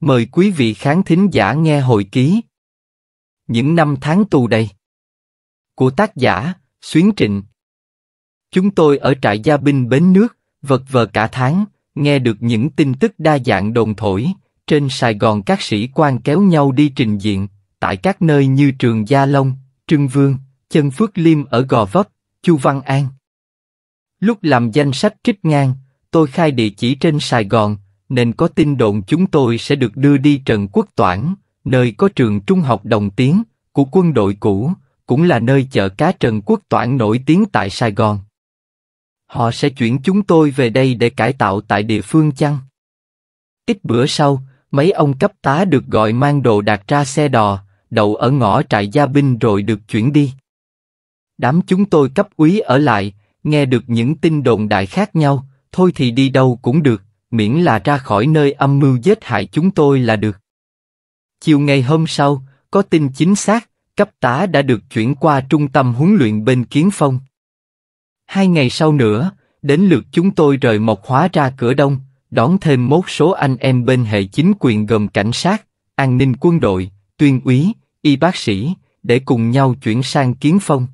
Mời quý vị khán thính giả nghe hồi ký Những năm tháng tù đây Của tác giả, Xuyến Trịnh Chúng tôi ở trại gia binh Bến Nước, vật vờ cả tháng, nghe được những tin tức đa dạng đồn thổi. Trên Sài Gòn các sĩ quan kéo nhau đi trình diện, tại các nơi như Trường Gia Long, Trưng Vương, Chân Phước Liêm ở Gò Vấp, Chu Văn An. Lúc làm danh sách trích ngang, tôi khai địa chỉ trên Sài Gòn, nên có tin đồn chúng tôi sẽ được đưa đi Trần Quốc Toản, nơi có trường trung học đồng tiến của quân đội cũ, cũng là nơi chợ cá Trần Quốc Toản nổi tiếng tại Sài Gòn. Họ sẽ chuyển chúng tôi về đây để cải tạo tại địa phương chăng? Ít bữa sau, mấy ông cấp tá được gọi mang đồ đạc ra xe đò, đậu ở ngõ trại gia binh rồi được chuyển đi. Đám chúng tôi cấp úy ở lại, nghe được những tin đồn đại khác nhau, thôi thì đi đâu cũng được miễn là ra khỏi nơi âm mưu giết hại chúng tôi là được. Chiều ngày hôm sau, có tin chính xác, cấp tá đã được chuyển qua trung tâm huấn luyện bên Kiến Phong. Hai ngày sau nữa, đến lượt chúng tôi rời Mộc Hóa ra cửa đông, đón thêm một số anh em bên hệ chính quyền gồm cảnh sát, an ninh quân đội, tuyên úy, y bác sĩ, để cùng nhau chuyển sang Kiến Phong.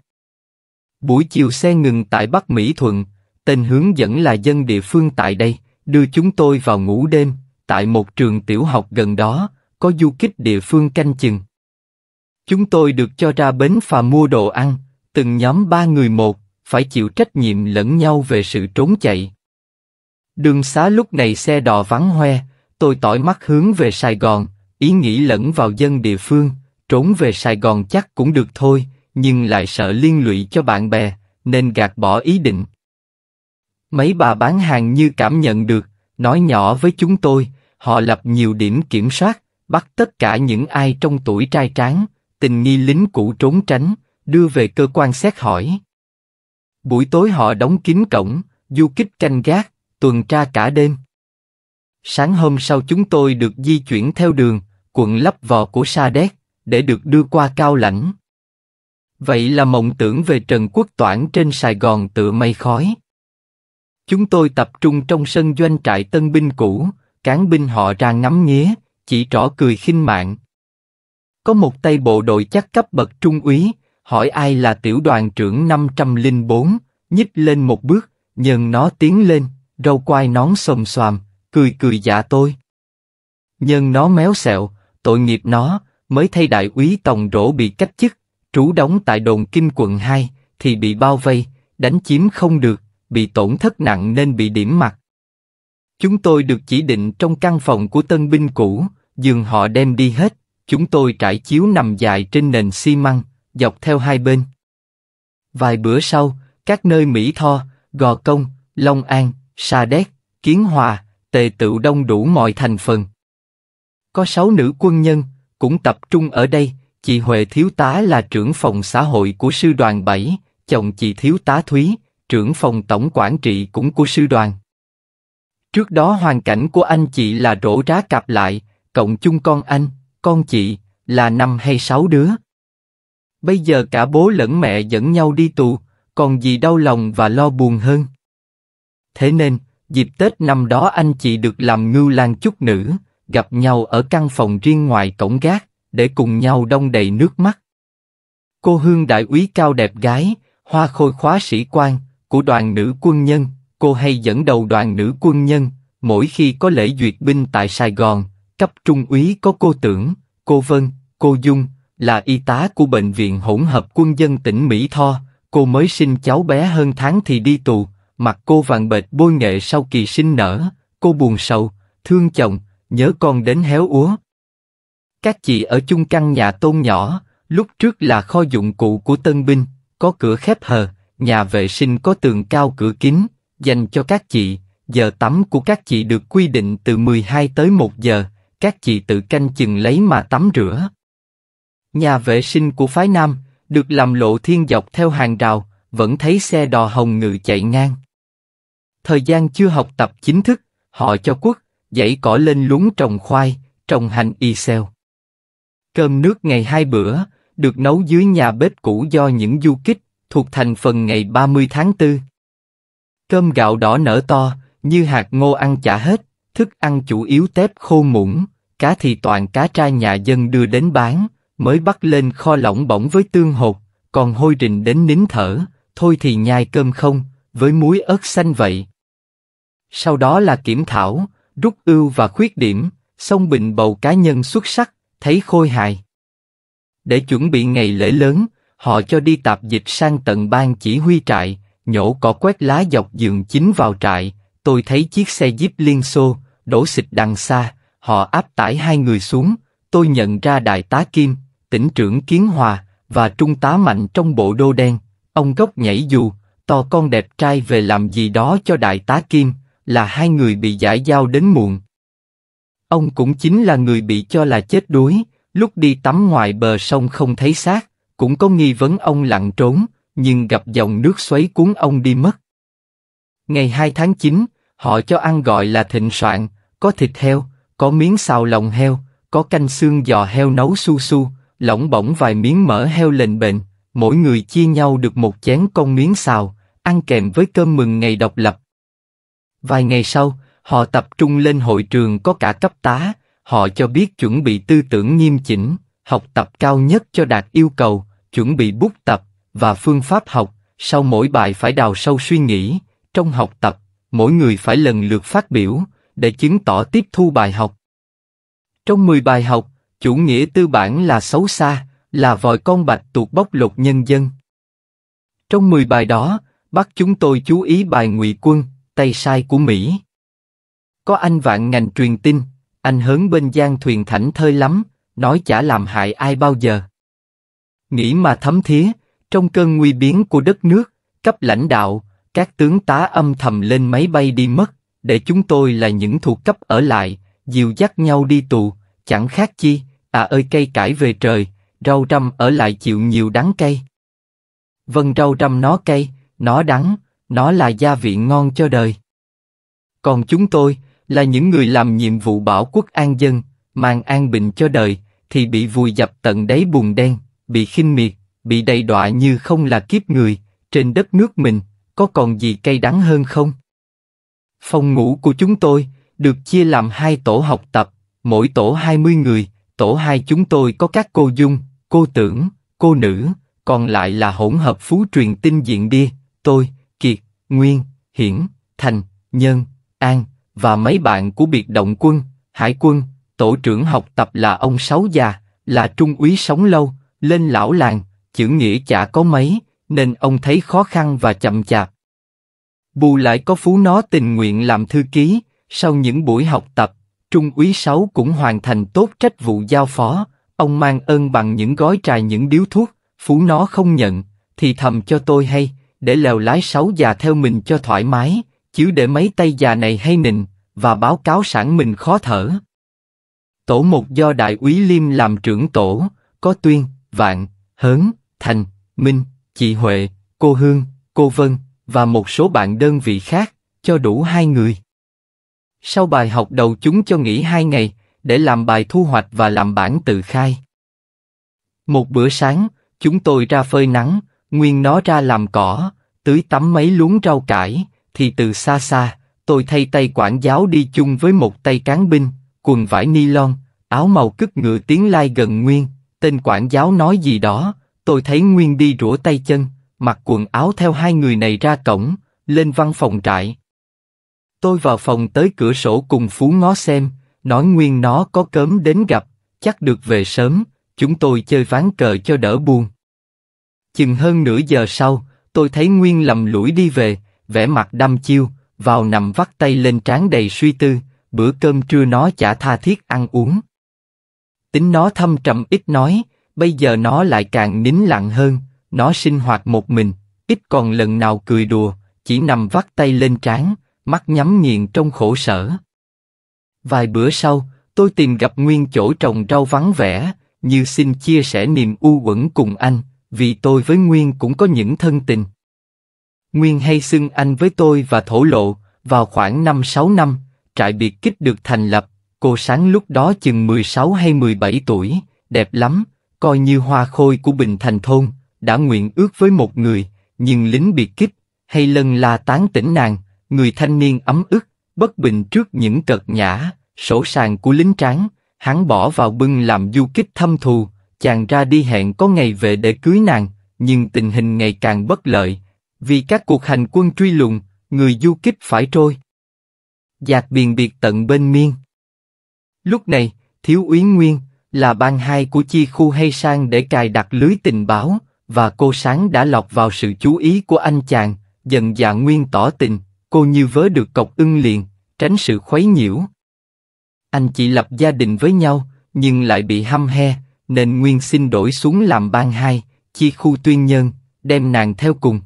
Buổi chiều xe ngừng tại Bắc Mỹ Thuận, tên hướng dẫn là dân địa phương tại đây, đưa chúng tôi vào ngủ đêm, tại một trường tiểu học gần đó, có du kích địa phương canh chừng. Chúng tôi được cho ra bến phà mua đồ ăn, từng nhóm ba người một, phải chịu trách nhiệm lẫn nhau về sự trốn chạy. Đường xá lúc này xe đò vắng hoe, tôi tỏi mắt hướng về Sài Gòn, ý nghĩ lẫn vào dân địa phương, trốn về Sài Gòn chắc cũng được thôi, nhưng lại sợ liên lụy cho bạn bè, nên gạt bỏ ý định, Mấy bà bán hàng như cảm nhận được, nói nhỏ với chúng tôi, họ lập nhiều điểm kiểm soát, bắt tất cả những ai trong tuổi trai tráng, tình nghi lính cũ trốn tránh, đưa về cơ quan xét hỏi. Buổi tối họ đóng kín cổng, du kích canh gác, tuần tra cả đêm. Sáng hôm sau chúng tôi được di chuyển theo đường, quận lấp vò của Sa Đéc, để được đưa qua Cao Lãnh. Vậy là mộng tưởng về Trần Quốc Toản trên Sài Gòn tựa mây khói. Chúng tôi tập trung trong sân doanh trại tân binh cũ, cán binh họ ra ngắm nghía, chỉ trỏ cười khinh mạng. Có một tay bộ đội chắc cấp bậc trung úy, hỏi ai là tiểu đoàn trưởng 504, nhích lên một bước, nhân nó tiến lên, râu quai nón xồm xoàm, cười cười dạ tôi. Nhân nó méo xẹo, tội nghiệp nó, mới thay đại úy tòng rỗ bị cách chức, trú đóng tại đồn kinh quận 2, thì bị bao vây, đánh chiếm không được, bị tổn thất nặng nên bị điểm mặt. Chúng tôi được chỉ định trong căn phòng của tân binh cũ, giường họ đem đi hết, chúng tôi trải chiếu nằm dài trên nền xi măng, dọc theo hai bên. Vài bữa sau, các nơi Mỹ Tho, Gò Công, Long An, Sa Đéc, Kiến Hòa, Tề Tựu Đông đủ mọi thành phần. Có sáu nữ quân nhân, cũng tập trung ở đây, chị Huệ Thiếu Tá là trưởng phòng xã hội của Sư đoàn 7, chồng chị Thiếu Tá Thúy, trưởng phòng tổng quản trị cũng của sư đoàn. Trước đó hoàn cảnh của anh chị là rổ rá cặp lại, cộng chung con anh, con chị, là năm hay sáu đứa. Bây giờ cả bố lẫn mẹ dẫn nhau đi tù, còn gì đau lòng và lo buồn hơn. Thế nên, dịp Tết năm đó anh chị được làm ngưu lan chút nữ, gặp nhau ở căn phòng riêng ngoài cổng gác, để cùng nhau đông đầy nước mắt. Cô Hương đại úy cao đẹp gái, hoa khôi khóa sĩ quan, của đoàn nữ quân nhân, cô hay dẫn đầu đoàn nữ quân nhân, mỗi khi có lễ duyệt binh tại Sài Gòn, cấp trung úy có cô Tưởng, cô Vân, cô Dung, là y tá của Bệnh viện Hỗn hợp Quân dân tỉnh Mỹ Tho, cô mới sinh cháu bé hơn tháng thì đi tù, mặt cô vàng bệt bôi nghệ sau kỳ sinh nở, cô buồn sầu, thương chồng, nhớ con đến héo úa. Các chị ở chung căn nhà tôn nhỏ, lúc trước là kho dụng cụ của tân binh, có cửa khép hờ, Nhà vệ sinh có tường cao cửa kính, dành cho các chị, giờ tắm của các chị được quy định từ 12 tới 1 giờ, các chị tự canh chừng lấy mà tắm rửa. Nhà vệ sinh của phái nam, được làm lộ thiên dọc theo hàng rào, vẫn thấy xe đò hồng ngự chạy ngang. Thời gian chưa học tập chính thức, họ cho quốc, dãy cỏ lên lúng trồng khoai, trồng hành y xeo. Cơm nước ngày hai bữa, được nấu dưới nhà bếp cũ do những du kích, thuộc thành phần ngày 30 tháng 4. Cơm gạo đỏ nở to, như hạt ngô ăn chả hết, thức ăn chủ yếu tép khô muỗng, cá thì toàn cá trai nhà dân đưa đến bán, mới bắt lên kho lỏng bỏng với tương hột, còn hôi rình đến nín thở, thôi thì nhai cơm không, với muối ớt xanh vậy. Sau đó là kiểm thảo, rút ưu và khuyết điểm, xong bình bầu cá nhân xuất sắc, thấy khôi hài. Để chuẩn bị ngày lễ lớn, họ cho đi tạp dịch sang tận ban chỉ huy trại, nhổ cỏ quét lá dọc giường chính vào trại, tôi thấy chiếc xe jeep liên xô, đổ xịt đằng xa, họ áp tải hai người xuống, tôi nhận ra đại tá Kim, tỉnh trưởng Kiến Hòa, và trung tá Mạnh trong bộ đô đen, ông gốc nhảy dù, to con đẹp trai về làm gì đó cho đại tá Kim, là hai người bị giải giao đến muộn. Ông cũng chính là người bị cho là chết đuối, lúc đi tắm ngoài bờ sông không thấy xác, cũng có nghi vấn ông lặn trốn, nhưng gặp dòng nước xoáy cuốn ông đi mất. Ngày 2 tháng 9, họ cho ăn gọi là thịnh soạn, có thịt heo, có miếng xào lòng heo, có canh xương giò heo nấu su su, lỏng bỏng vài miếng mỡ heo lệnh bệnh, mỗi người chia nhau được một chén con miếng xào, ăn kèm với cơm mừng ngày độc lập. Vài ngày sau, họ tập trung lên hội trường có cả cấp tá, họ cho biết chuẩn bị tư tưởng nghiêm chỉnh, học tập cao nhất cho đạt yêu cầu, chuẩn bị bút tập và phương pháp học, sau mỗi bài phải đào sâu suy nghĩ, trong học tập, mỗi người phải lần lượt phát biểu để chứng tỏ tiếp thu bài học. Trong 10 bài học, chủ nghĩa tư bản là xấu xa, là vòi con bạch tuột bóc lột nhân dân. Trong 10 bài đó, bắt chúng tôi chú ý bài ngụy quân, tay sai của Mỹ. Có anh vạn ngành truyền tin, anh hớn bên gian thuyền thảnh thơi lắm, nói chả làm hại ai bao giờ. Nghĩ mà thấm thía, trong cơn nguy biến của đất nước, cấp lãnh đạo, các tướng tá âm thầm lên máy bay đi mất, để chúng tôi là những thuộc cấp ở lại, dìu dắt nhau đi tù, chẳng khác chi, à ơi cây cải về trời, rau răm ở lại chịu nhiều đắng cây. Vâng rau răm nó cây, nó đắng, nó là gia vị ngon cho đời. Còn chúng tôi là những người làm nhiệm vụ bảo quốc an dân, mang an bình cho đời, thì bị vùi dập tận đáy bùn đen, bị khinh miệt, bị đầy đọa như không là kiếp người, trên đất nước mình, có còn gì cay đắng hơn không? Phòng ngủ của chúng tôi được chia làm hai tổ học tập, mỗi tổ 20 người, tổ hai chúng tôi có các cô dung, cô tưởng, cô nữ, còn lại là hỗn hợp phú truyền tinh diện bia, tôi, Kiệt, Nguyên, Hiển, Thành, Nhân, An, và mấy bạn của biệt động quân, hải quân, tổ trưởng học tập là ông Sáu già, là trung úy sống lâu, lên lão làng, chữ nghĩa chả có mấy, nên ông thấy khó khăn và chậm chạp. Bù lại có phú nó tình nguyện làm thư ký, sau những buổi học tập, Trung úy Sáu cũng hoàn thành tốt trách vụ giao phó, ông mang ơn bằng những gói trà những điếu thuốc, phú nó không nhận, thì thầm cho tôi hay, để lèo lái Sáu già theo mình cho thoải mái, chứ để mấy tay già này hay nịnh, và báo cáo sản mình khó thở. Tổ một do Đại úy Liêm làm trưởng tổ, có Tuyên, Vạn, Hớn, Thành, Minh, chị Huệ, cô Hương, cô Vân, và một số bạn đơn vị khác, cho đủ hai người. Sau bài học đầu chúng cho nghỉ hai ngày, để làm bài thu hoạch và làm bản tự khai. Một bữa sáng, chúng tôi ra phơi nắng, nguyên nó ra làm cỏ, tưới tắm mấy luống rau cải, thì từ xa xa, tôi thay tay quản giáo đi chung với một tay cán binh, quần vải ni lon, áo màu cất ngựa tiến lai gần Nguyên, tên quản giáo nói gì đó, tôi thấy Nguyên đi rửa tay chân, mặc quần áo theo hai người này ra cổng, lên văn phòng trại. Tôi vào phòng tới cửa sổ cùng Phú ngó xem, nói Nguyên nó có cớm đến gặp, chắc được về sớm, chúng tôi chơi ván cờ cho đỡ buồn. Chừng hơn nửa giờ sau, tôi thấy Nguyên lầm lũi đi về, vẻ mặt đăm chiêu, vào nằm vắt tay lên trán đầy suy tư, bữa cơm trưa nó chả tha thiết ăn uống. Tính nó thâm trầm ít nói, bây giờ nó lại càng nín lặng hơn, nó sinh hoạt một mình, ít còn lần nào cười đùa, chỉ nằm vắt tay lên trán, mắt nhắm nghiền trong khổ sở. Vài bữa sau, tôi tìm gặp nguyên chỗ trồng rau vắng vẻ, như xin chia sẻ niềm u uẩn cùng anh, vì tôi với Nguyên cũng có những thân tình. Nguyên hay xưng anh với tôi và thổ lộ, vào khoảng 5-6 năm, trại biệt kích được thành lập, Cô sáng lúc đó chừng 16 hay 17 tuổi, đẹp lắm, coi như hoa khôi của Bình Thành Thôn, đã nguyện ước với một người, nhưng lính biệt kích, hay lân la tán tỉnh nàng, người thanh niên ấm ức, bất bình trước những cật nhã, sổ sàng của lính tráng, hắn bỏ vào bưng làm du kích thâm thù, chàng ra đi hẹn có ngày về để cưới nàng, nhưng tình hình ngày càng bất lợi, vì các cuộc hành quân truy lùng, người du kích phải trôi. Giạc biền biệt tận bên miên. Lúc này, Thiếu úy Nguyên, là ban hai của chi khu hay sang để cài đặt lưới tình báo, và cô Sáng đã lọt vào sự chú ý của anh chàng, dần dạ Nguyên tỏ tình, cô như vớ được cọc ưng liền, tránh sự khuấy nhiễu. Anh chị lập gia đình với nhau, nhưng lại bị hăm he, nên Nguyên xin đổi xuống làm ban hai, chi khu tuyên nhân, đem nàng theo cùng.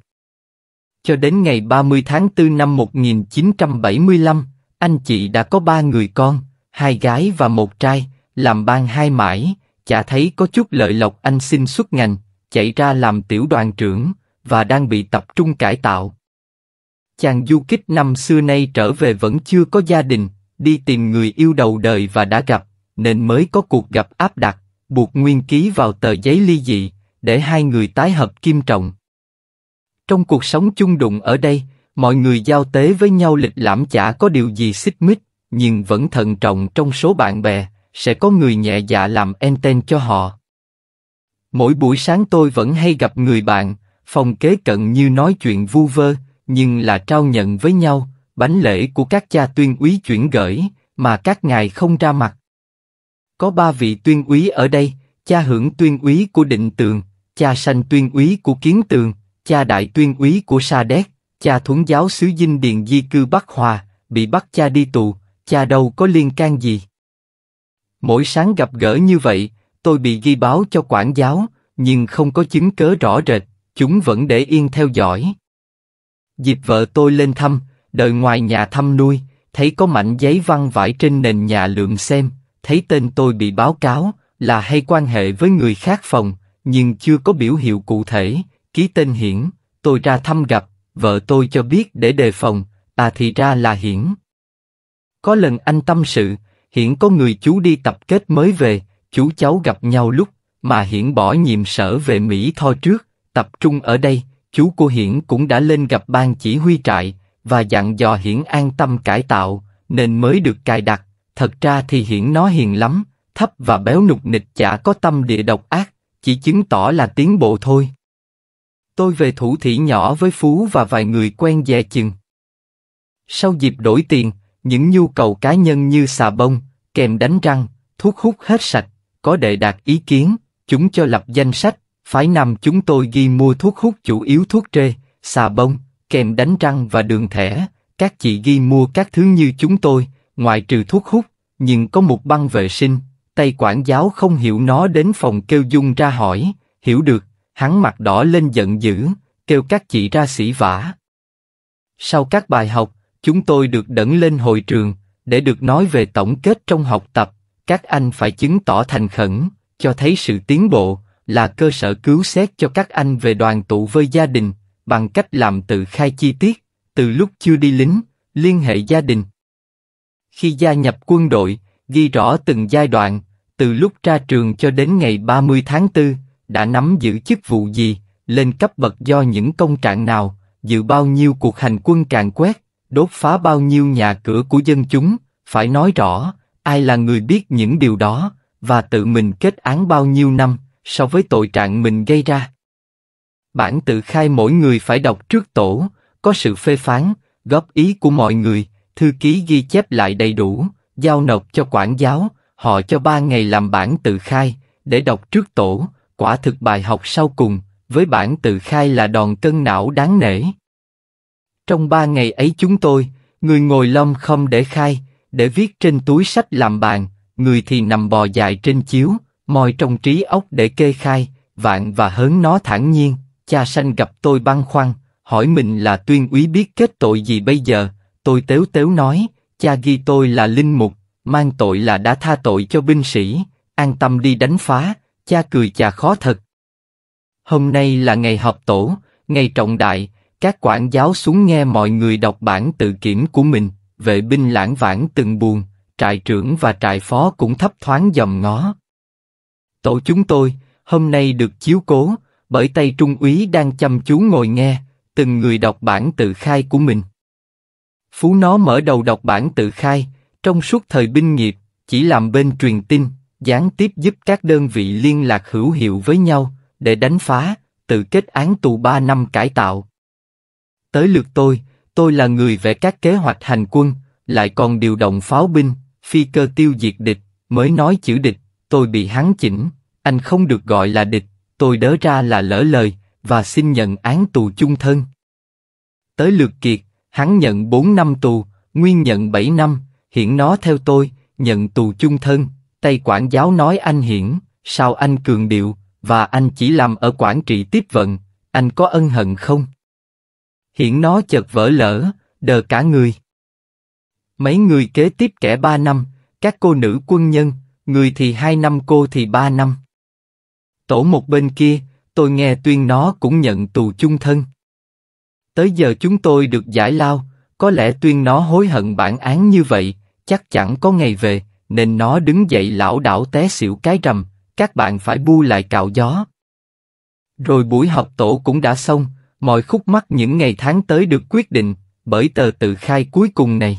Cho đến ngày 30 tháng 4 năm 1975, anh chị đã có ba người con hai gái và một trai, làm ban hai mãi, chả thấy có chút lợi lộc anh xin xuất ngành, chạy ra làm tiểu đoàn trưởng, và đang bị tập trung cải tạo. Chàng du kích năm xưa nay trở về vẫn chưa có gia đình, đi tìm người yêu đầu đời và đã gặp, nên mới có cuộc gặp áp đặt, buộc nguyên ký vào tờ giấy ly dị, để hai người tái hợp kim trọng. Trong cuộc sống chung đụng ở đây, mọi người giao tế với nhau lịch lãm chả có điều gì xích mích, nhưng vẫn thận trọng trong số bạn bè, sẽ có người nhẹ dạ làm anten cho họ. Mỗi buổi sáng tôi vẫn hay gặp người bạn, phòng kế cận như nói chuyện vu vơ, nhưng là trao nhận với nhau, bánh lễ của các cha tuyên úy chuyển gửi, mà các ngài không ra mặt. Có ba vị tuyên úy ở đây, cha hưởng tuyên úy của định tường, cha sanh tuyên úy của kiến tường, cha đại tuyên úy của sa đéc, cha thuấn giáo sứ dinh điền di cư Bắc Hòa, bị bắt cha đi tù, Cha đâu có liên can gì. Mỗi sáng gặp gỡ như vậy, tôi bị ghi báo cho quản giáo, nhưng không có chứng cớ rõ rệt, chúng vẫn để yên theo dõi. Dịp vợ tôi lên thăm, đợi ngoài nhà thăm nuôi, thấy có mảnh giấy văn vải trên nền nhà lượm xem, thấy tên tôi bị báo cáo là hay quan hệ với người khác phòng, nhưng chưa có biểu hiệu cụ thể, ký tên hiển, tôi ra thăm gặp, vợ tôi cho biết để đề phòng, à thì ra là hiển. Có lần anh tâm sự, hiện có người chú đi tập kết mới về, chú cháu gặp nhau lúc mà hiện bỏ nhiệm sở về Mỹ Tho trước, tập trung ở đây, chú của hiển cũng đã lên gặp ban chỉ huy trại và dặn dò hiển an tâm cải tạo, nên mới được cài đặt. Thật ra thì hiển nó hiền lắm, thấp và béo nục nịch chả có tâm địa độc ác, chỉ chứng tỏ là tiến bộ thôi. Tôi về thủ thị nhỏ với Phú và vài người quen dè chừng. Sau dịp đổi tiền, những nhu cầu cá nhân như xà bông, kèm đánh răng, thuốc hút hết sạch, có đề đạt ý kiến, chúng cho lập danh sách, phái nằm chúng tôi ghi mua thuốc hút chủ yếu thuốc trê, xà bông, kèm đánh răng và đường thẻ, các chị ghi mua các thứ như chúng tôi, ngoại trừ thuốc hút, nhưng có một băng vệ sinh, tay quản giáo không hiểu nó đến phòng kêu dung ra hỏi, hiểu được, hắn mặt đỏ lên giận dữ, kêu các chị ra xỉ vả. Sau các bài học, Chúng tôi được đẩng lên hội trường, để được nói về tổng kết trong học tập, các anh phải chứng tỏ thành khẩn, cho thấy sự tiến bộ, là cơ sở cứu xét cho các anh về đoàn tụ với gia đình, bằng cách làm tự khai chi tiết, từ lúc chưa đi lính, liên hệ gia đình. Khi gia nhập quân đội, ghi rõ từng giai đoạn, từ lúc ra trường cho đến ngày 30 tháng 4, đã nắm giữ chức vụ gì, lên cấp bậc do những công trạng nào, dự bao nhiêu cuộc hành quân càn quét, đốt phá bao nhiêu nhà cửa của dân chúng, phải nói rõ, ai là người biết những điều đó, và tự mình kết án bao nhiêu năm, so với tội trạng mình gây ra. Bản tự khai mỗi người phải đọc trước tổ, có sự phê phán, góp ý của mọi người, thư ký ghi chép lại đầy đủ, giao nộp cho quản giáo, họ cho ba ngày làm bản tự khai, để đọc trước tổ, quả thực bài học sau cùng, với bản tự khai là đòn cân não đáng nể. Trong ba ngày ấy chúng tôi, người ngồi lom không để khai, để viết trên túi sách làm bàn, người thì nằm bò dài trên chiếu, moi trong trí óc để kê khai, vạn và hớn nó thản nhiên. Cha sanh gặp tôi băn khoăn, hỏi mình là tuyên úy biết kết tội gì bây giờ. Tôi tếu tếu nói, cha ghi tôi là linh mục, mang tội là đã tha tội cho binh sĩ, an tâm đi đánh phá. Cha cười chà khó thật. Hôm nay là ngày họp tổ, ngày trọng đại, các quản giáo xuống nghe mọi người đọc bản tự kiểm của mình, vệ binh lãng vãng từng buồn, trại trưởng và trại phó cũng thấp thoáng dòm ngó. Tổ chúng tôi, hôm nay được chiếu cố, bởi tay trung úy đang chăm chú ngồi nghe, từng người đọc bản tự khai của mình. Phú nó mở đầu đọc bản tự khai, trong suốt thời binh nghiệp, chỉ làm bên truyền tin, gián tiếp giúp các đơn vị liên lạc hữu hiệu với nhau, để đánh phá, tự kết án tù 3 năm cải tạo, tới lượt tôi, tôi là người vẽ các kế hoạch hành quân, lại còn điều động pháo binh, phi cơ tiêu diệt địch, mới nói chữ địch, tôi bị hắn chỉnh, anh không được gọi là địch, tôi đớ ra là lỡ lời, và xin nhận án tù chung thân. Tới lượt kiệt, hắn nhận 4 năm tù, nguyên nhận 7 năm, hiện nó theo tôi, nhận tù chung thân, tay quản giáo nói anh hiển, sao anh cường điệu, và anh chỉ làm ở quản trị tiếp vận, anh có ân hận không? hiện nó chợt vỡ lỡ, đờ cả người. Mấy người kế tiếp kẻ ba năm, các cô nữ quân nhân, người thì hai năm cô thì ba năm. Tổ một bên kia, tôi nghe tuyên nó cũng nhận tù chung thân. Tới giờ chúng tôi được giải lao, có lẽ tuyên nó hối hận bản án như vậy, chắc chẳng có ngày về, nên nó đứng dậy lão đảo té xỉu cái rầm, các bạn phải bu lại cạo gió. Rồi buổi học tổ cũng đã xong, mọi khúc mắc những ngày tháng tới được quyết định bởi tờ tự khai cuối cùng này.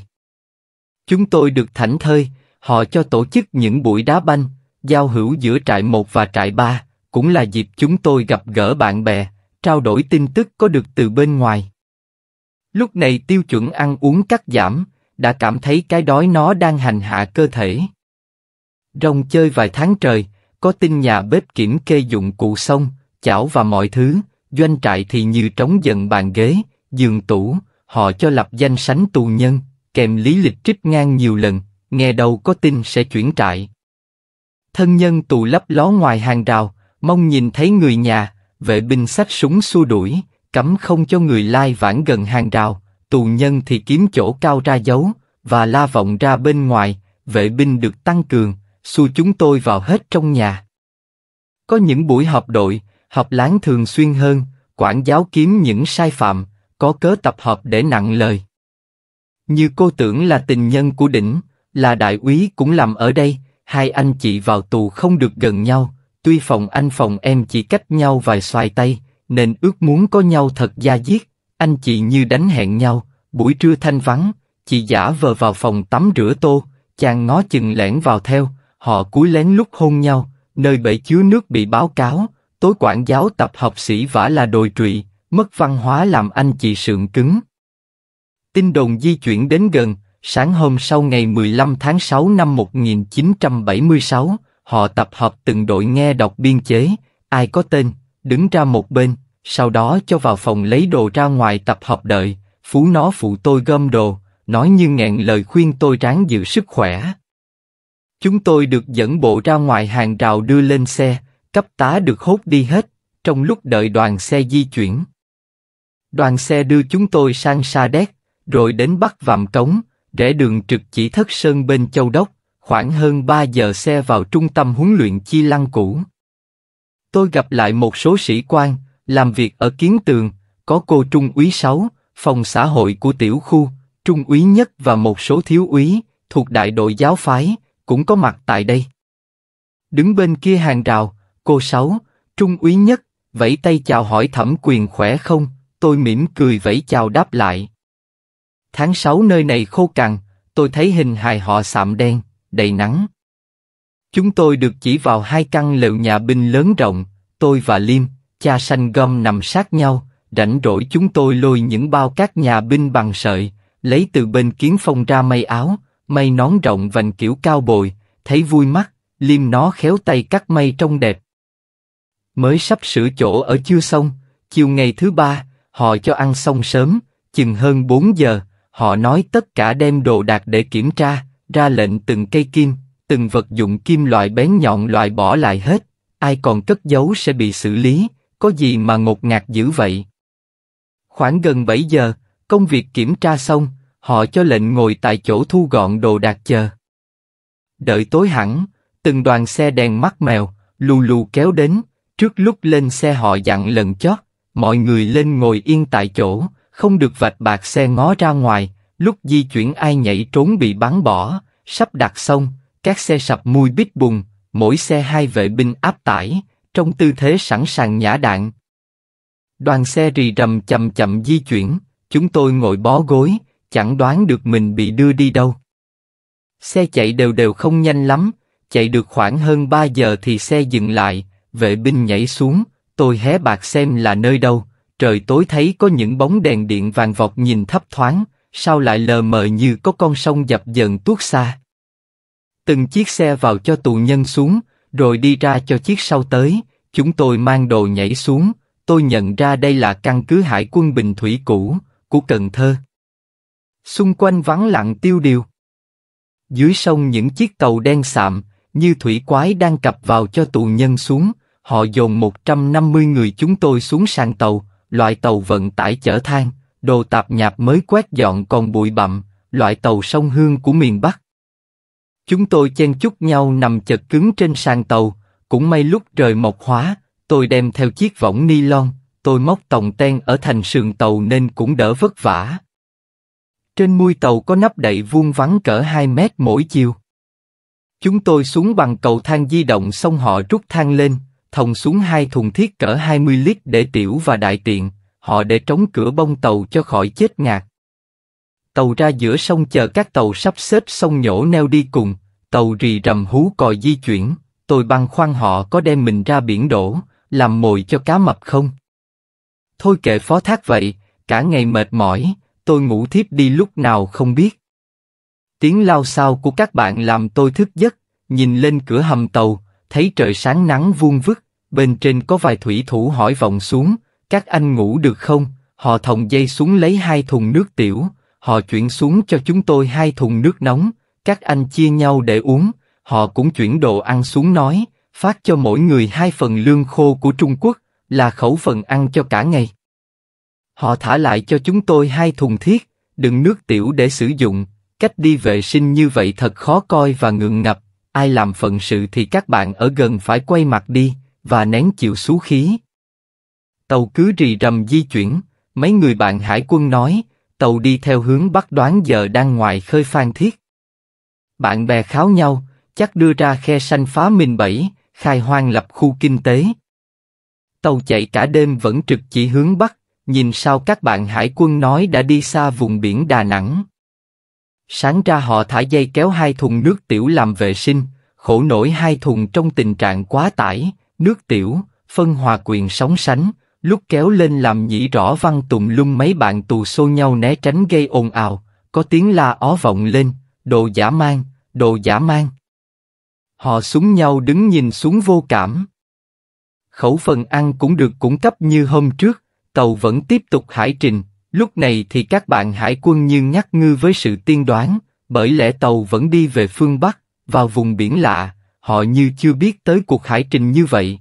Chúng tôi được thảnh thơi, họ cho tổ chức những buổi đá banh, giao hữu giữa trại 1 và trại 3, cũng là dịp chúng tôi gặp gỡ bạn bè, trao đổi tin tức có được từ bên ngoài. Lúc này tiêu chuẩn ăn uống cắt giảm, đã cảm thấy cái đói nó đang hành hạ cơ thể. Rồng chơi vài tháng trời, có tin nhà bếp kiểm kê dụng cụ xong, chảo và mọi thứ, doanh trại thì như trống dần bàn ghế, giường tủ, họ cho lập danh sánh tù nhân, kèm lý lịch trích ngang nhiều lần, nghe đâu có tin sẽ chuyển trại. Thân nhân tù lấp ló ngoài hàng rào, mong nhìn thấy người nhà, vệ binh sách súng xua đuổi, cấm không cho người lai vãng gần hàng rào, tù nhân thì kiếm chỗ cao ra giấu, và la vọng ra bên ngoài, vệ binh được tăng cường, xua chúng tôi vào hết trong nhà. Có những buổi họp đội, Học láng thường xuyên hơn, quản giáo kiếm những sai phạm, có cớ tập hợp để nặng lời. Như cô tưởng là tình nhân của đỉnh, là đại úy cũng làm ở đây, hai anh chị vào tù không được gần nhau, tuy phòng anh phòng em chỉ cách nhau vài xoài tay, nên ước muốn có nhau thật da diết, anh chị như đánh hẹn nhau, buổi trưa thanh vắng, chị giả vờ vào phòng tắm rửa tô, chàng ngó chừng lẻn vào theo, họ cúi lén lúc hôn nhau, nơi bể chứa nước bị báo cáo, tối quản giáo tập học sĩ vả là đồi trụy, mất văn hóa làm anh chị sượng cứng. Tin đồn di chuyển đến gần, sáng hôm sau ngày 15 tháng 6 năm 1976, họ tập hợp từng đội nghe đọc biên chế, ai có tên, đứng ra một bên, sau đó cho vào phòng lấy đồ ra ngoài tập hợp đợi, phú nó phụ tôi gom đồ, nói như nghẹn lời khuyên tôi ráng giữ sức khỏe. Chúng tôi được dẫn bộ ra ngoài hàng rào đưa lên xe, cấp tá được hốt đi hết, trong lúc đợi đoàn xe di chuyển. Đoàn xe đưa chúng tôi sang Sa Đéc, rồi đến Bắc Vạm Cống, rẽ đường trực chỉ Thất Sơn bên Châu Đốc, khoảng hơn 3 giờ xe vào trung tâm huấn luyện Chi Lăng cũ. Tôi gặp lại một số sĩ quan, làm việc ở Kiến Tường, có cô Trung úy 6, phòng xã hội của tiểu khu, Trung úy nhất và một số thiếu úy, thuộc đại đội giáo phái, cũng có mặt tại đây. Đứng bên kia hàng rào, Cô Sáu, Trung úy nhất, vẫy tay chào hỏi thẩm quyền khỏe không, tôi mỉm cười vẫy chào đáp lại. Tháng sáu nơi này khô cằn, tôi thấy hình hài họ sạm đen, đầy nắng. Chúng tôi được chỉ vào hai căn lều nhà binh lớn rộng, tôi và Liêm, cha sanh gom nằm sát nhau, rảnh rỗi chúng tôi lôi những bao các nhà binh bằng sợi, lấy từ bên kiến phong ra may áo, may nón rộng vành kiểu cao bồi, thấy vui mắt, Liêm nó khéo tay cắt may trông đẹp mới sắp sửa chỗ ở chưa xong, chiều ngày thứ ba, họ cho ăn xong sớm, chừng hơn 4 giờ, họ nói tất cả đem đồ đạc để kiểm tra, ra lệnh từng cây kim, từng vật dụng kim loại bén nhọn loại bỏ lại hết, ai còn cất giấu sẽ bị xử lý, có gì mà ngột ngạt dữ vậy. Khoảng gần 7 giờ, công việc kiểm tra xong, họ cho lệnh ngồi tại chỗ thu gọn đồ đạc chờ. Đợi tối hẳn, từng đoàn xe đèn mắt mèo, lù lù kéo đến, Trước lúc lên xe họ dặn lần chót, mọi người lên ngồi yên tại chỗ, không được vạch bạc xe ngó ra ngoài, lúc di chuyển ai nhảy trốn bị bắn bỏ, sắp đặt xong, các xe sập mùi bít bùng, mỗi xe hai vệ binh áp tải, trong tư thế sẵn sàng nhả đạn. Đoàn xe rì rầm chậm chậm di chuyển, chúng tôi ngồi bó gối, chẳng đoán được mình bị đưa đi đâu. Xe chạy đều đều không nhanh lắm, chạy được khoảng hơn ba giờ thì xe dừng lại, vệ binh nhảy xuống, tôi hé bạc xem là nơi đâu, trời tối thấy có những bóng đèn điện vàng vọt nhìn thấp thoáng, sao lại lờ mờ như có con sông dập dần tuốt xa. Từng chiếc xe vào cho tù nhân xuống, rồi đi ra cho chiếc sau tới, chúng tôi mang đồ nhảy xuống, tôi nhận ra đây là căn cứ hải quân Bình Thủy cũ, của Cần Thơ. Xung quanh vắng lặng tiêu điều. Dưới sông những chiếc tàu đen sạm, như thủy quái đang cập vào cho tù nhân xuống, họ dồn 150 người chúng tôi xuống sàn tàu, loại tàu vận tải chở than, đồ tạp nhạp mới quét dọn còn bụi bặm, loại tàu sông Hương của miền Bắc. Chúng tôi chen chúc nhau nằm chật cứng trên sàn tàu, cũng may lúc trời mọc hóa, tôi đem theo chiếc võng ni lon, tôi móc tòng ten ở thành sườn tàu nên cũng đỡ vất vả. Trên mui tàu có nắp đậy vuông vắn cỡ 2 mét mỗi chiều. Chúng tôi xuống bằng cầu thang di động xong họ rút thang lên, thòng xuống hai thùng thiết cỡ 20 lít để tiểu và đại tiện, họ để trống cửa bông tàu cho khỏi chết ngạt. Tàu ra giữa sông chờ các tàu sắp xếp sông nhổ neo đi cùng, tàu rì rầm hú còi di chuyển, tôi băng khoan họ có đem mình ra biển đổ, làm mồi cho cá mập không? Thôi kệ phó thác vậy, cả ngày mệt mỏi, tôi ngủ thiếp đi lúc nào không biết. Tiếng lao sao của các bạn làm tôi thức giấc, nhìn lên cửa hầm tàu, thấy trời sáng nắng vuông vức, bên trên có vài thủy thủ hỏi vọng xuống, các anh ngủ được không? Họ thòng dây xuống lấy hai thùng nước tiểu, họ chuyển xuống cho chúng tôi hai thùng nước nóng, các anh chia nhau để uống, họ cũng chuyển đồ ăn xuống nói, phát cho mỗi người hai phần lương khô của Trung Quốc, là khẩu phần ăn cho cả ngày. Họ thả lại cho chúng tôi hai thùng thiết, đựng nước tiểu để sử dụng, cách đi vệ sinh như vậy thật khó coi và ngượng ngập, ai làm phận sự thì các bạn ở gần phải quay mặt đi và nén chịu xú khí. Tàu cứ rì rầm di chuyển, mấy người bạn hải quân nói, tàu đi theo hướng bắc đoán giờ đang ngoài khơi Phan Thiết. Bạn bè kháo nhau, chắc đưa ra khe sanh phá minh bảy, khai hoang lập khu kinh tế. Tàu chạy cả đêm vẫn trực chỉ hướng bắc, nhìn sao các bạn hải quân nói đã đi xa vùng biển Đà Nẵng. Sáng ra họ thả dây kéo hai thùng nước tiểu làm vệ sinh, khổ nổi hai thùng trong tình trạng quá tải, nước tiểu, phân hòa quyền sóng sánh, lúc kéo lên làm nhĩ rõ văn tùng lung mấy bạn tù xô nhau né tránh gây ồn ào, có tiếng la ó vọng lên, đồ giả mang, đồ giả mang. Họ súng nhau đứng nhìn xuống vô cảm. Khẩu phần ăn cũng được cung cấp như hôm trước, tàu vẫn tiếp tục hải trình, Lúc này thì các bạn hải quân như nhắc ngư với sự tiên đoán, bởi lẽ tàu vẫn đi về phương Bắc, vào vùng biển lạ, họ như chưa biết tới cuộc hải trình như vậy.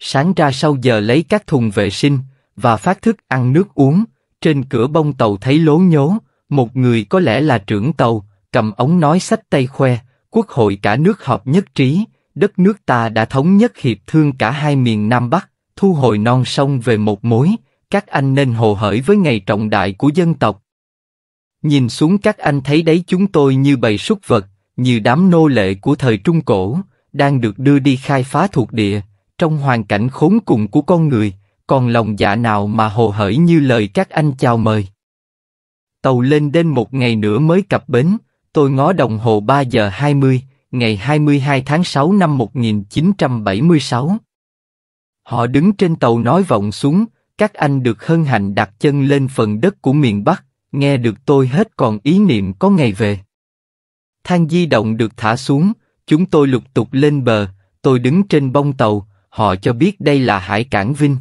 Sáng ra sau giờ lấy các thùng vệ sinh, và phát thức ăn nước uống, trên cửa bông tàu thấy lố nhố, một người có lẽ là trưởng tàu, cầm ống nói sách tay khoe, quốc hội cả nước họp nhất trí, đất nước ta đã thống nhất hiệp thương cả hai miền Nam Bắc, thu hồi non sông về một mối, các anh nên hồ hởi với ngày trọng đại của dân tộc. Nhìn xuống các anh thấy đấy chúng tôi như bầy súc vật, như đám nô lệ của thời Trung Cổ, đang được đưa đi khai phá thuộc địa, trong hoàn cảnh khốn cùng của con người, còn lòng dạ nào mà hồ hởi như lời các anh chào mời. Tàu lên đến một ngày nữa mới cập bến, tôi ngó đồng hồ 3 giờ 20, ngày 22 tháng 6 năm 1976. Họ đứng trên tàu nói vọng xuống, các anh được hân hạnh đặt chân lên phần đất của miền Bắc, nghe được tôi hết còn ý niệm có ngày về. Thang di động được thả xuống, chúng tôi lục tục lên bờ, tôi đứng trên bông tàu, họ cho biết đây là hải cảng Vinh.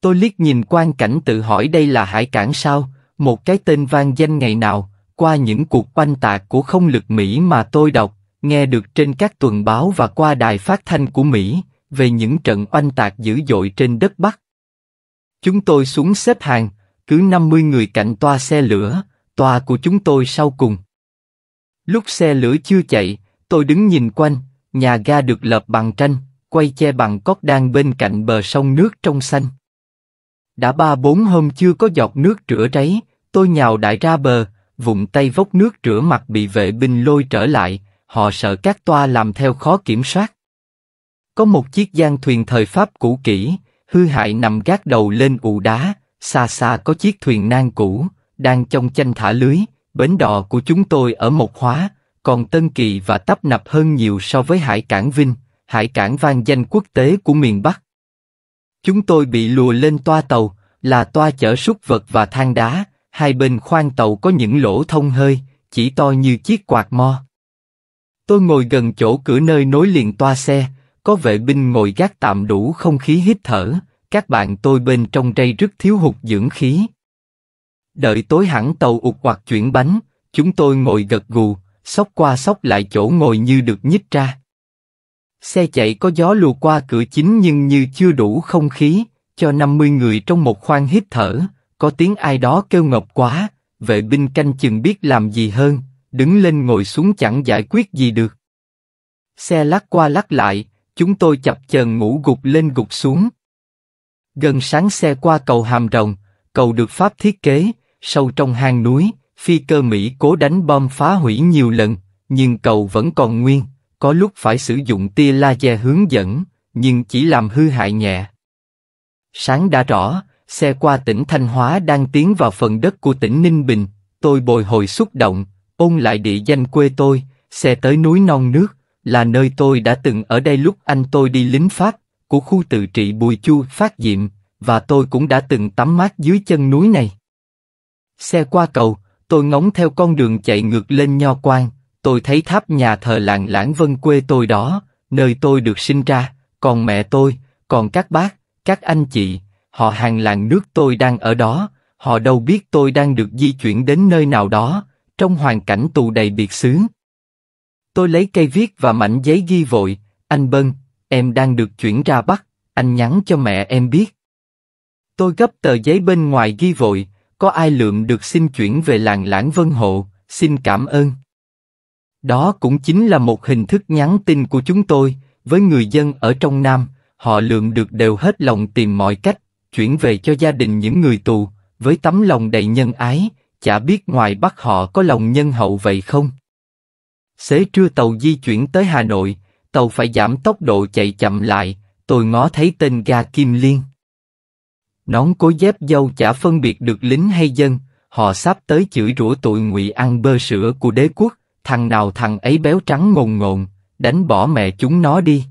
Tôi liếc nhìn quang cảnh tự hỏi đây là hải cảng sao, một cái tên vang danh ngày nào, qua những cuộc oanh tạc của không lực Mỹ mà tôi đọc, nghe được trên các tuần báo và qua đài phát thanh của Mỹ, về những trận oanh tạc dữ dội trên đất Bắc. Chúng tôi xuống xếp hàng, cứ 50 người cạnh toa xe lửa, toa của chúng tôi sau cùng. Lúc xe lửa chưa chạy, tôi đứng nhìn quanh, nhà ga được lợp bằng tranh, quay che bằng cót đang bên cạnh bờ sông nước trong xanh. Đã ba bốn hôm chưa có giọt nước rửa ráy, tôi nhào đại ra bờ, vụng tay vốc nước rửa mặt bị vệ binh lôi trở lại, họ sợ các toa làm theo khó kiểm soát. Có một chiếc gian thuyền thời Pháp cũ kỹ, Hư hại nằm gác đầu lên ụ đá, xa xa có chiếc thuyền nan cũ, đang trong chanh thả lưới, bến đò của chúng tôi ở một Hóa, còn Tân Kỳ và tấp nập hơn nhiều so với hải cảng Vinh, hải cảng vang danh quốc tế của miền Bắc. Chúng tôi bị lùa lên toa tàu, là toa chở súc vật và than đá, hai bên khoang tàu có những lỗ thông hơi, chỉ to như chiếc quạt mo. Tôi ngồi gần chỗ cửa nơi nối liền toa xe, có vệ binh ngồi gác tạm đủ không khí hít thở, các bạn tôi bên trong đây rất thiếu hụt dưỡng khí. Đợi tối hẳn tàu ụt hoặc chuyển bánh, chúng tôi ngồi gật gù, sóc qua sóc lại chỗ ngồi như được nhích ra. Xe chạy có gió lùa qua cửa chính nhưng như chưa đủ không khí, cho 50 người trong một khoang hít thở, có tiếng ai đó kêu ngọc quá, vệ binh canh chừng biết làm gì hơn, đứng lên ngồi xuống chẳng giải quyết gì được. Xe lắc qua lắc lại, chúng tôi chập chờn ngủ gục lên gục xuống. Gần sáng xe qua cầu Hàm Rồng, cầu được Pháp thiết kế, sâu trong hang núi, phi cơ Mỹ cố đánh bom phá hủy nhiều lần, nhưng cầu vẫn còn nguyên, có lúc phải sử dụng tia laser hướng dẫn, nhưng chỉ làm hư hại nhẹ. Sáng đã rõ, xe qua tỉnh Thanh Hóa đang tiến vào phần đất của tỉnh Ninh Bình, tôi bồi hồi xúc động, ôn lại địa danh quê tôi, xe tới núi non nước, là nơi tôi đã từng ở đây lúc anh tôi đi lính Pháp, của khu tự trị Bùi Chu phát diệm, và tôi cũng đã từng tắm mát dưới chân núi này. Xe qua cầu, tôi ngóng theo con đường chạy ngược lên Nho Quan, tôi thấy tháp nhà thờ làng Lãng Vân quê tôi đó, nơi tôi được sinh ra, còn mẹ tôi, còn các bác, các anh chị, họ hàng làng nước tôi đang ở đó, họ đâu biết tôi đang được di chuyển đến nơi nào đó, trong hoàn cảnh tù đầy biệt xứ. Tôi lấy cây viết và mảnh giấy ghi vội, anh Bân, em đang được chuyển ra Bắc, anh nhắn cho mẹ em biết. Tôi gấp tờ giấy bên ngoài ghi vội, có ai lượm được xin chuyển về làng Lãng Vân Hộ, xin cảm ơn. Đó cũng chính là một hình thức nhắn tin của chúng tôi, với người dân ở trong Nam, họ lượm được đều hết lòng tìm mọi cách, chuyển về cho gia đình những người tù, với tấm lòng đầy nhân ái, chả biết ngoài Bắc họ có lòng nhân hậu vậy không? Xế trưa tàu di chuyển tới Hà Nội, tàu phải giảm tốc độ chạy chậm lại, tôi ngó thấy tên ga Kim Liên. Nón cố dép dâu chả phân biệt được lính hay dân, họ sắp tới chửi rủa tụi ngụy ăn bơ sữa của đế quốc, thằng nào thằng ấy béo trắng ngồn ngồn, đánh bỏ mẹ chúng nó đi.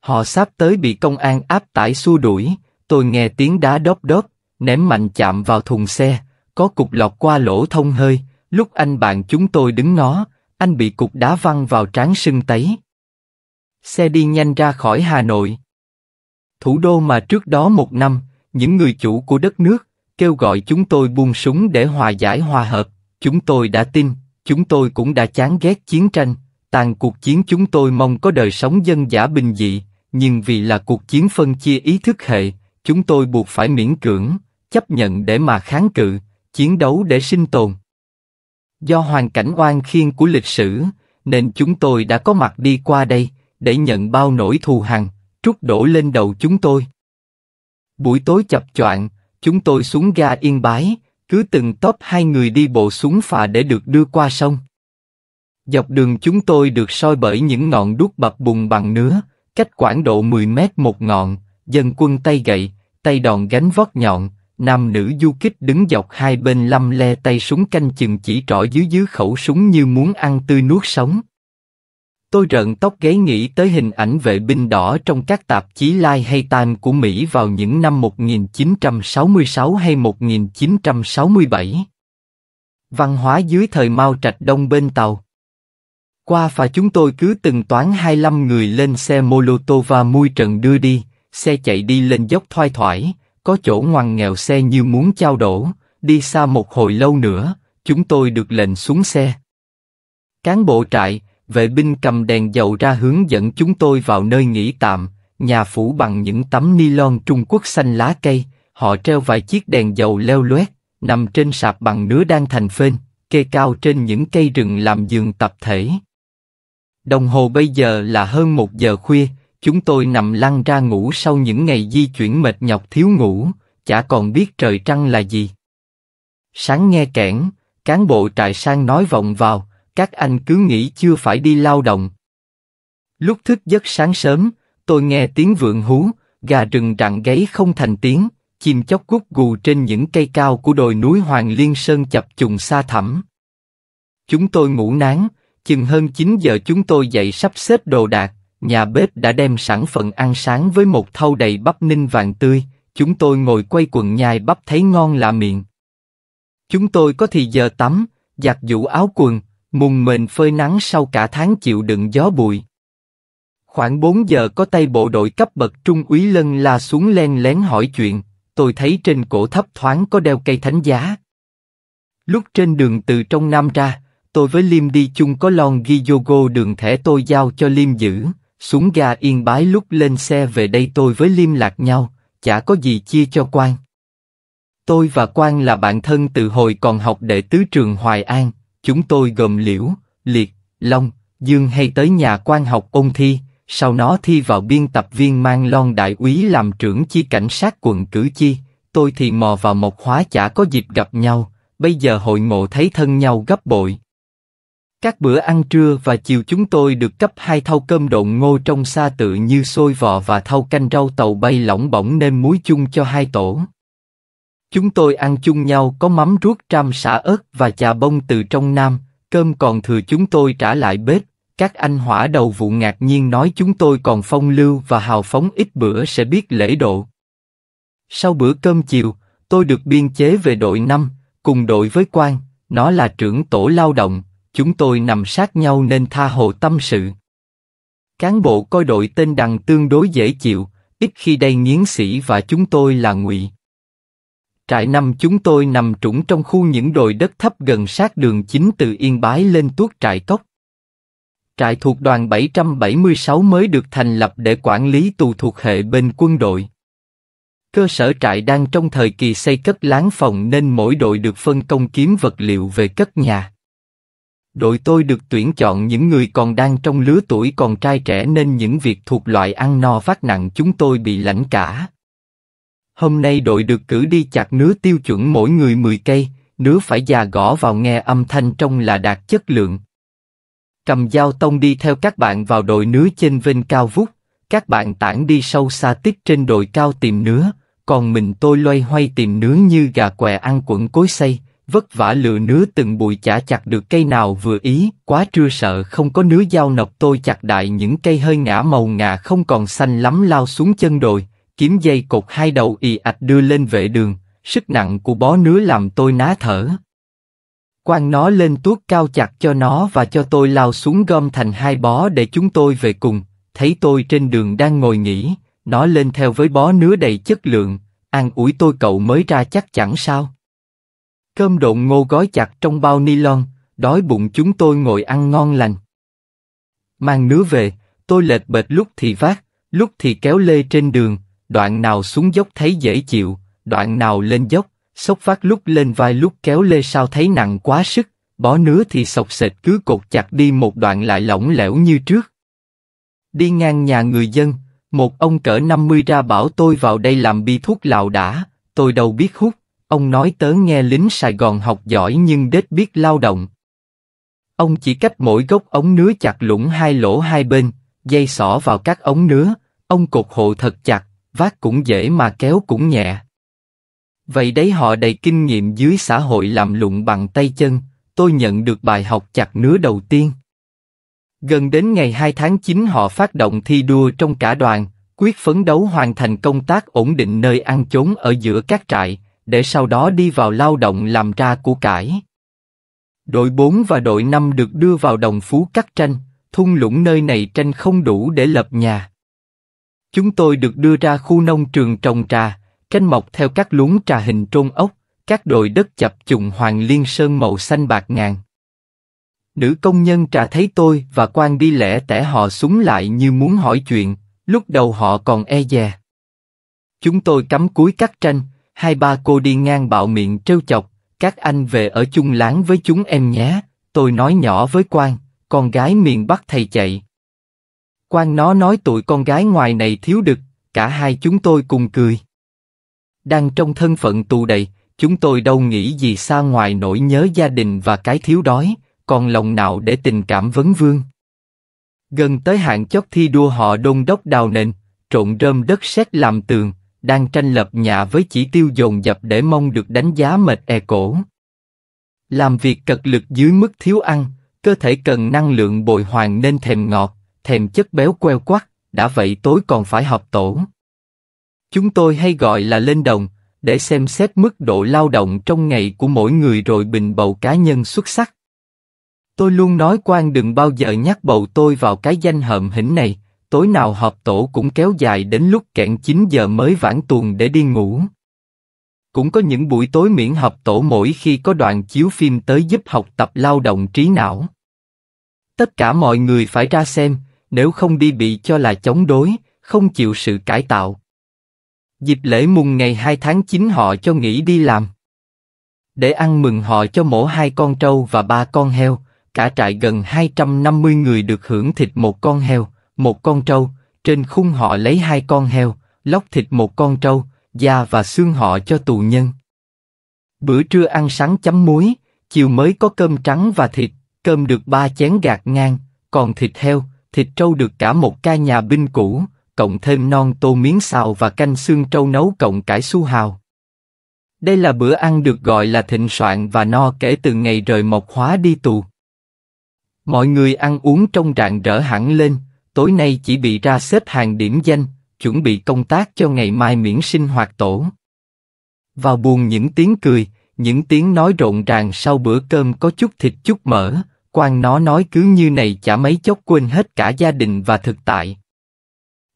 Họ sắp tới bị công an áp tải xua đuổi, tôi nghe tiếng đá đóp đóp, ném mạnh chạm vào thùng xe, có cục lọt qua lỗ thông hơi, lúc anh bạn chúng tôi đứng nó, anh bị cục đá văng vào trán sưng tấy. Xe đi nhanh ra khỏi Hà Nội. Thủ đô mà trước đó một năm, những người chủ của đất nước, kêu gọi chúng tôi buông súng để hòa giải hòa hợp. Chúng tôi đã tin, chúng tôi cũng đã chán ghét chiến tranh, tàn cuộc chiến chúng tôi mong có đời sống dân giả bình dị, nhưng vì là cuộc chiến phân chia ý thức hệ, chúng tôi buộc phải miễn cưỡng, chấp nhận để mà kháng cự, chiến đấu để sinh tồn. Do hoàn cảnh oan khiên của lịch sử, nên chúng tôi đã có mặt đi qua đây để nhận bao nỗi thù hằn trút đổ lên đầu chúng tôi. Buổi tối chập choạng, chúng tôi xuống ga Yên Bái, cứ từng tốp hai người đi bộ xuống phà để được đưa qua sông. Dọc đường chúng tôi được soi bởi những ngọn đuốc bập bùng bằng nứa, cách khoảng độ 10 mét một ngọn, dân quân tay gậy, tay đòn gánh vót nhọn, nam nữ du kích đứng dọc hai bên lăm le tay súng canh chừng chỉ trỏ dưới dưới khẩu súng như muốn ăn tươi nuốt sống. Tôi rợn tóc gáy nghĩ tới hình ảnh vệ binh đỏ trong các tạp chí Life hay Time của Mỹ vào những năm 1966 hay 1967. Văn hóa dưới thời Mao Trạch Đông bên Tàu. Qua phà chúng tôi cứ từng toán 25 người lên xe Molotov và mui trần đưa đi, xe chạy đi lên dốc thoai thoải, có chỗ ngoằn nghèo xe như muốn trao đổ, đi xa một hồi lâu nữa, chúng tôi được lệnh xuống xe. Cán bộ trại, vệ binh cầm đèn dầu ra hướng dẫn chúng tôi vào nơi nghỉ tạm, nhà phủ bằng những tấm ni lon Trung Quốc xanh lá cây, họ treo vài chiếc đèn dầu leo loét, nằm trên sạp bằng nứa đang thành phên, kê cao trên những cây rừng làm giường tập thể. Đồng hồ bây giờ là hơn một giờ khuya, Chúng tôi nằm lăn ra ngủ sau những ngày di chuyển mệt nhọc thiếu ngủ, chả còn biết trời trăng là gì. Sáng nghe kẽn, cán bộ trại sang nói vọng vào, các anh cứ nghĩ chưa phải đi lao động. Lúc thức giấc sáng sớm, tôi nghe tiếng vượn hú, gà rừng rặng gáy không thành tiếng, chim chóc gút gù trên những cây cao của đồi núi Hoàng Liên Sơn chập trùng xa thẳm. Chúng tôi ngủ nán, chừng hơn 9 giờ chúng tôi dậy sắp xếp đồ đạc, Nhà bếp đã đem sẵn phần ăn sáng với một thau đầy bắp ninh vàng tươi, chúng tôi ngồi quay quần nhai bắp thấy ngon lạ miệng. Chúng tôi có thì giờ tắm, giặt giũ áo quần, mùng mền phơi nắng sau cả tháng chịu đựng gió bụi. Khoảng bốn giờ có tay bộ đội cấp bậc trung úy lân la xuống len lén hỏi chuyện, tôi thấy trên cổ thấp thoáng có đeo cây thánh giá. Lúc trên đường từ trong Nam ra, tôi với Liêm đi chung có lon ghi yogo đường thẻ tôi giao cho Liêm giữ súng ga yên bái lúc lên xe về đây tôi với Liêm lạc nhau, chả có gì chia cho quan. Tôi và quan là bạn thân từ hồi còn học đệ tứ trường Hoài An, chúng tôi gồm Liễu, Liệt, Long, Dương hay tới nhà quan học ôn thi, sau nó thi vào biên tập viên mang lon đại úy làm trưởng chi cảnh sát quận cử chi, tôi thì mò vào một hóa chả có dịp gặp nhau, bây giờ hội ngộ thấy thân nhau gấp bội. Các bữa ăn trưa và chiều chúng tôi được cấp hai thau cơm độn ngô trong xa tự như xôi vò và thau canh rau tàu bay lỏng bỏng nêm muối chung cho hai tổ. Chúng tôi ăn chung nhau có mắm ruốc trăm xả ớt và chà bông từ trong Nam, cơm còn thừa chúng tôi trả lại bếp. Các anh hỏa đầu vụ ngạc nhiên nói chúng tôi còn phong lưu và hào phóng ít bữa sẽ biết lễ độ. Sau bữa cơm chiều, tôi được biên chế về đội năm, cùng đội với quan, nó là trưởng tổ lao động, chúng tôi nằm sát nhau nên tha hồ tâm sự. Cán bộ coi đội tên đằng tương đối dễ chịu, ít khi đây nghiến sĩ và chúng tôi là ngụy. Trại năm chúng tôi nằm trũng trong khu những đồi đất thấp gần sát đường chính từ Yên Bái lên tuốt trại cốc. Trại thuộc đoàn 776 mới được thành lập để quản lý tù thuộc hệ bên quân đội. Cơ sở trại đang trong thời kỳ xây cất láng phòng nên mỗi đội được phân công kiếm vật liệu về cất nhà. Đội tôi được tuyển chọn những người còn đang trong lứa tuổi còn trai trẻ nên những việc thuộc loại ăn no phát nặng chúng tôi bị lãnh cả. Hôm nay đội được cử đi chặt nứa tiêu chuẩn mỗi người 10 cây, nứa phải già gõ vào nghe âm thanh trong là đạt chất lượng. Cầm dao tông đi theo các bạn vào đội nứa trên vinh cao vút, các bạn tản đi sâu xa tít trên đồi cao tìm nứa, còn mình tôi loay hoay tìm nứa như gà què ăn quẩn cối xây, vất vả lựa nứa từng bụi chả chặt được cây nào vừa ý, quá trưa sợ không có nứa dao nọc tôi chặt đại những cây hơi ngã màu ngà không còn xanh lắm lao xuống chân đồi, kiếm dây cột hai đầu ì ạch đưa lên vệ đường, sức nặng của bó nứa làm tôi ná thở. Quang nó lên tuốt cao chặt cho nó và cho tôi lao xuống gom thành hai bó để chúng tôi về cùng, thấy tôi trên đường đang ngồi nghỉ, nó lên theo với bó nứa đầy chất lượng, an ủi tôi cậu mới ra chắc chẳng sao. Cơm độn ngô gói chặt trong bao ni lon, đói bụng chúng tôi ngồi ăn ngon lành. Mang nứa về, tôi lệch bệt lúc thì vác, lúc thì kéo lê trên đường, đoạn nào xuống dốc thấy dễ chịu, đoạn nào lên dốc, sốc vác lúc lên vai lúc kéo lê sao thấy nặng quá sức, bó nứa thì sọc sệt cứ cột chặt đi một đoạn lại lỏng lẻo như trước. Đi ngang nhà người dân, một ông cỡ 50 ra bảo tôi vào đây làm bi thuốc lào đã, tôi đâu biết hút. Ông nói tớ nghe lính Sài Gòn học giỏi nhưng đết biết lao động. Ông chỉ cách mỗi gốc ống nứa chặt lũng hai lỗ hai bên, dây xỏ vào các ống nứa, ông cột hộ thật chặt, vác cũng dễ mà kéo cũng nhẹ. Vậy đấy họ đầy kinh nghiệm dưới xã hội làm lụng bằng tay chân, tôi nhận được bài học chặt nứa đầu tiên. Gần đến ngày 2 tháng 9 họ phát động thi đua trong cả đoàn, quyết phấn đấu hoàn thành công tác ổn định nơi ăn chốn ở giữa các trại, để sau đó đi vào lao động làm ra của cải. Đội 4 và đội 5 được đưa vào đồng phú cắt tranh, thung lũng nơi này tranh không đủ để lập nhà. Chúng tôi được đưa ra khu nông trường trồng trà, tranh mọc theo các luống trà hình trôn ốc, các đồi đất chập trùng hoàng liên sơn màu xanh bạc ngàn. Nữ công nhân trà thấy tôi và quan đi lẻ tẻ họ súng lại như muốn hỏi chuyện, lúc đầu họ còn e dè. Chúng tôi cắm cúi cắt tranh, hai ba cô đi ngang bạo miệng trêu chọc, các anh về ở chung láng với chúng em nhé, tôi nói nhỏ với Quang, con gái miền Bắc thầy chạy. Quang nó nói tụi con gái ngoài này thiếu đực, cả hai chúng tôi cùng cười. Đang trong thân phận tù đầy, chúng tôi đâu nghĩ gì xa ngoài nỗi nhớ gia đình và cái thiếu đói, còn lòng nào để tình cảm vấn vương. Gần tới hạn chót thi đua họ đôn đốc đào nền, trộn rơm đất sét làm tường, đang tranh lập nhà với chỉ tiêu dồn dập để mong được đánh giá mệt e cổ. Làm việc cật lực dưới mức thiếu ăn, cơ thể cần năng lượng bồi hoàn nên thèm ngọt, thèm chất béo queo quắt, đã vậy tối còn phải họp tổ. Chúng tôi hay gọi là lên đồng, để xem xét mức độ lao động trong ngày của mỗi người rồi bình bầu cá nhân xuất sắc. Tôi luôn nói quan đừng bao giờ nhắc bầu tôi vào cái danh hợm hỉnh này, tối nào họp tổ cũng kéo dài đến lúc kẹn 9 giờ mới vãn tuồng để đi ngủ. Cũng có những buổi tối miễn họp tổ mỗi khi có đoàn chiếu phim tới giúp học tập lao động trí não. Tất cả mọi người phải ra xem, nếu không đi bị cho là chống đối, không chịu sự cải tạo. Dịp lễ mùng ngày 2 tháng 9 họ cho nghỉ đi làm. Để ăn mừng họ cho mổ hai con trâu và ba con heo, cả trại gần 250 người được hưởng thịt một con heo, một con trâu, trên khung họ lấy hai con heo, lóc thịt một con trâu, da và xương họ cho tù nhân. Bữa trưa ăn sáng chấm muối, chiều mới có cơm trắng và thịt, cơm được ba chén gạt ngang, còn thịt heo, thịt trâu được cả một ca nhà binh cũ, cộng thêm non tô miếng xào và canh xương trâu nấu cộng cải su hào. Đây là bữa ăn được gọi là thịnh soạn và no kể từ ngày rời Mộc Hóa đi tù. Mọi người ăn uống trong trạng rỡ hẳn lên, tối nay chỉ bị ra xếp hàng điểm danh, chuẩn bị công tác cho ngày mai miễn sinh hoạt tổ. Vào buồn những tiếng cười, những tiếng nói rộn ràng sau bữa cơm có chút thịt chút mỡ, quan nó nói cứ như này chả mấy chốc quên hết cả gia đình và thực tại.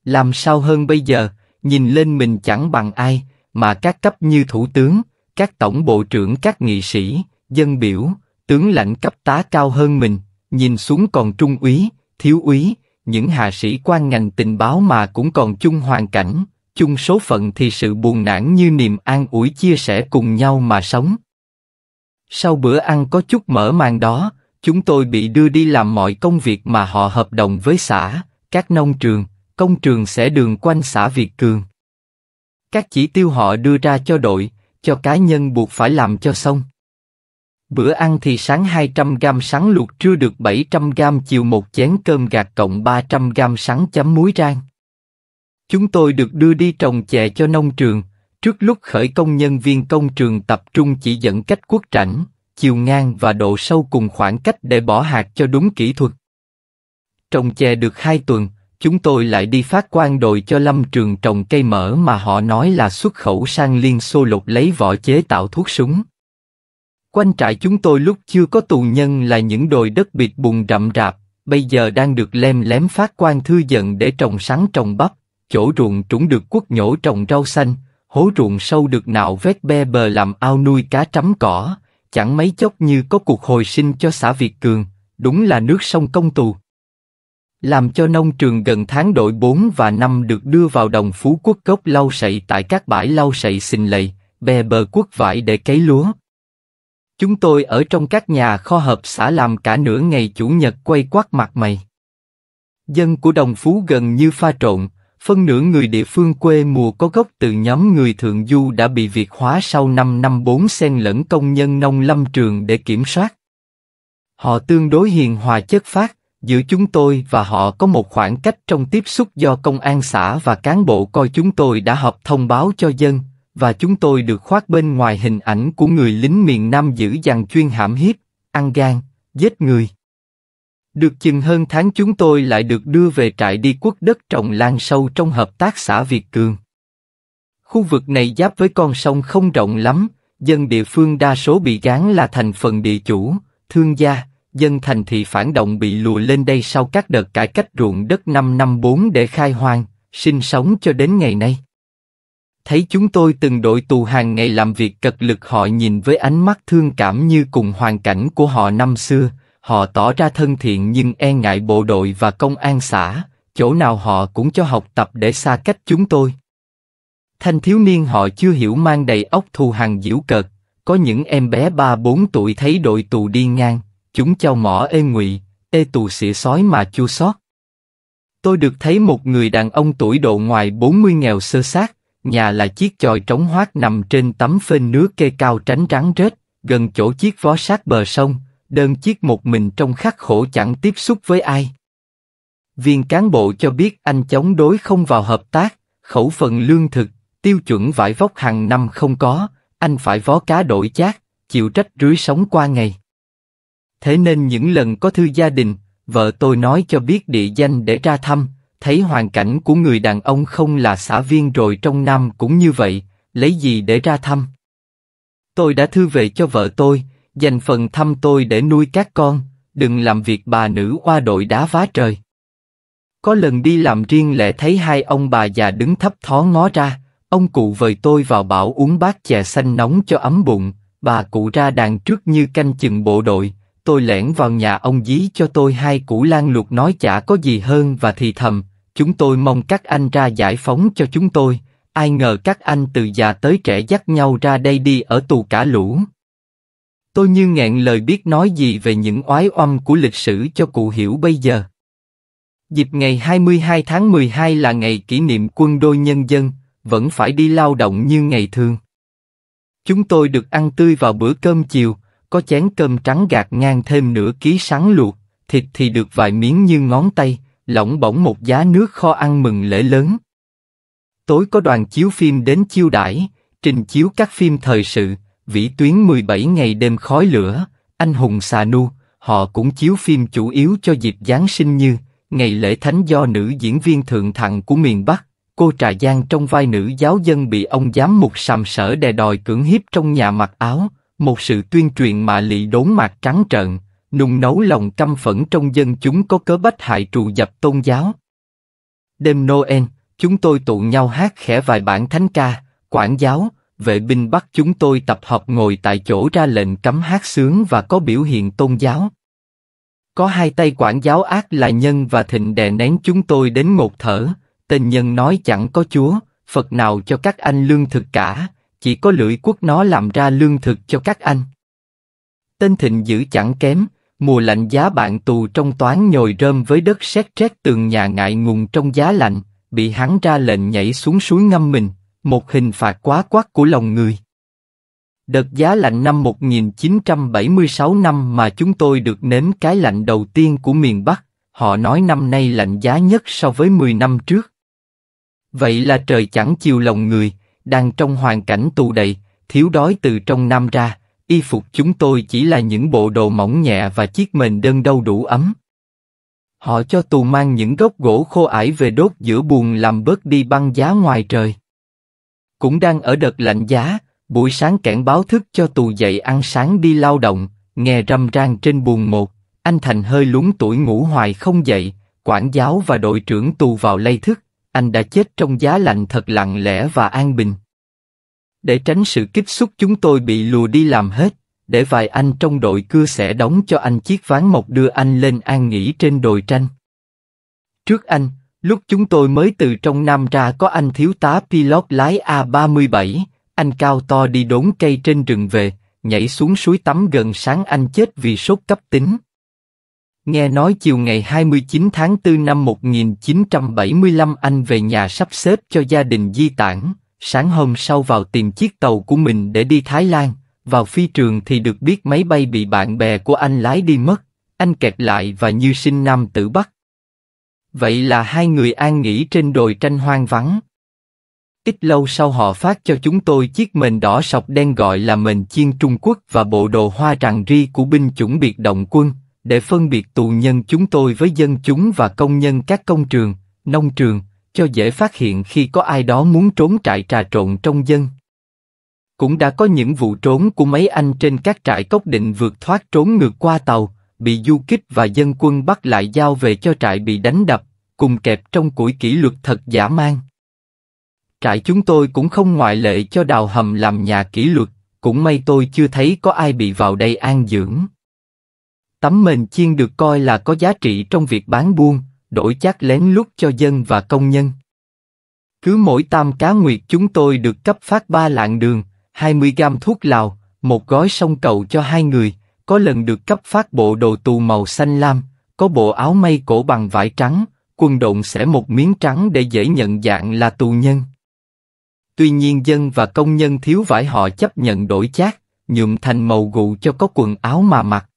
Làm sao hơn bây giờ, nhìn lên mình chẳng bằng ai, mà các cấp như thủ tướng, các tổng bộ trưởng các nghị sĩ, dân biểu, tướng lãnh cấp tá cao hơn mình, nhìn xuống còn trung úy, thiếu úy, những hạ sĩ quan ngành tình báo mà cũng còn chung hoàn cảnh, chung số phận thì sự buồn nản như niềm an ủi chia sẻ cùng nhau mà sống. Sau bữa ăn có chút mở màn đó, chúng tôi bị đưa đi làm mọi công việc mà họ hợp đồng với xã, các nông trường, công trường sẽ đường quanh xã Việt Cường. Các chỉ tiêu họ đưa ra cho đội, cho cá nhân buộc phải làm cho xong. Bữa ăn thì sáng 200 gram sắn luộc trưa được 700 gram chiều một chén cơm gạt cộng 300 gram sắn chấm muối rang. Chúng tôi được đưa đi trồng chè cho nông trường, trước lúc khởi công nhân viên công trường tập trung chỉ dẫn cách quốc rảnh, chiều ngang và độ sâu cùng khoảng cách để bỏ hạt cho đúng kỹ thuật. Trồng chè được 2 tuần, chúng tôi lại đi phát quan đội cho lâm trường trồng cây mỡ mà họ nói là xuất khẩu sang Liên Xô lục lấy vỏ chế tạo thuốc súng. Quanh trại chúng tôi lúc chưa có tù nhân là những đồi đất biệt bùn rậm rạp, bây giờ đang được lem lém phát quan thư dần để trồng sắn trồng bắp, chỗ ruộng trũng được quất nhổ trồng rau xanh, hố ruộng sâu được nạo vét be bờ làm ao nuôi cá trắm cỏ, chẳng mấy chốc như có cuộc hồi sinh cho xã Việt Cường, đúng là nước sông công tù. Làm cho nông trường gần tháng đội 4 và 5 được đưa vào đồng phú quốc cốc lau sậy tại các bãi lau sậy xình lầy, bè bờ quốc vải để cấy lúa, Chúng tôi ở trong các nhà kho hợp xã làm cả nửa ngày chủ nhật quay quát mặt mày. Dân của đồng phú gần như pha trộn, phân nửa người địa phương quê mùa có gốc từ nhóm người thượng du đã bị việt hóa sau năm năm bốn xen lẫn công nhân nông lâm trường để kiểm soát. Họ tương đối hiền hòa chất phát, giữa chúng tôi và họ có một khoảng cách trong tiếp xúc do công an xã và cán bộ coi chúng tôi đã họp thông báo cho dân, và chúng tôi được khoác bên ngoài hình ảnh của người lính miền Nam dữ dằn chuyên hãm hiếp, ăn gan, giết người. Được chừng hơn tháng chúng tôi lại được đưa về trại đi quốc đất trồng lan sâu trong hợp tác xã Việt Cường. Khu vực này giáp với con sông không rộng lắm, dân địa phương đa số bị gán là thành phần địa chủ, thương gia, dân thành thị phản động bị lùa lên đây sau các đợt cải cách ruộng đất năm năm để khai hoang, sinh sống cho đến ngày nay thấy chúng tôi từng đội tù hàng ngày làm việc cật lực họ nhìn với ánh mắt thương cảm như cùng hoàn cảnh của họ năm xưa, họ tỏ ra thân thiện nhưng e ngại bộ đội và công an xã, chỗ nào họ cũng cho học tập để xa cách chúng tôi. Thanh thiếu niên họ chưa hiểu mang đầy óc thù hàng diễu cợt, có những em bé ba bốn tuổi thấy đội tù đi ngang, chúng chào mỏ ê ngụy, ê tù xỉa sói mà chua xót. Tôi được thấy một người đàn ông tuổi độ ngoài bốn mươi nghèo sơ sát, nhà là chiếc chòi trống hoác nằm trên tấm phên nứa kê cao tránh rắn rết, gần chỗ chiếc vó sát bờ sông, đơn chiếc một mình trong khắc khổ chẳng tiếp xúc với ai. Viên cán bộ cho biết anh chống đối không vào hợp tác, khẩu phần lương thực, tiêu chuẩn vải vóc hàng năm không có, anh phải vó cá đổi chát, chịu trách rưới sống qua ngày. Thế nên những lần có thư gia đình, vợ tôi nói cho biết địa danh để ra thăm, Thấy hoàn cảnh của người đàn ông không là xã viên rồi trong năm cũng như vậy, lấy gì để ra thăm? Tôi đã thư về cho vợ tôi, dành phần thăm tôi để nuôi các con, đừng làm việc bà nữ qua đội đá vá trời. Có lần đi làm riêng lẽ thấy hai ông bà già đứng thấp thó ngó ra, ông cụ vời tôi vào bảo uống bát chè xanh nóng cho ấm bụng, bà cụ ra đàn trước như canh chừng bộ đội, tôi lẻn vào nhà ông dí cho tôi hai củ lan luộc nói chả có gì hơn và thì thầm, chúng tôi mong các anh ra giải phóng cho chúng tôi, ai ngờ các anh từ già tới trẻ dắt nhau ra đây đi ở tù cả lũ. Tôi như nghẹn lời biết nói gì về những oái oăm của lịch sử cho cụ hiểu bây giờ. Dịp ngày 22 tháng 12 là ngày kỷ niệm quân đôi nhân dân, vẫn phải đi lao động như ngày thường. Chúng tôi được ăn tươi vào bữa cơm chiều, có chén cơm trắng gạt ngang thêm nửa ký sáng luộc, thịt thì được vài miếng như ngón tay, lỏng bỗng một giá nước kho ăn mừng lễ lớn. Tối có đoàn chiếu phim đến chiêu đãi, trình chiếu các phim thời sự, vĩ tuyến 17 ngày đêm khói lửa, anh hùng xà nu, họ cũng chiếu phim chủ yếu cho dịp Giáng sinh như Ngày lễ thánh do nữ diễn viên thượng thặng của miền Bắc, cô Trà Giang trong vai nữ giáo dân bị ông giám mục sàm sở đè đòi cưỡng hiếp trong nhà mặc áo, một sự tuyên truyền mà lị đốn mặt trắng trợn, nung nấu lòng căm phẫn trong dân chúng có cớ bách hại trù dập tôn giáo. Đêm Noel, chúng tôi tụ nhau hát khẽ vài bản thánh ca, quản giáo, vệ binh bắt chúng tôi tập hợp ngồi tại chỗ ra lệnh cấm hát sướng và có biểu hiện tôn giáo. Có hai tay quản giáo ác là nhân và thịnh đè nén chúng tôi đến ngột thở, tên nhân nói chẳng có chúa, Phật nào cho các anh lương thực cả, chỉ có lưỡi quốc nó làm ra lương thực cho các anh. Tên thịnh giữ chẳng kém, mùa lạnh giá bạn tù trong toán nhồi rơm với đất sét rét tường nhà ngại ngùng trong giá lạnh, bị hắn ra lệnh nhảy xuống suối ngâm mình, một hình phạt quá quát của lòng người. Đợt giá lạnh năm 1976 năm mà chúng tôi được nếm cái lạnh đầu tiên của miền Bắc, họ nói năm nay lạnh giá nhất so với 10 năm trước. Vậy là trời chẳng chiều lòng người, đang trong hoàn cảnh tù đầy, thiếu đói từ trong năm ra, y phục chúng tôi chỉ là những bộ đồ mỏng nhẹ và chiếc mền đơn đâu đủ ấm. Họ cho tù mang những gốc gỗ khô ải về đốt giữa buồn làm bớt đi băng giá ngoài trời. Cũng đang ở đợt lạnh giá, buổi sáng cảnh báo thức cho tù dậy ăn sáng đi lao động, nghe râm rang trên buồn một, anh Thành hơi lúng tuổi ngủ hoài không dậy, quản giáo và đội trưởng tù vào lay thức, anh đã chết trong giá lạnh thật lặng lẽ và an bình. Để tránh sự kích xúc chúng tôi bị lùa đi làm hết, để vài anh trong đội cưa sẽ đóng cho anh chiếc ván mộc đưa anh lên an nghỉ trên đồi tranh. Trước anh, lúc chúng tôi mới từ trong Nam ra có anh thiếu tá pilot lái A37, anh cao to đi đốn cây trên rừng về, nhảy xuống suối tắm gần sáng anh chết vì sốt cấp tính. Nghe nói chiều ngày 29 tháng 4 năm 1975 anh về nhà sắp xếp cho gia đình di tản, sáng hôm sau vào tìm chiếc tàu của mình để đi Thái Lan, vào phi trường thì được biết máy bay bị bạn bè của anh lái đi mất, anh kẹt lại và như sinh nam tử Bắc. Vậy là hai người an nghỉ trên đồi tranh hoang vắng. Ít lâu sau họ phát cho chúng tôi chiếc mền đỏ sọc đen gọi là mền chiên Trung Quốc và bộ đồ hoa tràng ri của binh chủng biệt động quân, để phân biệt tù nhân chúng tôi với dân chúng và công nhân các công trường, nông trường, cho dễ phát hiện khi có ai đó muốn trốn trại trà trộn trong dân. Cũng đã có những vụ trốn của mấy anh trên các trại cốc định vượt thoát trốn ngược qua tàu, bị du kích và dân quân bắt lại giao về cho trại bị đánh đập, cùng kẹp trong củi kỷ luật thật giả man. Trại chúng tôi cũng không ngoại lệ cho đào hầm làm nhà kỷ luật, cũng may tôi chưa thấy có ai bị vào đây an dưỡng. Tấm mền chiên được coi là có giá trị trong việc bán buôn, đổi chát lén lút cho dân và công nhân. Cứ mỗi tam cá nguyệt chúng tôi được cấp phát 3 lạng đường, 20 gam thuốc lào, một gói sông cầu cho hai người, có lần được cấp phát bộ đồ tù màu xanh lam, có bộ áo may cổ bằng vải trắng, quần độn sẽ một miếng trắng để dễ nhận dạng là tù nhân. Tuy nhiên dân và công nhân thiếu vải họ chấp nhận đổi chát nhuộm thành màu gụ cho có quần áo mà mặc.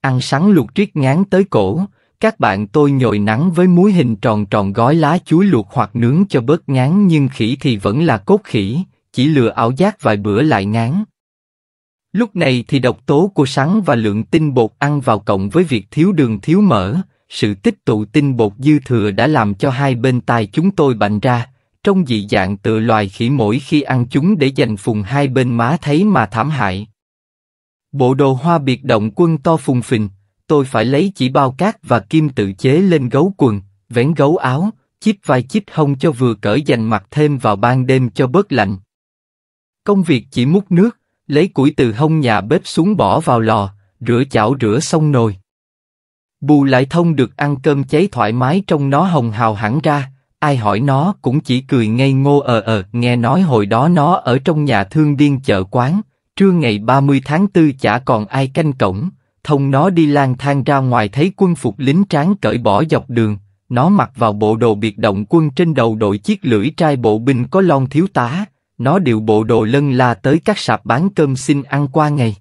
Ăn sáng luộc triết ngán tới cổ, các bạn tôi nhồi nắng với muối hình tròn tròn gói lá chuối luộc hoặc nướng cho bớt ngán nhưng khỉ thì vẫn là cốt khỉ, chỉ lừa ảo giác vài bữa lại ngán. Lúc này thì độc tố của sắn và lượng tinh bột ăn vào cộng với việc thiếu đường thiếu mỡ, sự tích tụ tinh bột dư thừa đã làm cho hai bên tai chúng tôi bành ra, trong dị dạng tự loài khỉ mỗi khi ăn chúng để dành phùng hai bên má thấy mà thảm hại. Bộ đồ hoa biệt động quân to phùng phình, tôi phải lấy chỉ bao cát và kim tự chế lên gấu quần, vén gấu áo, chip vai chip hông cho vừa cỡ, dành mặt thêm vào ban đêm cho bớt lạnh. Công việc chỉ múc nước, lấy củi từ hông nhà bếp xuống bỏ vào lò, rửa chảo rửa xong nồi. Bù lại thông được ăn cơm cháy thoải mái trong nó hồng hào hẳn ra, ai hỏi nó cũng chỉ cười ngây ngô ờ ờ, nghe nói hồi đó nó ở trong nhà thương điên chợ quán, trưa ngày 30 tháng 4 chả còn ai canh cổng, thông nó đi lang thang ra ngoài thấy quân phục lính tráng cởi bỏ dọc đường, nó mặc vào bộ đồ biệt động quân trên đầu đội chiếc lưỡi trai bộ binh có lon thiếu tá, nó điều bộ đồ lân la tới các sạp bán cơm xin ăn qua ngày.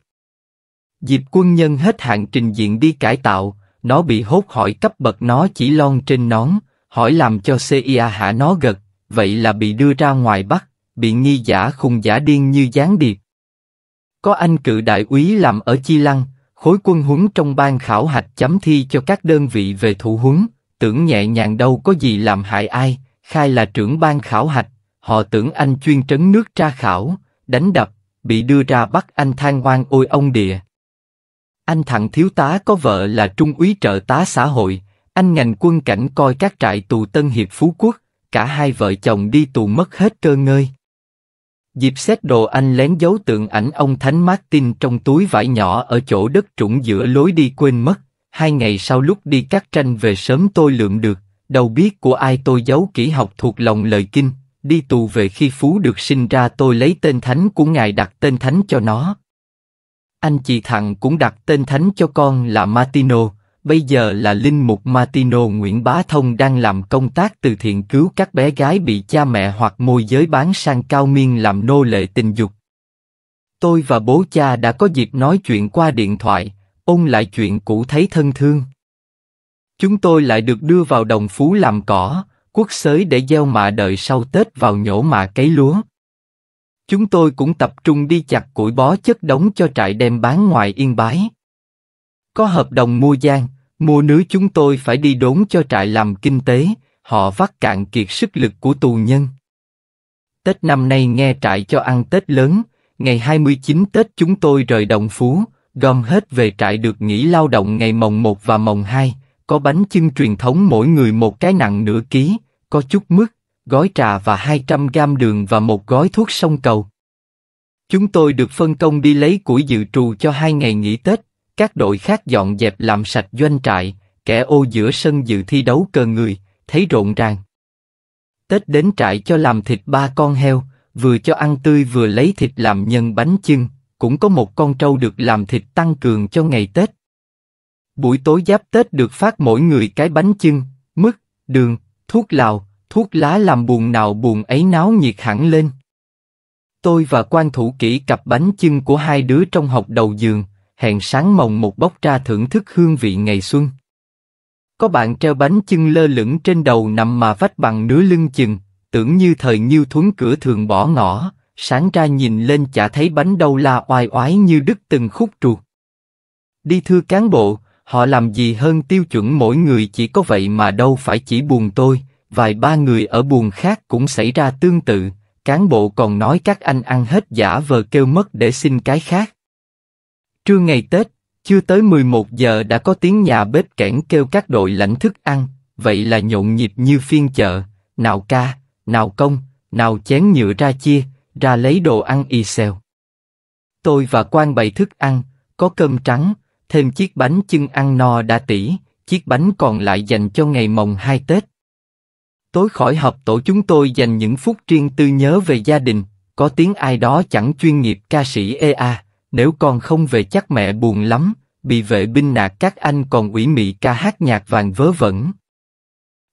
dịp quân nhân hết hạn trình diện đi cải tạo, nó bị hốt hỏi cấp bậc nó chỉ lon trên nón, hỏi làm cho CIA hạ nó gật, vậy là bị đưa ra ngoài bắt, bị nghi giả khùng giả điên như gián điệp. Có anh cự đại úy làm ở Chi Lăng, khối quân huấn trong ban khảo hạch chấm thi cho các đơn vị về thủ huấn, tưởng nhẹ nhàng đâu có gì làm hại ai, khai là trưởng ban khảo hạch, họ tưởng anh chuyên trấn nước tra khảo, đánh đập, bị đưa ra bắt anh than oan ôi ông địa. Anh thằng thiếu tá có vợ là trung úy trợ tá xã hội, anh ngành quân cảnh coi các trại tù Tân Hiệp Phú Quốc, cả hai vợ chồng đi tù mất hết cơ ngơi. Dịp xét đồ anh lén giấu tượng ảnh ông Thánh Martin trong túi vải nhỏ ở chỗ đất trũng giữa lối đi quên mất. Hai ngày sau lúc đi cắt tranh về sớm tôi lượm được, đầu biết của ai tôi giấu kỹ học thuộc lòng lời kinh. Đi tù về khi Phú được sinh ra tôi lấy tên thánh của ngài đặt tên thánh cho nó. Anh chị thằng cũng đặt tên thánh cho con là Martino, Bây giờ là Linh Mục Martino Nguyễn Bá Thông đang làm công tác từ thiện cứu các bé gái bị cha mẹ hoặc môi giới bán sang cao miên làm nô lệ tình dục. Tôi và bố cha đã có dịp nói chuyện qua điện thoại, ôn lại chuyện cũ thấy thân thương. Chúng tôi lại được đưa vào đồng phú làm cỏ, quốc xới để gieo mạ đợi sau Tết vào nhổ mạ cấy lúa. Chúng tôi cũng tập trung đi chặt củi bó chất đóng cho trại đem bán ngoài yên bái. Có hợp đồng mua gian, Mua nữ chúng tôi phải đi đốn cho trại làm kinh tế, họ vắt cạn kiệt sức lực của tù nhân. Tết năm nay nghe trại cho ăn Tết lớn, ngày 29 Tết chúng tôi rời Đồng Phú, gom hết về trại được nghỉ lao động ngày mồng 1 và mồng 2, có bánh chưng truyền thống mỗi người một cái nặng nửa ký, có chút mứt, gói trà và 200 gam đường và một gói thuốc sông cầu. Chúng tôi được phân công đi lấy củi dự trù cho hai ngày nghỉ Tết, các đội khác dọn dẹp làm sạch doanh trại, kẻ ô giữa sân dự thi đấu cờ người, thấy rộn ràng. Tết đến trại cho làm thịt ba con heo, vừa cho ăn tươi vừa lấy thịt làm nhân bánh chưng, cũng có một con trâu được làm thịt tăng cường cho ngày Tết. Buổi tối giáp Tết được phát mỗi người cái bánh chưng, mứt, đường, thuốc lào, thuốc lá làm buồn nào buồn ấy náo nhiệt hẳn lên. Tôi và quan thủ kỹ cặp bánh chưng của hai đứa trong học đầu giường, hẹn sáng mồng một bốc ra thưởng thức hương vị ngày xuân. Có bạn treo bánh chưng lơ lửng trên đầu nằm mà vách bằng nửa lưng chừng, tưởng như thời nhiêu thuấn cửa thường bỏ ngỏ, sáng ra nhìn lên chả thấy bánh đâu la oai oái như đứt từng khúc ruột. Đi thưa cán bộ, họ làm gì hơn tiêu chuẩn mỗi người chỉ có vậy mà đâu phải chỉ buồn tôi, vài ba người ở buồn khác cũng xảy ra tương tự, cán bộ còn nói các anh ăn hết giả vờ kêu mất để xin cái khác. Trưa ngày Tết, chưa tới 11 giờ đã có tiếng nhà bếp kẽn kêu các đội lãnh thức ăn, vậy là nhộn nhịp như phiên chợ, nào ca, nào công, nào chén nhựa ra chia, ra lấy đồ ăn y xèo. Tôi và quan bày thức ăn, có cơm trắng, thêm chiếc bánh chưng ăn no đã tỉ, chiếc bánh còn lại dành cho ngày mồng hai Tết. Tối khỏi họp tổ chúng tôi dành những phút riêng tư nhớ về gia đình, có tiếng ai đó chẳng chuyên nghiệp ca sĩ EA nếu con không về chắc mẹ buồn lắm, bị vệ binh nạt các anh còn ủy mị ca hát nhạc vàng vớ vẩn.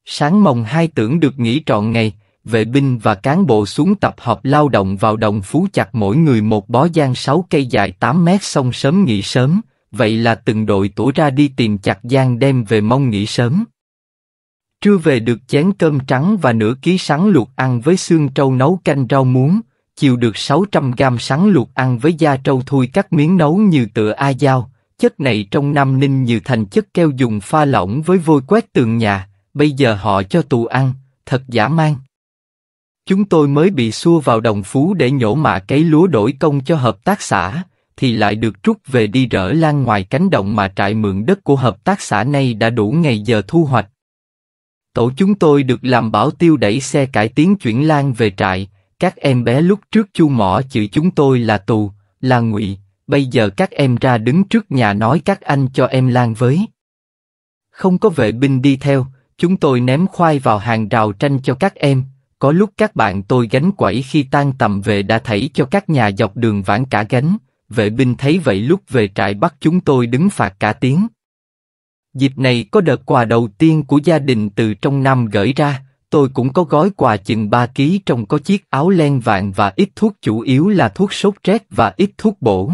Sáng mồng hai tưởng được nghỉ trọn ngày, vệ binh và cán bộ xuống tập hợp lao động vào đồng phú chặt mỗi người một bó giang sáu cây dài 8 mét xong sớm nghỉ sớm, vậy là từng đội tổ ra đi tìm chặt giang đem về mong nghỉ sớm. Trưa về được chén cơm trắng và nửa ký sắn luộc ăn với xương trâu nấu canh rau muống, chiều được 600 gram sắn luộc ăn với da trâu thui cắt miếng nấu như tựa a dao, chất này trong Nam Ninh như thành chất keo dùng pha lỏng với vôi quét tường nhà, bây giờ họ cho tù ăn, thật giả mang Chúng tôi mới bị xua vào đồng phú để nhổ mạ cấy lúa đổi công cho hợp tác xã, thì lại được trút về đi rỡ lan ngoài cánh đồng mà trại mượn đất của hợp tác xã này đã đủ ngày giờ thu hoạch. Tổ chúng tôi được làm bảo tiêu đẩy xe cải tiến chuyển lan về trại, các em bé lúc trước chu mỏ chửi chúng tôi là tù, là ngụy, bây giờ các em ra đứng trước nhà nói các anh cho em lan với. Không có vệ binh đi theo, chúng tôi ném khoai vào hàng rào tranh cho các em, có lúc các bạn tôi gánh quẩy khi tan tầm về đã thảy cho các nhà dọc đường vãn cả gánh, vệ binh thấy vậy lúc về trại bắt chúng tôi đứng phạt cả tiếng. Dịp này có đợt quà đầu tiên của gia đình từ trong năm gửi ra, Tôi cũng có gói quà chừng 3 ký trong có chiếc áo len vàng và ít thuốc chủ yếu là thuốc sốt rét và ít thuốc bổ.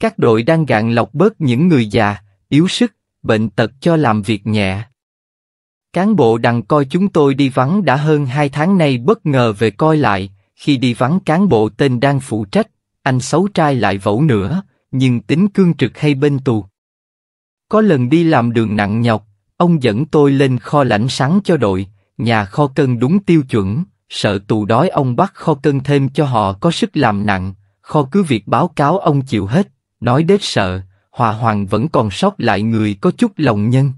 Các đội đang gạn lọc bớt những người già, yếu sức, bệnh tật cho làm việc nhẹ. Cán bộ đằng coi chúng tôi đi vắng đã hơn 2 tháng nay bất ngờ về coi lại, khi đi vắng cán bộ tên đang phụ trách, anh xấu trai lại vẫu nữa, nhưng tính cương trực hay bên tù. Có lần đi làm đường nặng nhọc, ông dẫn tôi lên kho lãnh sáng cho đội, Nhà kho cân đúng tiêu chuẩn, sợ tù đói ông bắt kho cân thêm cho họ có sức làm nặng, kho cứ việc báo cáo ông chịu hết, nói đết sợ, Hòa Hoàng vẫn còn sót lại người có chút lòng nhân.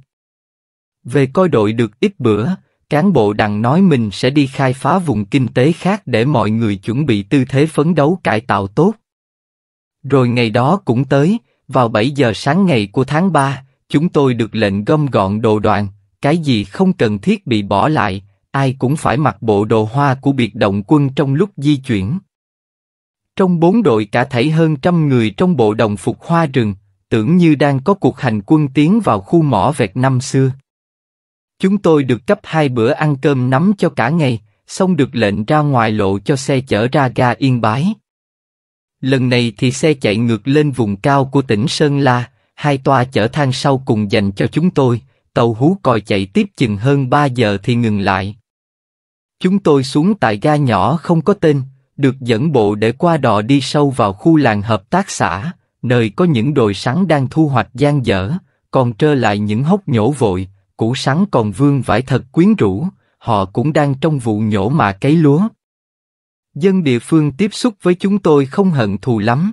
Về coi đội được ít bữa, cán bộ đằng nói mình sẽ đi khai phá vùng kinh tế khác để mọi người chuẩn bị tư thế phấn đấu cải tạo tốt. Rồi ngày đó cũng tới, vào 7 giờ sáng ngày của tháng 3, chúng tôi được lệnh gom gọn đồ đoàn, cái gì không cần thiết bị bỏ lại, ai cũng phải mặc bộ đồ hoa của biệt động quân trong lúc di chuyển. Trong bốn đội cả thảy hơn trăm người trong bộ đồng phục hoa rừng, tưởng như đang có cuộc hành quân tiến vào khu mỏ vẹt năm xưa. Chúng tôi được cấp hai bữa ăn cơm nắm cho cả ngày, xong được lệnh ra ngoài lộ cho xe chở ra ga yên bái. Lần này thì xe chạy ngược lên vùng cao của tỉnh Sơn La, hai toa chở thang sau cùng dành cho chúng tôi, tàu hú còi chạy tiếp chừng hơn 3 giờ thì ngừng lại. Chúng tôi xuống tại ga nhỏ không có tên, được dẫn bộ để qua đò đi sâu vào khu làng hợp tác xã, nơi có những đồi sắn đang thu hoạch gian dở, còn trơ lại những hốc nhổ vội, củ sắn còn vương vải thật quyến rũ, họ cũng đang trong vụ nhổ mà cấy lúa. Dân địa phương tiếp xúc với chúng tôi không hận thù lắm.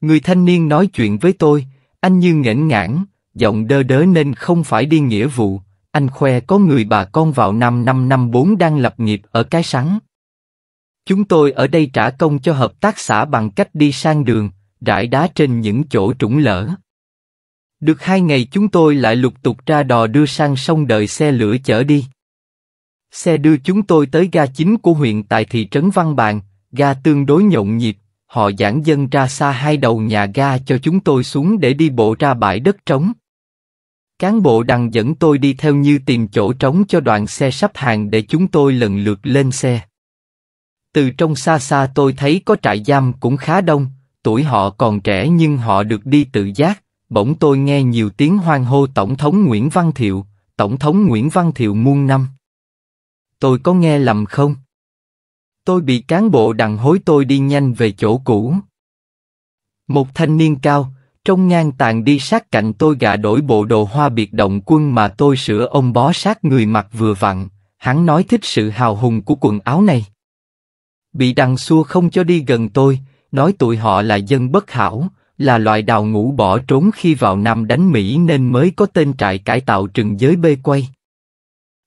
Người thanh niên nói chuyện với tôi, anh như nghển ngãng giọng đơ đớ nên không phải đi nghĩa vụ, anh khoe có người bà con vào năm 554 đang lập nghiệp ở Cái Sắn. Chúng tôi ở đây trả công cho hợp tác xã bằng cách đi sang đường, rải đá trên những chỗ trũng lở. Được hai ngày chúng tôi lại lục tục ra đò đưa sang sông đợi xe lửa chở đi. Xe đưa chúng tôi tới ga chính của huyện tại thị trấn Văn Bàn, ga tương đối nhộn nhịp, họ giảng dân ra xa hai đầu nhà ga cho chúng tôi xuống để đi bộ ra bãi đất trống. Cán bộ đang dẫn tôi đi theo như tìm chỗ trống cho đoàn xe sắp hàng để chúng tôi lần lượt lên xe. Từ trong xa xa tôi thấy có trại giam cũng khá đông, tuổi họ còn trẻ nhưng họ được đi tự giác, bỗng tôi nghe nhiều tiếng hoan hô Tổng thống Nguyễn Văn Thiệu, Tổng thống Nguyễn Văn Thiệu muôn năm. Tôi có nghe lầm không? Tôi bị cán bộ đằng hối tôi đi nhanh về chỗ cũ. Một thanh niên cao, trong ngang tàn đi sát cạnh tôi gạ đổi bộ đồ hoa biệt động quân mà tôi sửa ông bó sát người mặc vừa vặn, hắn nói thích sự hào hùng của quần áo này. Bị đằng xua không cho đi gần tôi, nói tụi họ là dân bất hảo, là loại đào ngũ bỏ trốn khi vào Nam đánh Mỹ nên mới có tên trại cải tạo trừng giới bê quay.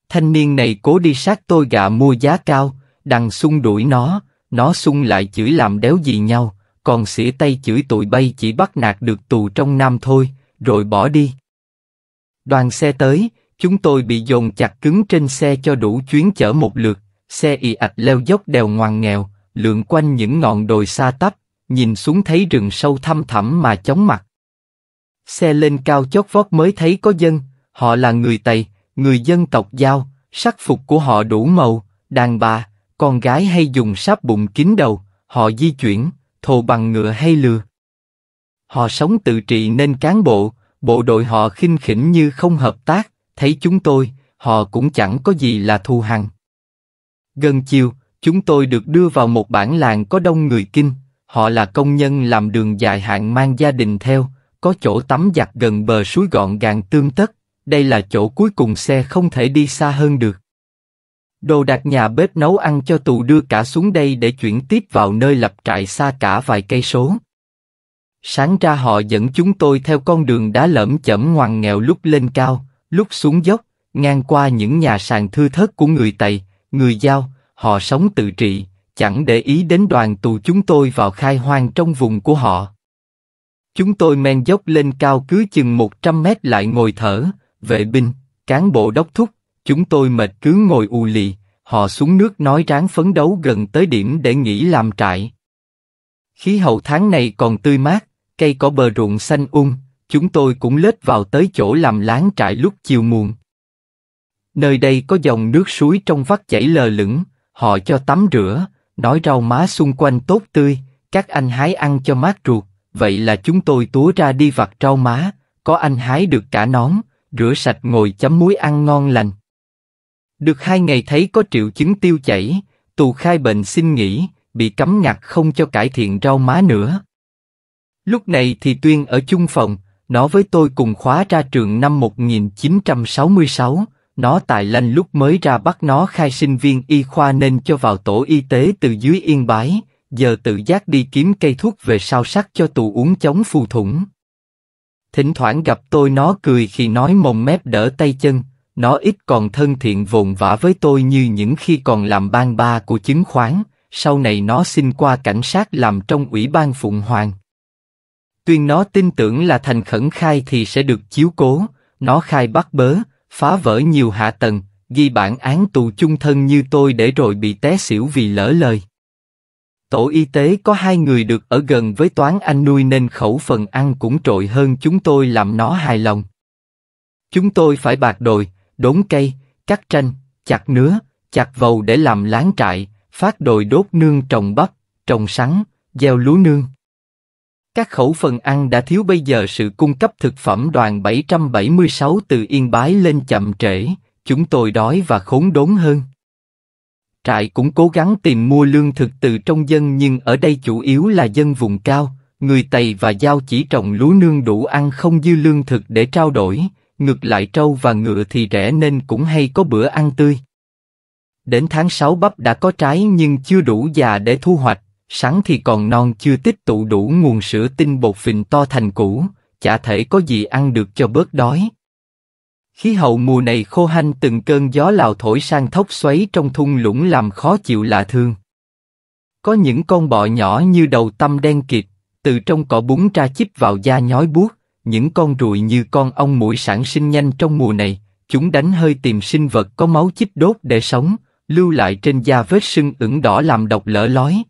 Thanh niên này cố đi sát tôi gạ mua giá cao, đằng xung đuổi nó, nó xung lại chửi làm đéo gì nhau, còn xỉa tay chửi tụi bay chỉ bắt nạt được tù trong năm thôi, rồi bỏ đi. Đoàn xe tới, chúng tôi bị dồn chặt cứng trên xe cho đủ chuyến chở một lượt, xe ì ạch leo dốc đèo ngoằn nghèo, lượn quanh những ngọn đồi xa tắp, nhìn xuống thấy rừng sâu thăm thẳm mà chóng mặt. Xe lên cao chót vót mới thấy có dân, họ là người Tây, người dân tộc Giao, sắc phục của họ đủ màu, đàn bà, con gái hay dùng sáp bụng kín đầu, họ di chuyển, thồ bằng ngựa hay lừa. Họ sống tự trị nên cán bộ, bộ đội họ khinh khỉnh như không hợp tác, thấy chúng tôi, họ cũng chẳng có gì là thù hằn. Gần chiều, chúng tôi được đưa vào một bản làng có đông người kinh, họ là công nhân làm đường dài hạn mang gia đình theo, có chỗ tắm giặt gần bờ suối gọn gàng tương tất, đây là chỗ cuối cùng xe không thể đi xa hơn được. Đồ đạc nhà bếp nấu ăn cho tù đưa cả xuống đây để chuyển tiếp vào nơi lập trại xa cả vài cây số. Sáng ra họ dẫn chúng tôi theo con đường đá lởm chởm ngoằn nghèo lúc lên cao, lúc xuống dốc, ngang qua những nhà sàn thư thớt của người Tây, người Giao, họ sống tự trị, chẳng để ý đến đoàn tù chúng tôi vào khai hoang trong vùng của họ. Chúng tôi men dốc lên cao cứ chừng 100 mét lại ngồi thở, vệ binh, cán bộ đốc thúc, Chúng tôi mệt cứ ngồi ù lì, họ xuống nước nói ráng phấn đấu gần tới điểm để nghỉ làm trại. Khí hậu tháng này còn tươi mát, cây có bờ ruộng xanh um, chúng tôi cũng lết vào tới chỗ làm láng trại lúc chiều muộn. Nơi đây có dòng nước suối trong vắt chảy lờ lững, họ cho tắm rửa, nói rau má xung quanh tốt tươi, các anh hái ăn cho mát ruột, vậy là chúng tôi túa ra đi vặt rau má, có anh hái được cả nón, rửa sạch ngồi chấm muối ăn ngon lành. Được hai ngày thấy có triệu chứng tiêu chảy, tù khai bệnh xin nghỉ, bị cấm ngặt không cho cải thiện rau má nữa. Lúc này thì Tuyên ở chung phòng, nó với tôi cùng khóa ra trường năm 1966, nó tài lanh lúc mới ra bắt nó khai sinh viên y khoa nên cho vào tổ y tế từ dưới yên bái, giờ tự giác đi kiếm cây thuốc về sao sắc cho tù uống chống phù thủng. Thỉnh thoảng gặp tôi nó cười khi nói mồm mép đỡ tay chân, nó ít còn thân thiện vồn vã với tôi như những khi còn làm ban ba của chứng khoán, sau này nó xin qua cảnh sát làm trong ủy ban Phụng Hoàng. Tuyên nó tin tưởng là thành khẩn khai thì sẽ được chiếu cố, nó khai bắt bớ, phá vỡ nhiều hạ tầng, ghi bản án tù chung thân như tôi để rồi bị té xỉu vì lỡ lời. Tổ y tế có hai người được ở gần với toán anh nuôi nên khẩu phần ăn cũng trội hơn chúng tôi làm nó hài lòng. Chúng tôi phải bạc đồi, đốn cây, cắt tranh, chặt nứa, chặt vầu để làm láng trại, phát đồi đốt nương trồng bắp, trồng sắn, gieo lúa nương. Các khẩu phần ăn đã thiếu bây giờ sự cung cấp thực phẩm đoàn 776 từ Yên Bái lên chậm trễ, chúng tôi đói và khốn đốn hơn. Trại cũng cố gắng tìm mua lương thực từ trong dân nhưng ở đây chủ yếu là dân vùng cao, người Tây và Giao chỉ trồng lúa nương đủ ăn không dư lương thực để trao đổi, ngược lại trâu và ngựa thì rẻ nên cũng hay có bữa ăn tươi. Đến tháng 6 bắp đã có trái nhưng chưa đủ già để thu hoạch, sắn thì còn non chưa tích tụ đủ nguồn sữa tinh bột phình to thành củ, chả thể có gì ăn được cho bớt đói. Khí hậu mùa này khô hanh từng cơn gió lào thổi sang thốc xoáy trong thung lũng làm khó chịu lạ thương. Có những con bọ nhỏ như đầu tâm đen kịt, từ trong cỏ búng ra chích vào da nhói buốt, những con ruồi như con ong mũi sản sinh nhanh trong mùa này, chúng đánh hơi tìm sinh vật có máu chích đốt để sống, lưu lại trên da vết sưng ửng đỏ làm độc lỡ lói.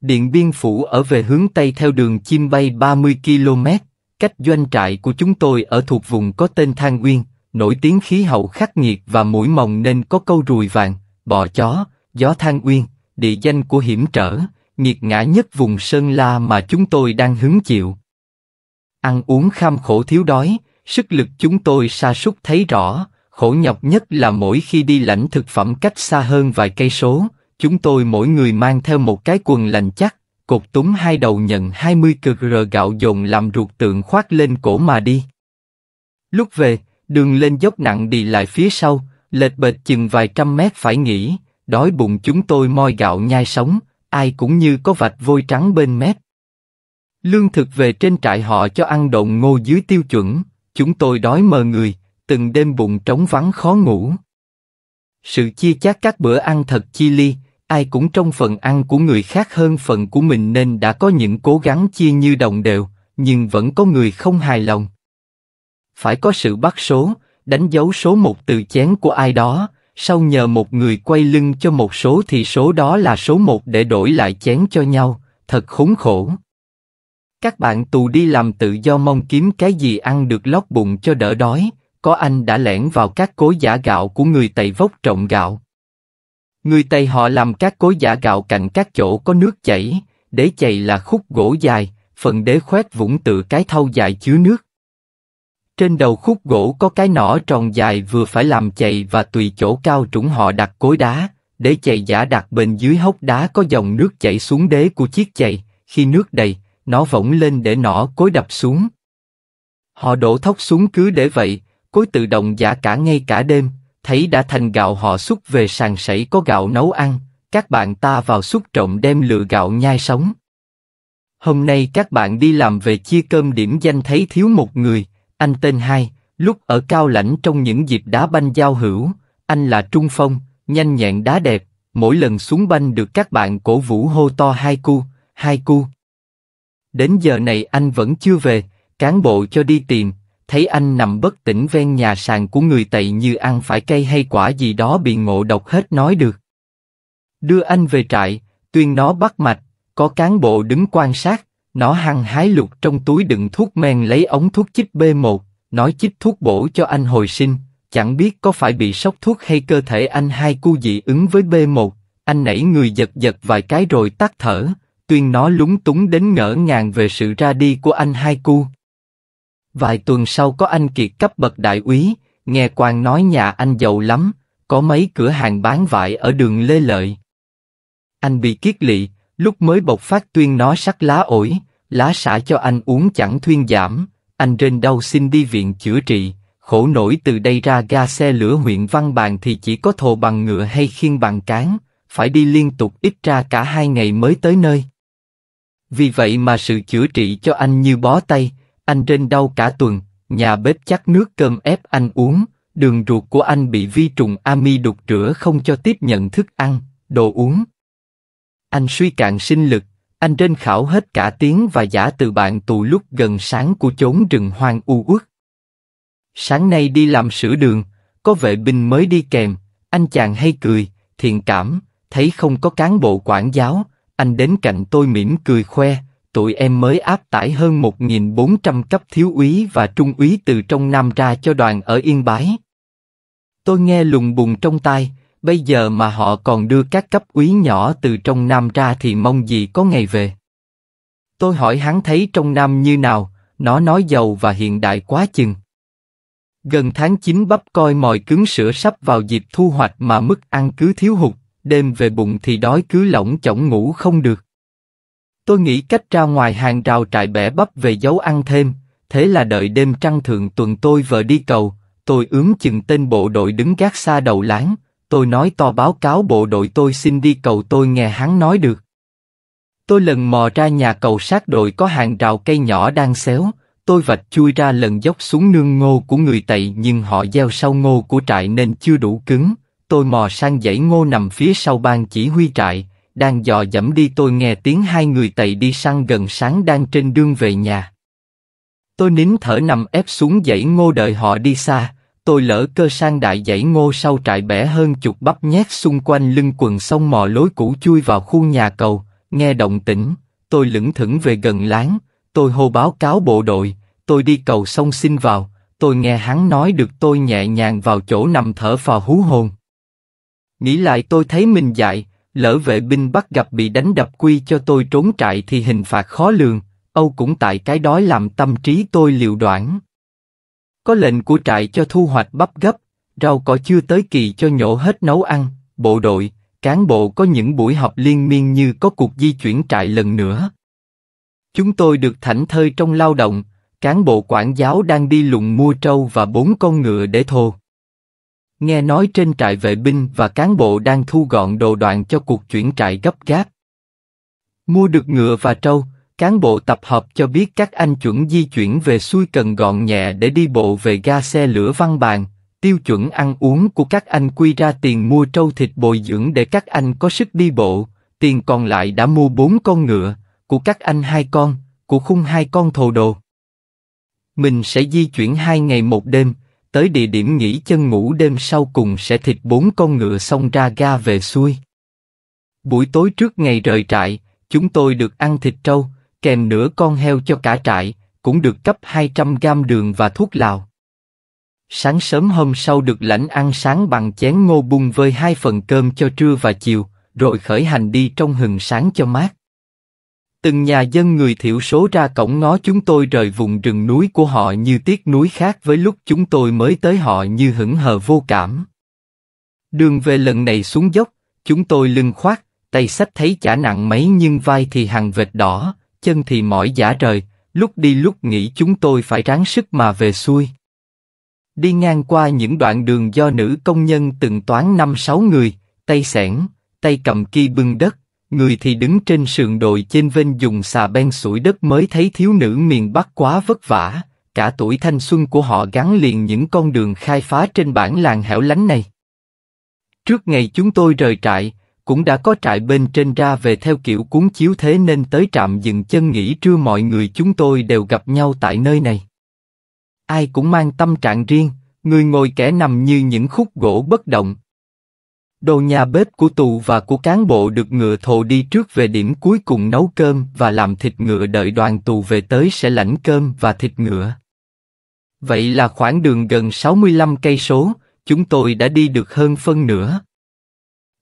Điện Biên Phủ ở về hướng Tây theo đường chim bay 30 km, cách doanh trại của chúng tôi ở thuộc vùng có tên Thang Nguyên, nổi tiếng khí hậu khắc nghiệt và mũi mồng nên có câu ruồi vàng, bò chó, gió Thang Nguyên, địa danh của hiểm trở, nghiệt ngã nhất vùng Sơn La mà chúng tôi đang hứng chịu ăn uống kham khổ thiếu đói, sức lực chúng tôi sa sút thấy rõ, khổ nhọc nhất là mỗi khi đi lãnh thực phẩm cách xa hơn vài cây số, chúng tôi mỗi người mang theo một cái quần lành chắc, cột túm hai đầu nhận 20 kg gạo dồn làm ruột tượng khoác lên cổ mà đi. Lúc về, đường lên dốc nặng đi lại phía sau, lệch bệch chừng vài trăm mét phải nghỉ, đói bụng chúng tôi moi gạo nhai sống, ai cũng như có vạch vôi trắng bên mép, Lương thực về trên trại họ cho ăn độn ngô dưới tiêu chuẩn, chúng tôi đói mờ người, từng đêm bụng trống vắng khó ngủ. Sự chia chác các bữa ăn thật chi ly, ai cũng trong phần ăn của người khác hơn phần của mình nên đã có những cố gắng chia như đồng đều, nhưng vẫn có người không hài lòng. Phải có sự bắt số, đánh dấu số một từ chén của ai đó, sau nhờ một người quay lưng cho một số thì số đó là số một để đổi lại chén cho nhau, thật khốn khổ. Các bạn tù đi làm tự do mong kiếm cái gì ăn được lót bụng cho đỡ đói, có anh đã lẻn vào các cối giả gạo của người Tây vốc trộn gạo. Người Tây họ làm các cối giả gạo cạnh các chỗ có nước chảy, đế chày là khúc gỗ dài, phần đế khoét vũng tự cái thau dài chứa nước. Trên đầu khúc gỗ có cái nỏ tròn dài vừa phải làm chày và tùy chỗ cao trũng họ đặt cối đá, đế chày giả đặt bên dưới hốc đá có dòng nước chảy xuống đế của chiếc chày, khi nước đầy, nó võng lên để nỏ cối đập xuống. Họ đổ thóc xuống cứ để vậy, cối tự động giả cả ngay cả đêm, thấy đã thành gạo họ xúc về sàn sảy có gạo nấu ăn, các bạn ta vào xúc trộm đem lựa gạo nhai sống. Hôm nay các bạn đi làm về chia cơm điểm danh thấy thiếu một người, anh tên hai, lúc ở cao lãnh trong những dịp đá banh giao hữu, anh là trung phong, nhanh nhẹn đá đẹp, mỗi lần xuống banh được các bạn cổ vũ hô to hai cu, hai cu. Đến giờ này anh vẫn chưa về, cán bộ cho đi tìm, thấy anh nằm bất tỉnh ven nhà sàn của người tậy như ăn phải cây hay quả gì đó bị ngộ độc hết nói được. Đưa anh về trại, tuyên nó bắt mạch, có cán bộ đứng quan sát, nó hăng hái lục trong túi đựng thuốc men lấy ống thuốc chích B1, nói chích thuốc bổ cho anh hồi sinh, chẳng biết có phải bị sốc thuốc hay cơ thể anh hai cu dị ứng với B1, anh nảy người giật giật vài cái rồi tắt thở, tuyên nó lúng túng đến ngỡ ngàng về sự ra đi của anh hai cu. Vài tuần sau có anh Kiệt cấp bậc đại úy, nghe quan nói nhà anh giàu lắm, có mấy cửa hàng bán vải ở đường Lê Lợi. Anh bị kiết lỵ, lúc mới bộc phát tuyên nó sắc lá ổi, lá xả cho anh uống chẳng thuyên giảm, anh trên đau xin đi viện chữa trị, khổ nổi từ đây ra ga xe lửa huyện Văn Bàn thì chỉ có thồ bằng ngựa hay khiên bằng cán, phải đi liên tục ít ra cả hai ngày mới tới nơi. Vì vậy mà sự chữa trị cho anh như bó tay, anh trên đau cả tuần, nhà bếp chắc nước cơm ép anh uống, đường ruột của anh bị vi trùng ami đục rửa không cho tiếp nhận thức ăn, đồ uống. Anh suy cạn sinh lực, anh trên khảo hết cả tiếng và giả từ bạn tù lúc gần sáng của chốn rừng hoang u uất. Sáng nay đi làm sửa đường, có vệ binh mới đi kèm, anh chàng hay cười, thiện cảm, thấy không có cán bộ quản giáo, anh đến cạnh tôi mỉm cười khoe, tụi em mới áp tải hơn 1.400 cấp thiếu úy và trung úy từ trong Nam ra cho đoàn ở Yên Bái. Tôi nghe lùng bùng trong tai, bây giờ mà họ còn đưa các cấp úy nhỏ từ trong Nam ra thì mong gì có ngày về. Tôi hỏi hắn thấy trong Nam như nào, nó nói giàu và hiện đại quá chừng. Gần tháng 9 bắp coi mòi cứng sữa sắp vào dịp thu hoạch mà mức ăn cứ thiếu hụt, đêm về bụng thì đói cứ lỏng chỏng ngủ không được. Tôi nghĩ cách ra ngoài hàng rào trại bẻ bắp về giấu ăn thêm, thế là đợi đêm trăng thượng tuần tôi vợ đi cầu, tôi ướm chừng tên bộ đội đứng gác xa đầu láng, tôi nói to báo cáo bộ đội tôi xin đi cầu tôi nghe hắn nói được. Tôi lần mò ra nhà cầu sát đội có hàng rào cây nhỏ đang xéo, tôi vạch chui ra lần dốc xuống nương ngô của người Tây nhưng họ gieo sau ngô của trại nên chưa đủ cứng, tôi mò sang dãy ngô nằm phía sau ban chỉ huy trại, đang dò dẫm đi tôi nghe tiếng hai người tày đi săn gần sáng đang trên đường về nhà. Tôi nín thở nằm ép xuống dãy ngô đợi họ đi xa, tôi lỡ cơ sang đại dãy ngô sau trại bẻ hơn chục bắp nhét xung quanh lưng quần sông mò lối cũ chui vào khu nhà cầu, nghe động tĩnh, tôi lững thững về gần láng, tôi hô báo cáo bộ đội, tôi đi cầu sông xin vào, tôi nghe hắn nói được tôi nhẹ nhàng vào chỗ nằm thở phào hú hồn. Nghĩ lại tôi thấy mình dại, lỡ vệ binh bắt gặp bị đánh đập quy cho tôi trốn trại thì hình phạt khó lường, Âu cũng tại cái đói làm tâm trí tôi liều đoạn. Có lệnh của trại cho thu hoạch bắp gấp, rau cỏ chưa tới kỳ cho nhổ hết nấu ăn, bộ đội, cán bộ có những buổi họp liên miên như có cuộc di chuyển trại lần nữa. Chúng tôi được thảnh thơi trong lao động, cán bộ quản giáo đang đi lùng mua trâu và bốn con ngựa để thô. Nghe nói trên trại vệ binh và cán bộ đang thu gọn đồ đoạn cho cuộc chuyển trại gấp gáp. Mua được ngựa và trâu, cán bộ tập hợp cho biết các anh chuẩn di chuyển về xuôi cần gọn nhẹ để đi bộ về ga xe lửa văn bàn. Tiêu chuẩn ăn uống của các anh quy ra tiền mua trâu thịt bồi dưỡng để các anh có sức đi bộ, tiền còn lại đã mua bốn con ngựa, của các anh hai con, của khung hai con thồ đồ. Mình sẽ di chuyển hai ngày một đêm, tới địa điểm nghỉ chân ngủ đêm sau cùng sẽ thịt bốn con ngựa xong ra ga về xuôi. Buổi tối trước ngày rời trại, chúng tôi được ăn thịt trâu, kèm nửa con heo cho cả trại, cũng được cấp 200 gam đường và thuốc lào. Sáng sớm hôm sau được lãnh ăn sáng bằng chén ngô bung với hai phần cơm cho trưa và chiều, rồi khởi hành đi trong hừng sáng cho mát từng nhà dân người thiểu số ra cổng ngó chúng tôi rời vùng rừng núi của họ như tiếc núi khác với lúc chúng tôi mới tới họ như hững hờ vô cảm. Đường về lần này xuống dốc, chúng tôi lưng khoác, tay sách thấy chả nặng mấy nhưng vai thì hằng vệt đỏ, chân thì mỏi giả trời lúc đi lúc nghĩ chúng tôi phải ráng sức mà về xuôi. Đi ngang qua những đoạn đường do nữ công nhân từng toán năm sáu người, tay sẻn, tay cầm ki bưng đất, người thì đứng trên sườn đồi trên vên dùng xà ben sủi đất mới thấy thiếu nữ miền Bắc quá vất vả, cả tuổi thanh xuân của họ gắn liền những con đường khai phá trên bản làng hẻo lánh này. Trước ngày chúng tôi rời trại, cũng đã có trại bên trên ra về theo kiểu cuốn chiếu thế nên tới trạm dừng chân nghỉ trưa mọi người chúng tôi đều gặp nhau tại nơi này. Ai cũng mang tâm trạng riêng, người ngồi kẻ nằm như những khúc gỗ bất động, Đồ nhà bếp của tù và của cán bộ được ngựa thồ đi trước về điểm cuối cùng nấu cơm và làm thịt ngựa đợi đoàn tù về tới sẽ lãnh cơm và thịt ngựa. Vậy là khoảng đường gần 65 cây số, chúng tôi đã đi được hơn phân nửa.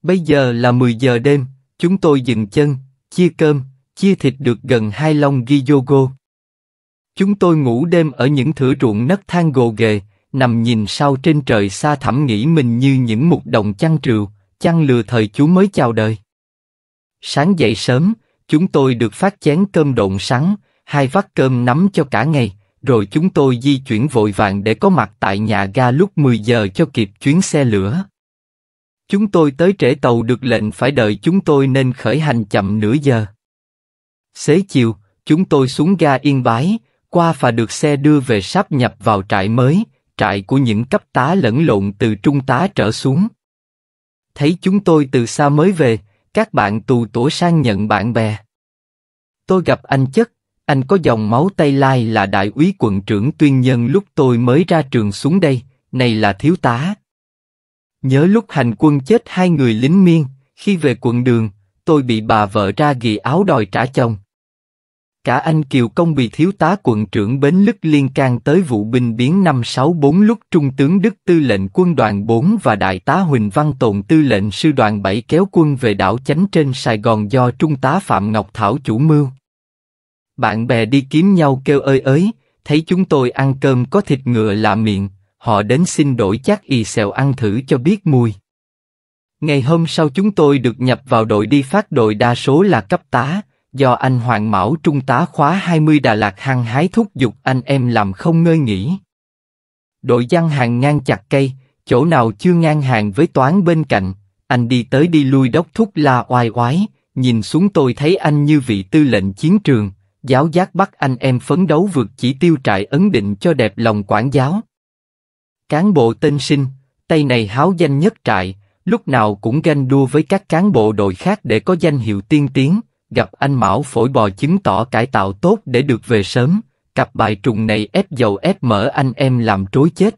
Bây giờ là 10 giờ đêm, chúng tôi dừng chân, chia cơm, chia thịt được gần hai lông ghi Chúng tôi ngủ đêm ở những thửa ruộng nấc thang gồ ghề, nằm nhìn sau trên trời xa thẳm nghĩ mình như những mục đồng chăn trừu, chăn lừa thời chú mới chào đời. Sáng dậy sớm, chúng tôi được phát chén cơm độn sắn, hai vắt cơm nắm cho cả ngày, rồi chúng tôi di chuyển vội vàng để có mặt tại nhà ga lúc 10 giờ cho kịp chuyến xe lửa. Chúng tôi tới trễ tàu được lệnh phải đợi chúng tôi nên khởi hành chậm nửa giờ. Xế chiều, chúng tôi xuống ga Yên Bái, qua và được xe đưa về sắp nhập vào trại mới, trại của những cấp tá lẫn lộn từ trung tá trở xuống. Thấy chúng tôi từ xa mới về, các bạn tù tổ sang nhận bạn bè. Tôi gặp anh chất, anh có dòng máu Tây Lai là đại úy quận trưởng tuyên nhân lúc tôi mới ra trường xuống đây, này là thiếu tá. Nhớ lúc hành quân chết hai người lính miên, khi về quận đường, tôi bị bà vợ ra ghi áo đòi trả chồng cả anh Kiều Công bị thiếu tá quận trưởng Bến Lức liên can tới vụ binh biến năm 64 lúc Trung tướng Đức tư lệnh quân đoàn 4 và Đại tá Huỳnh Văn Tồn tư lệnh sư đoàn 7 kéo quân về đảo Chánh trên Sài Gòn do Trung tá Phạm Ngọc Thảo chủ mưu. Bạn bè đi kiếm nhau kêu ơi ới, thấy chúng tôi ăn cơm có thịt ngựa lạ miệng, họ đến xin đổi chác y xèo ăn thử cho biết mùi. Ngày hôm sau chúng tôi được nhập vào đội đi phát đội đa số là cấp tá, do anh Hoàng Mão Trung tá khóa 20 Đà Lạt hăng hái thúc giục anh em làm không ngơi nghỉ. Đội giăng hàng ngang chặt cây, chỗ nào chưa ngang hàng với toán bên cạnh, anh đi tới đi lui đốc thúc la oai oái, nhìn xuống tôi thấy anh như vị tư lệnh chiến trường, giáo giác bắt anh em phấn đấu vượt chỉ tiêu trại ấn định cho đẹp lòng quản giáo. Cán bộ tên sinh, tay này háo danh nhất trại, lúc nào cũng ganh đua với các cán bộ đội khác để có danh hiệu tiên tiến, gặp anh Mão phổi bò chứng tỏ cải tạo tốt để được về sớm, cặp bài trùng này ép dầu ép mỡ anh em làm trối chết.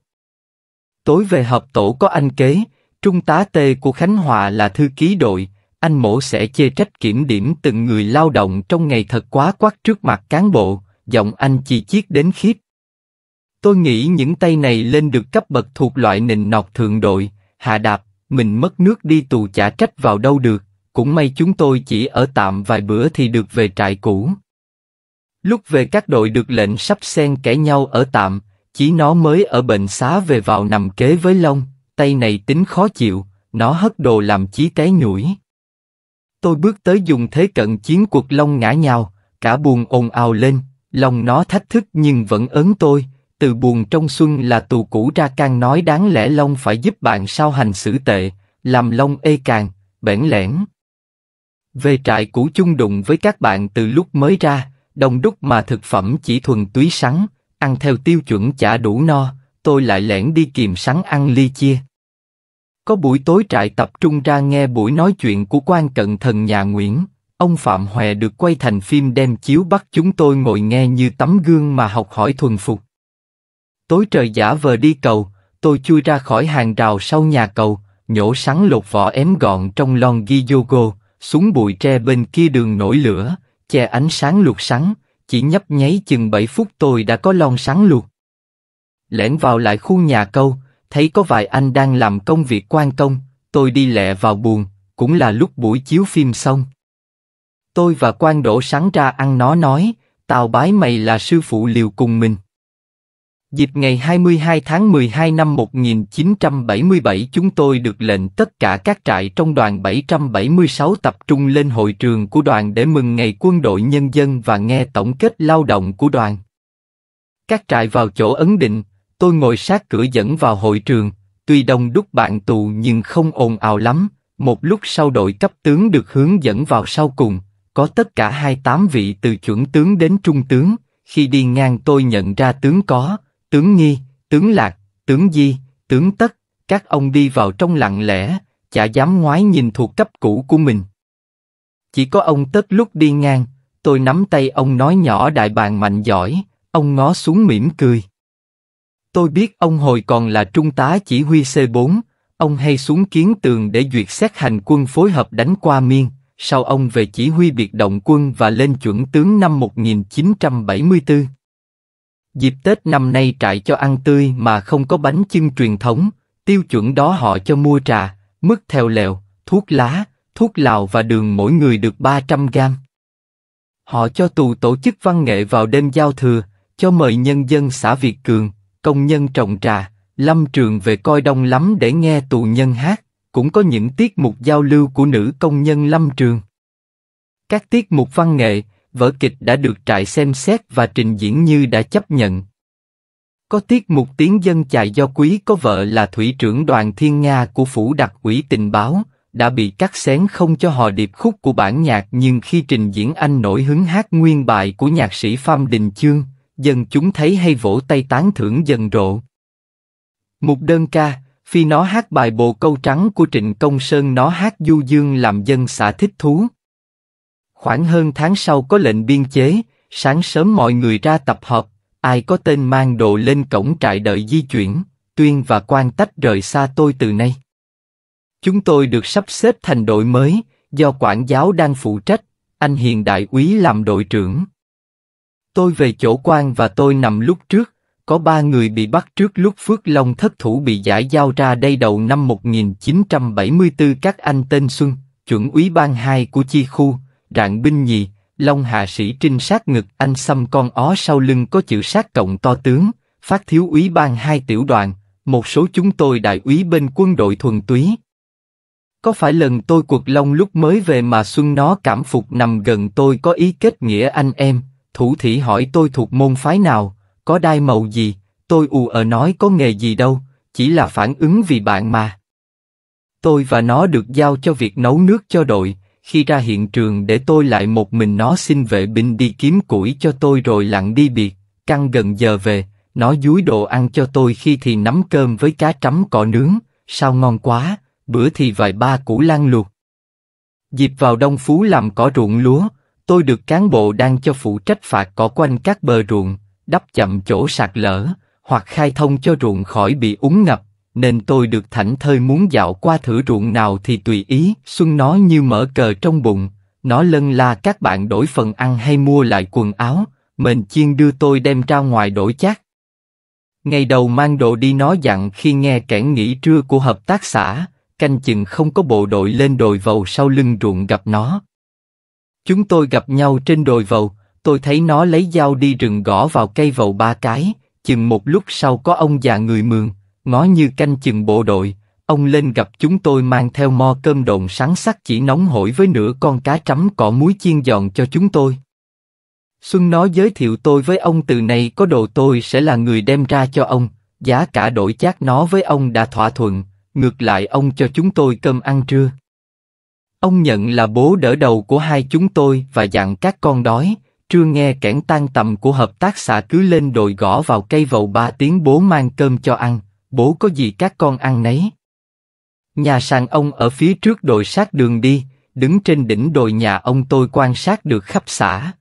Tối về họp tổ có anh kế, trung tá tê của Khánh Hòa là thư ký đội, anh mổ sẽ chê trách kiểm điểm từng người lao động trong ngày thật quá quát trước mặt cán bộ, giọng anh chỉ chiết đến khiếp. Tôi nghĩ những tay này lên được cấp bậc thuộc loại nịnh nọt thượng đội, hạ đạp, mình mất nước đi tù chả trách vào đâu được cũng may chúng tôi chỉ ở tạm vài bữa thì được về trại cũ. Lúc về các đội được lệnh sắp xen kẽ nhau ở tạm, chỉ nó mới ở bệnh xá về vào nằm kế với Long, tay này tính khó chịu, nó hất đồ làm chí té nhủi. Tôi bước tới dùng thế cận chiến cuộc Long ngã nhào, cả buồn ồn ào lên, lòng nó thách thức nhưng vẫn ấn tôi, từ buồn trong xuân là tù cũ ra can nói đáng lẽ Long phải giúp bạn sao hành xử tệ, làm Long ê càng, bẽn lẽn. Về trại cũ chung đụng với các bạn từ lúc mới ra, đồng đúc mà thực phẩm chỉ thuần túy sắn, ăn theo tiêu chuẩn chả đủ no, tôi lại lẻn đi kìm sắn ăn ly chia. Có buổi tối trại tập trung ra nghe buổi nói chuyện của quan cận thần nhà Nguyễn, ông Phạm Hòe được quay thành phim đem chiếu bắt chúng tôi ngồi nghe như tấm gương mà học hỏi thuần phục. Tối trời giả vờ đi cầu, tôi chui ra khỏi hàng rào sau nhà cầu, nhổ sắn lột vỏ ém gọn trong lon ghi yogo, xuống bụi tre bên kia đường nổi lửa, che ánh sáng luộc sắn, chỉ nhấp nháy chừng 7 phút tôi đã có lon sáng luộc. Lẻn vào lại khu nhà câu, thấy có vài anh đang làm công việc quan công, tôi đi lẹ vào buồn, cũng là lúc buổi chiếu phim xong. Tôi và quan đổ sáng ra ăn nó nói, tào bái mày là sư phụ liều cùng mình. Dịp ngày 22 tháng 12 năm 1977 chúng tôi được lệnh tất cả các trại trong đoàn 776 tập trung lên hội trường của đoàn để mừng ngày quân đội nhân dân và nghe tổng kết lao động của đoàn. Các trại vào chỗ ấn định, tôi ngồi sát cửa dẫn vào hội trường, tuy đông đúc bạn tù nhưng không ồn ào lắm, một lúc sau đội cấp tướng được hướng dẫn vào sau cùng, có tất cả 28 vị từ chuẩn tướng đến trung tướng, khi đi ngang tôi nhận ra tướng có, tướng nghi, tướng lạc, tướng di, tướng tất, các ông đi vào trong lặng lẽ, chả dám ngoái nhìn thuộc cấp cũ của mình. Chỉ có ông tất lúc đi ngang, tôi nắm tay ông nói nhỏ đại bàng mạnh giỏi, ông ngó xuống mỉm cười. Tôi biết ông hồi còn là trung tá chỉ huy C4, ông hay xuống kiến tường để duyệt xét hành quân phối hợp đánh qua miên, sau ông về chỉ huy biệt động quân và lên chuẩn tướng năm 1974. Dịp Tết năm nay trại cho ăn tươi mà không có bánh chưng truyền thống, tiêu chuẩn đó họ cho mua trà, mứt theo lèo, thuốc lá, thuốc lào và đường mỗi người được 300 gram. Họ cho tù tổ chức văn nghệ vào đêm giao thừa, cho mời nhân dân xã Việt Cường, công nhân trồng trà, lâm trường về coi đông lắm để nghe tù nhân hát, cũng có những tiết mục giao lưu của nữ công nhân lâm trường. Các tiết mục văn nghệ, vở kịch đã được trại xem xét và trình diễn như đã chấp nhận. Có tiết mục tiếng dân chài do quý có vợ là thủy trưởng đoàn thiên Nga của Phủ đặc ủy tình báo, đã bị cắt xén không cho họ điệp khúc của bản nhạc nhưng khi trình diễn anh nổi hứng hát nguyên bài của nhạc sĩ phan Đình Chương, dân chúng thấy hay vỗ tay tán thưởng dần rộ. Mục đơn ca, phi nó hát bài bồ câu trắng của Trịnh Công Sơn nó hát du dương làm dân xã thích thú. Khoảng hơn tháng sau có lệnh biên chế, sáng sớm mọi người ra tập hợp, ai có tên mang đồ lên cổng trại đợi di chuyển, Tuyên và quan tách rời xa tôi từ nay. Chúng tôi được sắp xếp thành đội mới, do quản giáo đang phụ trách, anh Hiền Đại úy làm đội trưởng. Tôi về chỗ quan và tôi nằm lúc trước, có ba người bị bắt trước lúc Phước Long thất thủ bị giải giao ra đây đầu năm 1974 các anh tên Xuân, chuẩn úy ban hai của chi khu, rạng binh nhì, Long hạ sĩ trinh sát ngực anh xăm con ó sau lưng có chữ sát cộng to tướng, phát thiếu úy ban hai tiểu đoàn, một số chúng tôi đại úy bên quân đội thuần túy. Có phải lần tôi cuộc long lúc mới về mà Xuân nó cảm phục nằm gần tôi có ý kết nghĩa anh em, thủ thị hỏi tôi thuộc môn phái nào, có đai màu gì, tôi ù ở nói có nghề gì đâu, chỉ là phản ứng vì bạn mà. Tôi và nó được giao cho việc nấu nước cho đội, khi ra hiện trường để tôi lại một mình nó xin vệ binh đi kiếm củi cho tôi rồi lặng đi biệt, căng gần giờ về, nó dúi đồ ăn cho tôi khi thì nắm cơm với cá trắm cỏ nướng, sao ngon quá, bữa thì vài ba củ lan luộc. Dịp vào Đông Phú làm cỏ ruộng lúa, tôi được cán bộ đang cho phụ trách phạt cỏ quanh các bờ ruộng, đắp chậm chỗ sạt lở, hoặc khai thông cho ruộng khỏi bị úng ngập, nên tôi được thảnh thơi muốn dạo qua thử ruộng nào thì tùy ý. Xuân nó như mở cờ trong bụng, nó lân la các bạn đổi phần ăn hay mua lại quần áo, mình chiên đưa tôi đem ra ngoài đổi chát. Ngày đầu mang đồ đi nó dặn khi nghe kẻn nghỉ trưa của hợp tác xã, canh chừng không có bộ đội lên đồi vầu sau lưng ruộng gặp nó. Chúng tôi gặp nhau trên đồi vầu, tôi thấy nó lấy dao đi rừng gõ vào cây vầu ba cái, chừng một lúc sau có ông già người mường, ngó như canh chừng bộ đội, ông lên gặp chúng tôi mang theo mo cơm đồn sáng sắc chỉ nóng hổi với nửa con cá trắm cỏ muối chiên giòn cho chúng tôi. Xuân nói giới thiệu tôi với ông từ này có đồ tôi sẽ là người đem ra cho ông, giá cả đổi chát nó với ông đã thỏa thuận, ngược lại ông cho chúng tôi cơm ăn trưa. Ông nhận là bố đỡ đầu của hai chúng tôi và dặn các con đói, trưa nghe kẽn tan tầm của hợp tác xã cứ lên đồi gõ vào cây vầu ba tiếng bố mang cơm cho ăn, bố có gì các con ăn nấy. Nhà sàn ông ở phía trước đồi sát đường đi, đứng trên đỉnh đồi nhà ông tôi quan sát được khắp xã.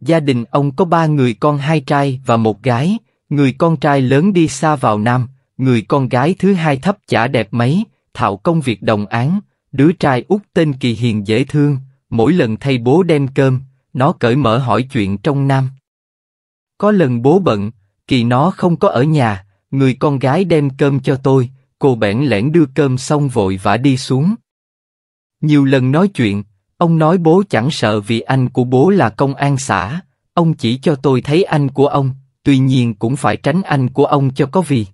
Gia đình ông có ba người con hai trai và một gái, người con trai lớn đi xa vào Nam, người con gái thứ hai thấp chả đẹp mấy, thạo công việc đồng án, đứa trai út tên Kỳ Hiền dễ thương, mỗi lần thay bố đem cơm, nó cởi mở hỏi chuyện trong Nam. Có lần bố bận, Kỳ nó không có ở nhà, người con gái đem cơm cho tôi, cô bẽn lẽn đưa cơm xong vội vã đi xuống. Nhiều lần nói chuyện, ông nói bố chẳng sợ vì anh của bố là công an xã, ông chỉ cho tôi thấy anh của ông, tuy nhiên cũng phải tránh anh của ông cho có vì.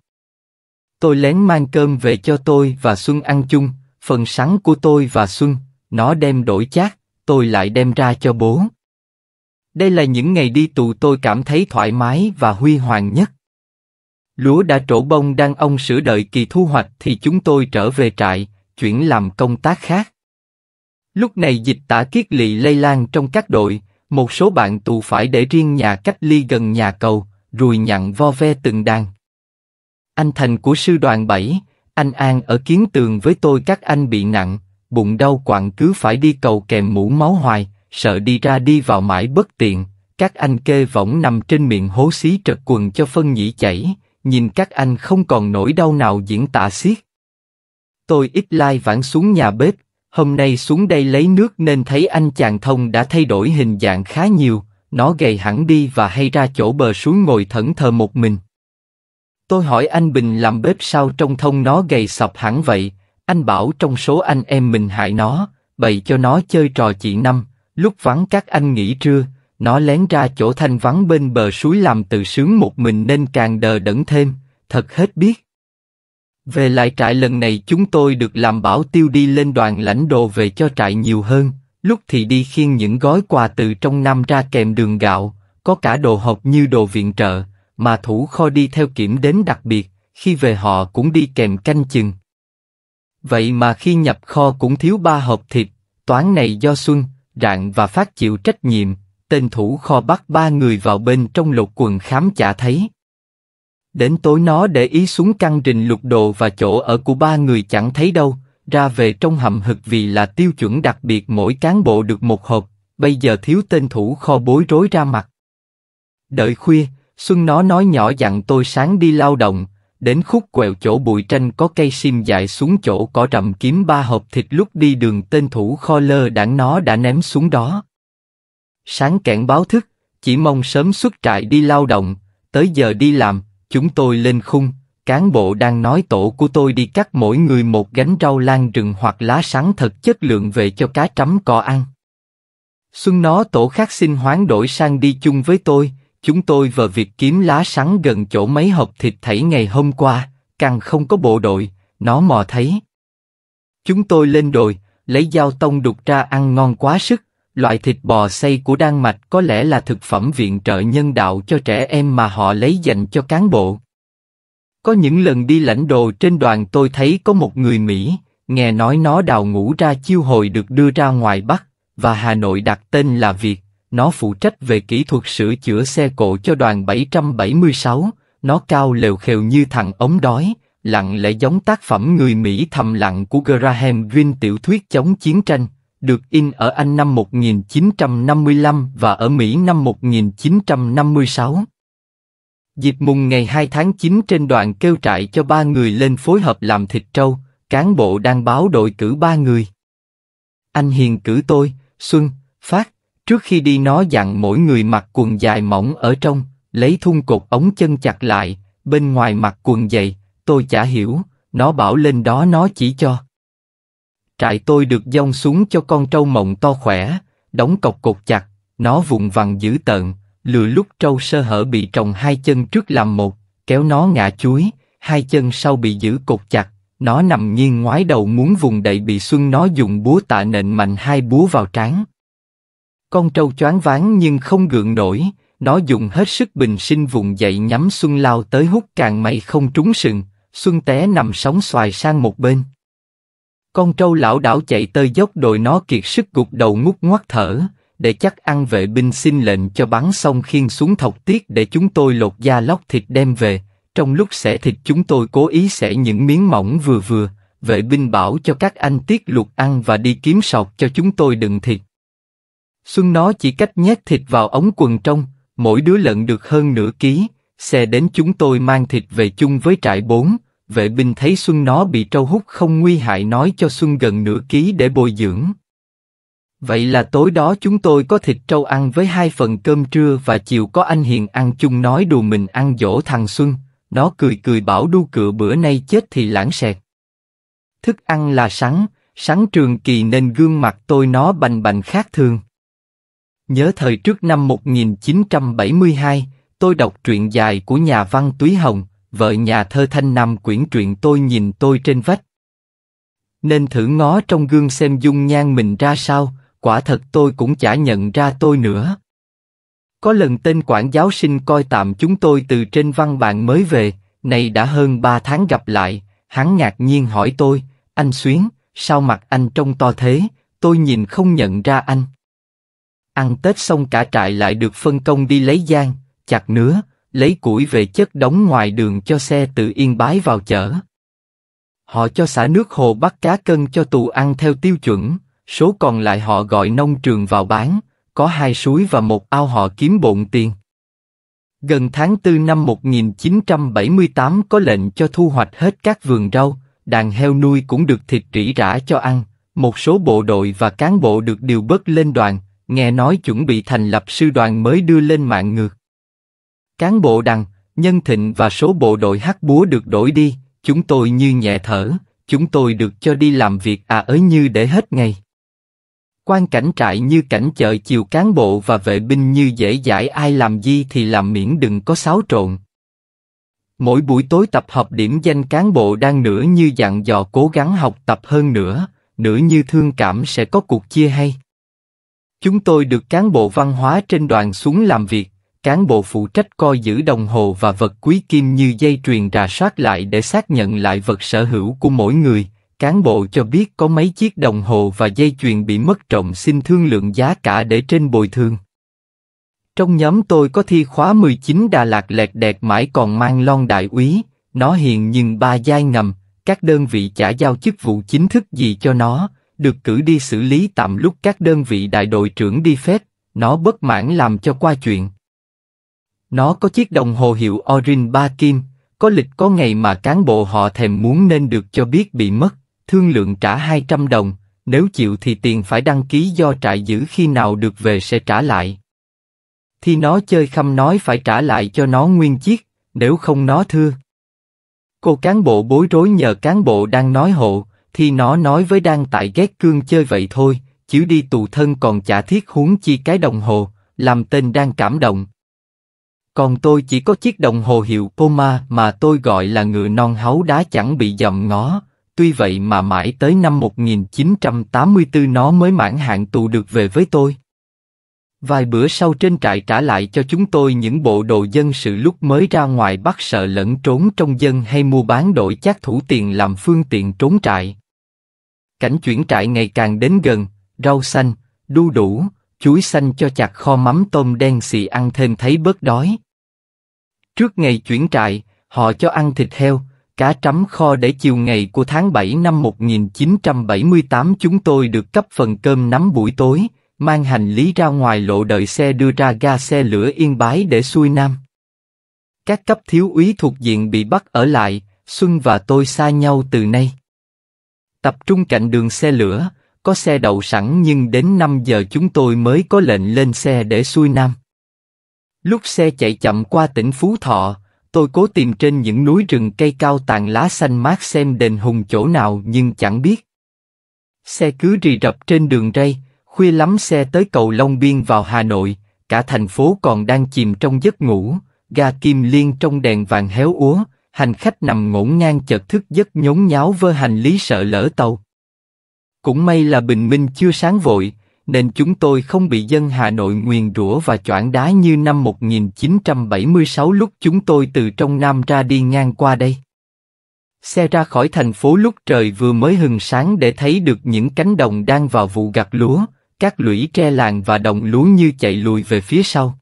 Tôi lén mang cơm về cho tôi và Xuân ăn chung, phần sắn của tôi và Xuân, nó đem đổi chát, tôi lại đem ra cho bố. Đây là những ngày đi tù tôi cảm thấy thoải mái và huy hoàng nhất. Lúa đã trổ bông đang ông sửa đợi kỳ thu hoạch thì chúng tôi trở về trại, chuyển làm công tác khác. Lúc này dịch tả kiết lỵ lây lan trong các đội, một số bạn tù phải để riêng nhà cách ly gần nhà cầu, ruồi nhặn vo ve từng đàn. Anh Thành của sư đoàn bảy anh An ở kiến tường với tôi các anh bị nặng, bụng đau quặn cứ phải đi cầu kèm mũ máu hoài, sợ đi ra đi vào mãi bất tiện. Các anh kê võng nằm trên miệng hố xí trật quần cho phân nhĩ chảy, nhìn các anh không còn nỗi đau nào diễn tả xiết. Tôi ít lai vãng xuống nhà bếp, hôm nay xuống đây lấy nước nên thấy anh chàng thông đã thay đổi hình dạng khá nhiều, nó gầy hẳn đi và hay ra chỗ bờ suối ngồi thẫn thờ một mình. Tôi hỏi anh Bình làm bếp sao trong thông nó gầy sập hẳn vậy, anh bảo trong số anh em mình hại nó, bày cho nó chơi trò chị năm, lúc vắng các anh nghỉ trưa, nó lén ra chỗ thanh vắng bên bờ suối làm từ sướng một mình nên càng đờ đẫn thêm, thật hết biết. Về lại trại lần này chúng tôi được làm bảo tiêu đi lên đoàn lãnh đồ về cho trại nhiều hơn, lúc thì đi khiêng những gói quà từ trong năm ra kèm đường gạo, có cả đồ hộp như đồ viện trợ, mà thủ kho đi theo kiểm đến đặc biệt, khi về họ cũng đi kèm canh chừng. Vậy mà khi nhập kho cũng thiếu ba hộp thịt, toán này do Xuân, Rạng và Phát chịu trách nhiệm, tên thủ kho bắt ba người vào bên trong lột quần khám chả thấy. Đến tối nó để ý xuống căn trình lục đồ và chỗ ở của ba người chẳng thấy đâu, ra về trong hầm hực vì là tiêu chuẩn đặc biệt mỗi cán bộ được một hộp, bây giờ thiếu tên thủ kho bối rối ra mặt. Đợi khuya, Xuân nó nói nhỏ dặn tôi sáng đi lao động, đến khúc quẹo chỗ bụi tranh có cây sim dài xuống chỗ có rậm kiếm ba hộp thịt lúc đi đường tên thủ kho lơ đảng nó đã ném xuống đó. Sáng kẹn báo thức, chỉ mong sớm xuất trại đi lao động, tới giờ đi làm, chúng tôi lên khung, cán bộ đang nói tổ của tôi đi cắt mỗi người một gánh rau lan rừng hoặc lá sắn thật chất lượng về cho cá trắm cò ăn. Xuân nó tổ khác xin hoán đổi sang đi chung với tôi, chúng tôi vào việc kiếm lá sắn gần chỗ mấy hộp thịt thảy ngày hôm qua, càng không có bộ đội, nó mò thấy. Chúng tôi lên đồi, lấy dao tông đục ra ăn ngon quá sức, Loại thịt bò xay của Đan Mạch có lẽ là thực phẩm viện trợ nhân đạo cho trẻ em mà họ lấy dành cho cán bộ. Có những lần đi lãnh đồ trên đoàn tôi thấy có một người Mỹ, nghe nói nó đào ngũ ra chiêu hồi được đưa ra ngoài Bắc, và Hà Nội đặt tên là Việt. Nó phụ trách về kỹ thuật sửa chữa xe cộ cho đoàn 776, nó cao lều khều như thằng ống đói, lặng lẽ giống tác phẩm người Mỹ thầm lặng của Graham Greene tiểu thuyết chống chiến tranh được in ở Anh năm 1955 và ở Mỹ năm 1956. Dịp mùng ngày 2 tháng 9 trên đoàn kêu trại cho ba người lên phối hợp làm thịt trâu, cán bộ đang báo đội cử ba người. Anh Hiền cử tôi, Xuân, Phát, trước khi đi nó dặn mỗi người mặc quần dài mỏng ở trong, lấy thun cột ống chân chặt lại, bên ngoài mặc quần dày, tôi chả hiểu, nó bảo lên đó nó chỉ cho. Trại tôi được dông xuống cho con trâu mộng to khỏe, đóng cọc cột chặt, nó vùng vằng dữ tợn, lừa lúc trâu sơ hở bị trồng hai chân trước làm một, kéo nó ngã chuối, hai chân sau bị giữ cột chặt, nó nằm nghiêng ngoái đầu muốn vùng đậy bị xuân nó dùng búa tạ nện mạnh hai búa vào trán. Con trâu choáng váng nhưng không gượng nổi, nó dùng hết sức bình sinh vùng dậy nhắm xuân lao tới hút càng mày không trúng sừng, xuân té nằm sóng xoài sang một bên. Con trâu lão đảo chạy tới dốc đồi nó kiệt sức gục đầu ngút ngoắt thở, để chắc ăn vệ binh xin lệnh cho bắn xong khiên xuống thọc tiết để chúng tôi lột da lóc thịt đem về. Trong lúc xẻ thịt chúng tôi cố ý xẻ những miếng mỏng vừa vừa, vệ binh bảo cho các anh tiết luộc ăn và đi kiếm sọc cho chúng tôi đựng thịt. Xuân nó chỉ cách nhét thịt vào ống quần trong, mỗi đứa lợn được hơn nửa ký, xe đến chúng tôi mang thịt về chung với trại bốn vệ binh thấy Xuân nó bị trâu hút không nguy hại nói cho Xuân gần nửa ký để bồi dưỡng. Vậy là tối đó chúng tôi có thịt trâu ăn với hai phần cơm trưa và chiều có anh Hiền ăn chung nói đùa mình ăn dỗ thằng Xuân, nó cười cười bảo đu cựa bữa nay chết thì lãng xẹt. Thức ăn là sắn, sắn trường kỳ nên gương mặt tôi nó bành bành khác thường. Nhớ thời trước năm 1972, tôi đọc truyện dài của nhà văn Túy Hồng, vợ nhà thơ Thanh Nam quyển truyện tôi nhìn tôi trên vách. Nên thử ngó trong gương xem dung nhan mình ra sao, quả thật tôi cũng chả nhận ra tôi nữa. Có lần tên quản giáo sinh coi tạm chúng tôi từ trên văn bạn mới về, này đã hơn ba tháng gặp lại, hắn ngạc nhiên hỏi tôi, anh Xuyến, sao mặt anh trông to thế, tôi nhìn không nhận ra anh. Ăn Tết xong cả trại lại được phân công đi lấy giang, chặt nứa, lấy củi về chất đóng ngoài đường cho xe tự Yên Bái vào chở. Họ cho xả nước hồ bắt cá cân cho tù ăn theo tiêu chuẩn, số còn lại họ gọi nông trường vào bán, có hai suối và một ao họ kiếm bộn tiền. Gần tháng 4 năm 1978 có lệnh cho thu hoạch hết các vườn rau, đàn heo nuôi cũng được thịt rỉ rả cho ăn, một số bộ đội và cán bộ được điều bớt lên đoàn, nghe nói chuẩn bị thành lập sư đoàn mới đưa lên mạng ngược. Cán bộ đằng, nhân thịnh và số bộ đội hát búa được đổi đi, chúng tôi như nhẹ thở, chúng tôi được cho đi làm việc à ấy như để hết ngày. Quan cảnh trại như cảnh chợ chiều cán bộ và vệ binh như dễ dãi ai làm gì thì làm miễn đừng có xáo trộn. Mỗi buổi tối tập hợp điểm danh cán bộ đang nửa như dặn dò cố gắng học tập hơn nữa, nửa như thương cảm sẽ có cuộc chia hay. Chúng tôi được cán bộ văn hóa trên đoàn xuống làm việc, cán bộ phụ trách coi giữ đồng hồ và vật quý kim như dây truyền rà soát lại để xác nhận lại vật sở hữu của mỗi người. Cán bộ cho biết có mấy chiếc đồng hồ và dây chuyền bị mất trộm xin thương lượng giá cả để trên bồi thường. Trong nhóm tôi có thi khóa 19 Đà Lạt lẹt đẹt mãi còn mang lon đại úy, nó hiền nhưng ba dai ngầm, các đơn vị chả giao chức vụ chính thức gì cho nó, được cử đi xử lý tạm lúc các đơn vị đại đội trưởng đi phép, nó bất mãn làm cho qua chuyện. Nó có chiếc đồng hồ hiệu Orin Ba Kim, có lịch có ngày mà cán bộ họ thèm muốn nên được cho biết bị mất, thương lượng trả 200 đồng, nếu chịu thì tiền phải đăng ký do trại giữ khi nào được về sẽ trả lại. Thì nó chơi khăm nói phải trả lại cho nó nguyên chiếc, nếu không nó thưa. Cô cán bộ bối rối nhờ cán bộ đang nói hộ, thì nó nói với đang tại ghét cương chơi vậy thôi, chứ đi tù thân còn chả thiết huống chi cái đồng hồ, làm tên đang cảm động. Còn tôi chỉ có chiếc đồng hồ hiệu Poma mà tôi gọi là ngựa non háu đá chẳng bị dầm ngó, tuy vậy mà mãi tới năm 1984 nó mới mãn hạn tù được về với tôi. Vài bữa sau trên trại trả lại cho chúng tôi những bộ đồ dân sự lúc mới ra ngoài bắt sợ lẫn trốn trong dân hay mua bán đổi chác thủ tiền làm phương tiện trốn trại. Cảnh chuyển trại ngày càng đến gần, rau xanh, đu đủ, chuối xanh cho chặt kho mắm tôm đen xì ăn thêm thấy bớt đói. Trước ngày chuyển trại, họ cho ăn thịt heo, cá trắm kho để chiều ngày của tháng 7 năm 1978 chúng tôi được cấp phần cơm nắm buổi tối, mang hành lý ra ngoài lộ đợi xe đưa ra ga xe lửa yên bái để xuôi nam. Các cấp thiếu úy thuộc diện bị bắt ở lại, Xuân và tôi xa nhau từ nay. Tập trung cạnh đường xe lửa, có xe đậu sẵn nhưng đến 5 giờ chúng tôi mới có lệnh lên xe để xuôi nam. Lúc xe chạy chậm qua tỉnh Phú Thọ, tôi cố tìm trên những núi rừng cây cao tàn lá xanh mát xem đền hùng chỗ nào nhưng chẳng biết. Xe cứ rì rập trên đường ray, khuya lắm xe tới cầu Long Biên vào Hà Nội, cả thành phố còn đang chìm trong giấc ngủ, ga kim liên trong đèn vàng héo úa, hành khách nằm ngổn ngang chợt thức giấc nhốn nháo vơ hành lý sợ lỡ tàu. Cũng may là bình minh chưa sáng vội, nên chúng tôi không bị dân Hà Nội nguyền rủa và choảng đá như năm 1976 lúc chúng tôi từ trong Nam ra đi ngang qua đây. Xe ra khỏi thành phố lúc trời vừa mới hừng sáng để thấy được những cánh đồng đang vào vụ gặt lúa, các lũy tre làng và đồng lúa như chạy lùi về phía sau.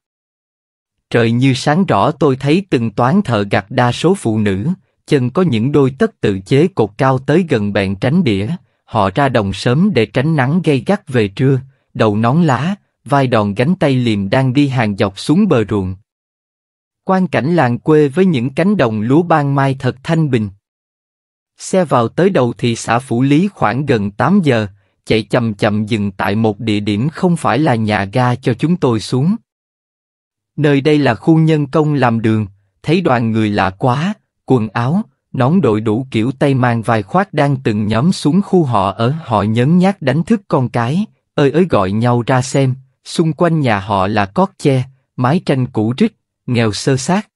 Trời như sáng rõ tôi thấy từng toán thợ gặt đa số phụ nữ, chân có những đôi tất tự chế cột cao tới gần bẹn tránh đĩa, họ ra đồng sớm để tránh nắng gây gắt về trưa, đầu nón lá, vai đòn gánh tay liềm đang đi hàng dọc xuống bờ ruộng. Quan cảnh làng quê với những cánh đồng lúa ban mai thật thanh bình. Xe vào tới đầu thị xã Phủ Lý khoảng gần 8 giờ, chạy chậm chậm dừng tại một địa điểm không phải là nhà ga cho chúng tôi xuống. Nơi đây là khu nhân công làm đường, thấy đoàn người lạ quá, quần áo, nón đội đủ kiểu tay mang vài khoác đang từng nhóm xuống khu họ ở họ nhấn nhát đánh thức con cái, ơi ơi gọi nhau ra xem, xung quanh nhà họ là cót che, mái tranh cũ rích, nghèo sơ sát.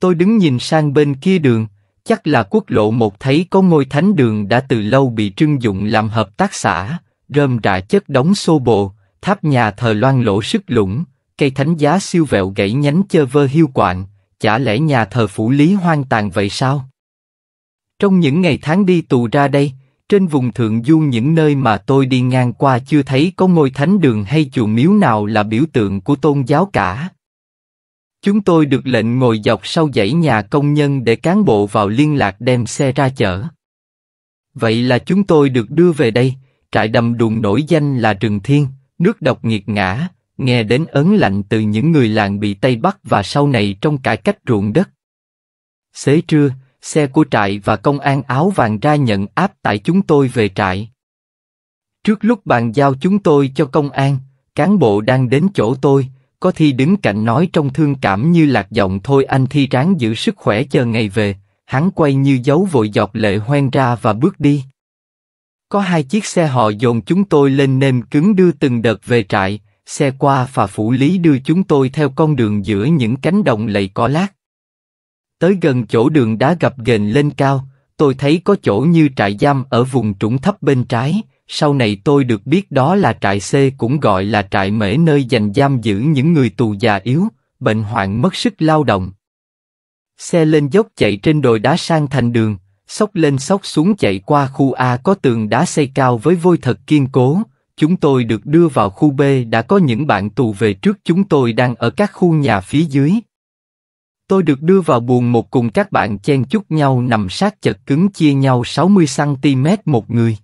Tôi đứng nhìn sang bên kia đường, chắc là quốc lộ một thấy có ngôi thánh đường đã từ lâu bị trưng dụng làm hợp tác xã, rơm rạ chất đóng xô bồ, tháp nhà thờ loan lỗ sức lũng, cây thánh giá siêu vẹo gãy nhánh chơ vơ hiu quạnh, chả lẽ nhà thờ phủ lý hoang tàn vậy sao? Trong những ngày tháng đi tù ra đây, trên vùng thượng du những nơi mà tôi đi ngang qua chưa thấy có ngôi thánh đường hay chùa miếu nào là biểu tượng của tôn giáo cả. Chúng tôi được lệnh ngồi dọc sau dãy nhà công nhân để cán bộ vào liên lạc đem xe ra chở. Vậy là chúng tôi được đưa về đây, trại đầm đùn nổi danh là Rừng Thiên, nước độc nghiệt ngã, nghe đến ấn lạnh từ những người làng bị Tây Bắc và sau này trong cải cách ruộng đất. Xế trưa, xe của trại và công an áo vàng ra nhận áp tải chúng tôi về trại. Trước lúc bàn giao chúng tôi cho công an, cán bộ đang đến chỗ tôi, có thi đứng cạnh nói trong thương cảm như lạc giọng thôi anh thi ráng giữ sức khỏe chờ ngày về, hắn quay như dấu vội giọt lệ hoen ra và bước đi. Có hai chiếc xe họ dồn chúng tôi lên nêm cứng đưa từng đợt về trại, xe qua và phủ lý đưa chúng tôi theo con đường giữa những cánh đồng lầy cỏ lát. Tới gần chỗ đường đá gập ghềnh lên cao, tôi thấy có chỗ như trại giam ở vùng trũng thấp bên trái, sau này tôi được biết đó là trại C cũng gọi là trại mễ nơi dành giam giữ những người tù già yếu, bệnh hoạn mất sức lao động. Xe lên dốc chạy trên đồi đá sang thành đường, sốc lên sốc xuống chạy qua khu A có tường đá xây cao với vôi thật kiên cố, chúng tôi được đưa vào khu B đã có những bạn tù về trước chúng tôi đang ở các khu nhà phía dưới, Tôi được đưa vào buồng một cùng các bạn chen chúc nhau nằm sát chật cứng chia nhau 60cm một người.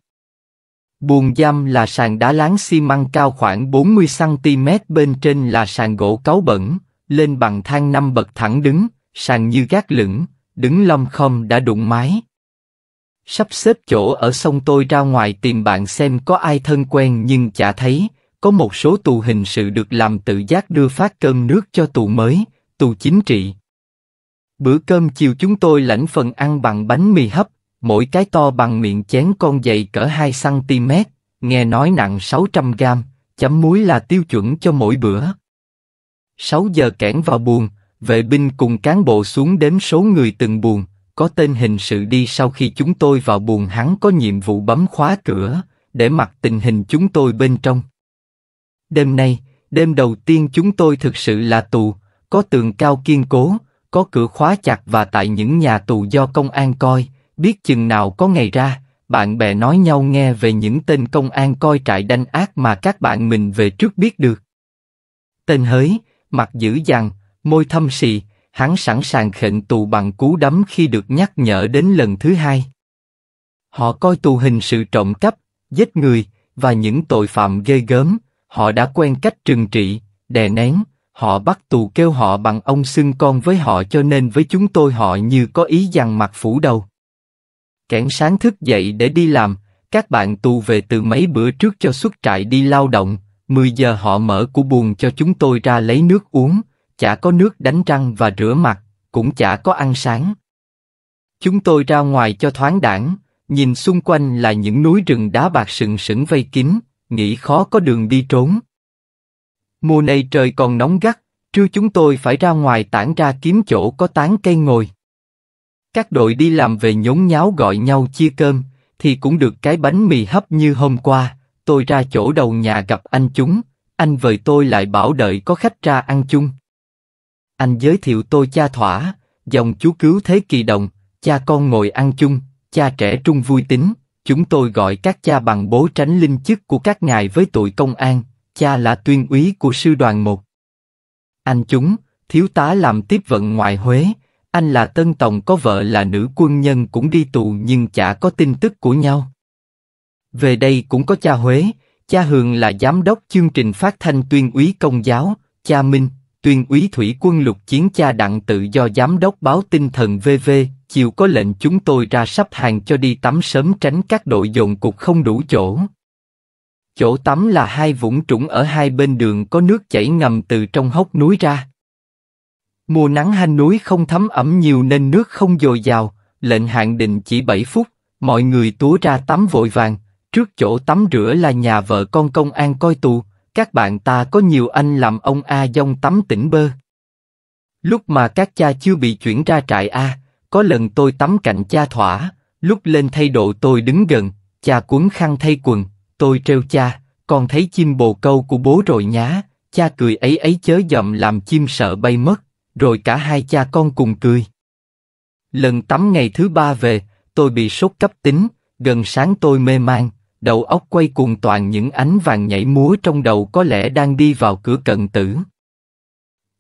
Buồng giam là sàn đá láng xi măng cao khoảng 40cm bên trên là sàn gỗ cáu bẩn, lên bằng thang năm bậc thẳng đứng, sàn như gác lửng, đứng lom khom đã đụng mái. Sắp xếp chỗ ở xong tôi ra ngoài tìm bạn xem có ai thân quen nhưng chả thấy, có một số tù hình sự được làm tự giác đưa phát cơm nước cho tù mới, tù chính trị. Bữa cơm chiều chúng tôi lãnh phần ăn bằng bánh mì hấp, mỗi cái to bằng miệng chén con dày cỡ 2cm, nghe nói nặng 600 gram, chấm muối là tiêu chuẩn cho mỗi bữa. 6 giờ kẽn vào buồn, vệ binh cùng cán bộ xuống đếm số người từng buồn, có tên hình sự đi sau khi chúng tôi vào buồn hắn có nhiệm vụ bấm khóa cửa, để mặc tình hình chúng tôi bên trong. Đêm nay, đêm đầu tiên chúng tôi thực sự là tù, có tường cao kiên cố, có cửa khóa chặt và tại những nhà tù do công an coi, biết chừng nào có ngày ra, bạn bè nói nhau nghe về những tên công an coi trại đanh ác mà các bạn mình về trước biết được. Tên hới, mặt dữ dằn, môi thâm sì, hắn sẵn sàng khệnh tù bằng cú đấm khi được nhắc nhở đến lần thứ hai. Họ coi tù hình sự trộm cắp, giết người và những tội phạm ghê gớm, họ đã quen cách trừng trị, đè nén, Họ bắt tù kêu họ bằng ông xưng con với họ cho nên với chúng tôi họ như có ý dằn mặt phủ đầu. Kẻng sáng thức dậy để đi làm, các bạn tù về từ mấy bữa trước cho xuất trại đi lao động, 10 giờ họ mở của buồn cho chúng tôi ra lấy nước uống, chả có nước đánh răng và rửa mặt, cũng chả có ăn sáng. Chúng tôi ra ngoài cho thoáng đảng, nhìn xung quanh là những núi rừng đá bạc sừng sững vây kín, nghĩ khó có đường đi trốn. Mùa này trời còn nóng gắt, trưa chúng tôi phải ra ngoài tản ra kiếm chỗ có tán cây ngồi. Các đội đi làm về nhốn nháo gọi nhau chia cơm, thì cũng được cái bánh mì hấp như hôm qua, tôi ra chỗ đầu nhà gặp anh chúng, anh vời tôi lại bảo đợi có khách ra ăn chung. Anh giới thiệu tôi cha Thỏa, dòng chú cứu thế kỳ đồng, cha con ngồi ăn chung, cha trẻ trung vui tính, chúng tôi gọi các cha bằng bố tránh linh chức của các ngài với tụi công an, cha là tuyên úy của sư đoàn một. Anh chúng, thiếu tá làm tiếp vận ngoại Huế, anh là tân tổng có vợ là nữ quân nhân cũng đi tù nhưng chả có tin tức của nhau. Về đây cũng có cha Huế, cha Hường là giám đốc chương trình phát thanh tuyên úy công giáo, cha Minh, tuyên úy thủy quân lục chiến cha đặng tự do giám đốc báo tinh thần VV, chiều có lệnh chúng tôi ra sắp hàng cho đi tắm sớm tránh các đội dồn cục không đủ chỗ. Chỗ tắm là hai vũng trũng ở hai bên đường có nước chảy ngầm từ trong hốc núi ra. Mùa nắng hanh núi không thấm ẩm nhiều nên nước không dồi dào, lệnh hạn định chỉ 7 phút, mọi người túa ra tắm vội vàng, trước chỗ tắm rửa là nhà vợ con công an coi tù, các bạn ta có nhiều anh làm ông A dông tắm tỉnh bơ. Lúc mà các cha chưa bị chuyển ra trại A, có lần tôi tắm cạnh cha thỏa, lúc lên thay độ tôi đứng gần, cha cuốn khăn thay quần, tôi treo cha, con thấy chim bồ câu của bố rồi nhá, cha cười ấy ấy chớ dậm làm chim sợ bay mất, rồi cả hai cha con cùng cười. Lần tắm ngày thứ ba về, tôi bị sốt cấp tính, gần sáng tôi mê man, đầu óc quay cuồng toàn những ánh vàng nhảy múa trong đầu có lẽ đang đi vào cửa cận tử.